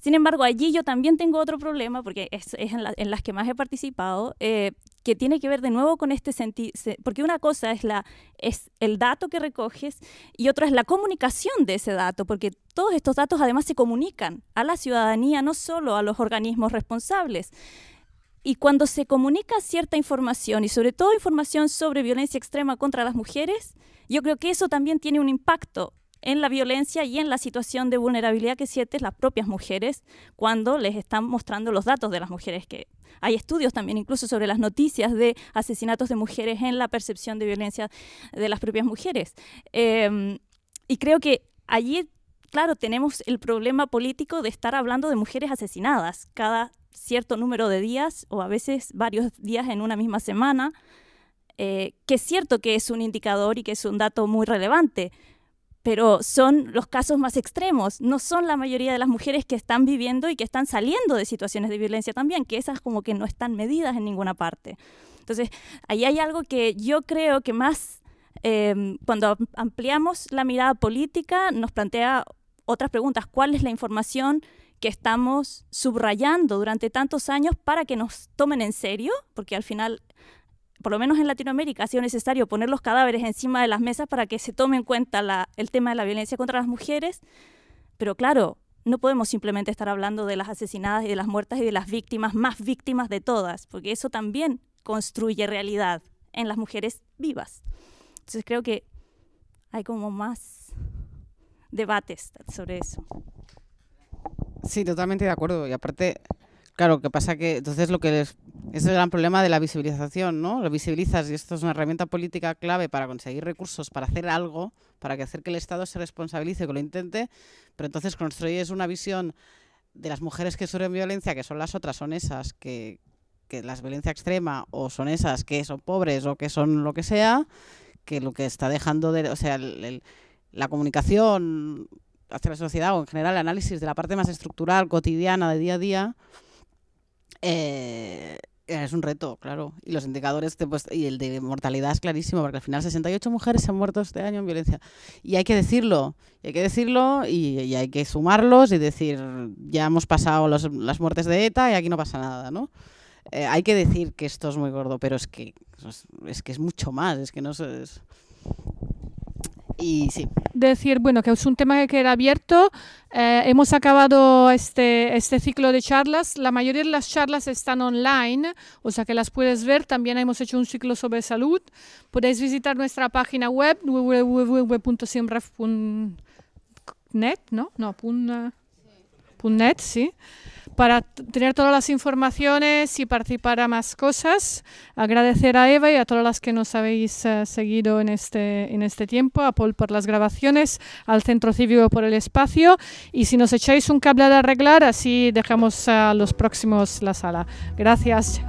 Sin embargo, allí yo también tengo otro problema, porque es, en, las que más he participado, eh, que tiene que ver de nuevo con este sentido, porque una cosa es, la, es el dato que recoges y otra es la comunicación de ese dato, porque todos estos datos además se comunican a la ciudadanía, no solo a los organismos responsables. Y cuando se comunica cierta información, y sobre todo información sobre violencia extrema contra las mujeres, yo creo que eso también tiene un impacto en la violencia y en la situación de vulnerabilidad que sienten las propias mujeres cuando les están mostrando los datos de las mujeres, que hay estudios también incluso sobre las noticias de asesinatos de mujeres en la percepción de violencia de las propias mujeres. Em, y creo que allí, claro, tenemos el problema político de estar hablando de mujeres asesinadas cada cierto número de días o a veces varios días en una misma semana, eh, que es cierto que es un indicador y que es un dato muy relevante, pero son los casos más extremos, no son la mayoría de las mujeres que están viviendo y que están saliendo de situaciones de violencia también, que esas como que no están medidas en ninguna parte. Entonces, ahí hay algo que yo creo que más, em, cuando ampliamos la mirada política, nos plantea otras preguntas. ¿Cuál es la información que estamos subrayando durante tantos años para que nos tomen en serio? Porque al final por lo menos en Latinoamérica, ha sido necesario poner los cadáveres encima de las mesas para que se tome en cuenta la, el tema de la violencia contra las mujeres. Pero claro, no podemos simplemente estar hablando de las asesinadas y de las muertas y de las víctimas, más víctimas de todas, porque eso también construye realidad en las mujeres vivas. Entonces creo que hay como más debates sobre eso. Sí, totalmente de acuerdo. Y aparte, Claro, que pasa que entonces lo que es el gran problema de la visibilización, ¿no? Lo visibilizas y esto es una herramienta política clave para conseguir recursos, para hacer algo, para que hacer que el Estado se responsabilice, que lo intente, pero entonces construyes una visión de las mujeres que sufren violencia, que son las otras, son esas, que, las violencia extrema o son esas que son pobres o que son lo que sea, que lo que está dejando de, o sea, la comunicación hacia la sociedad o en general el análisis de la parte más estructural, cotidiana, de día a día, eh, es un reto, claro. Y los indicadores y el de mortalidad es clarísimo, porque al final 68 mujeres se han muerto este año en violencia. Y hay que decirlo, hay que decirlo y, hay que sumarlos y decir, ya hemos pasado las muertes de ETA y aquí no pasa nada, ¿no? Eh, hay que decir que esto es muy gordo, pero es que es, que es mucho más, es que no sé. Y sí. Decir, bueno, que es un tema que queda abierto. Eh, hemos acabado este, este ciclo de charlas. La mayoría de las charlas están online, o sea que las puedes ver. También hemos hecho un ciclo sobre salud. Podéis visitar nuestra página web, www.simref.net, ¿no? No, eh, sí para tener todas las informaciones y participar a más cosas. Agradecer a Eva y a todas las que nos habéis eh, seguido en este, en este tiempo, a Paul por las grabaciones, al Centro Cívico por el espacio y si nos echáis un cable de arreglar, así dejamos a los próximos la sala. Gracias.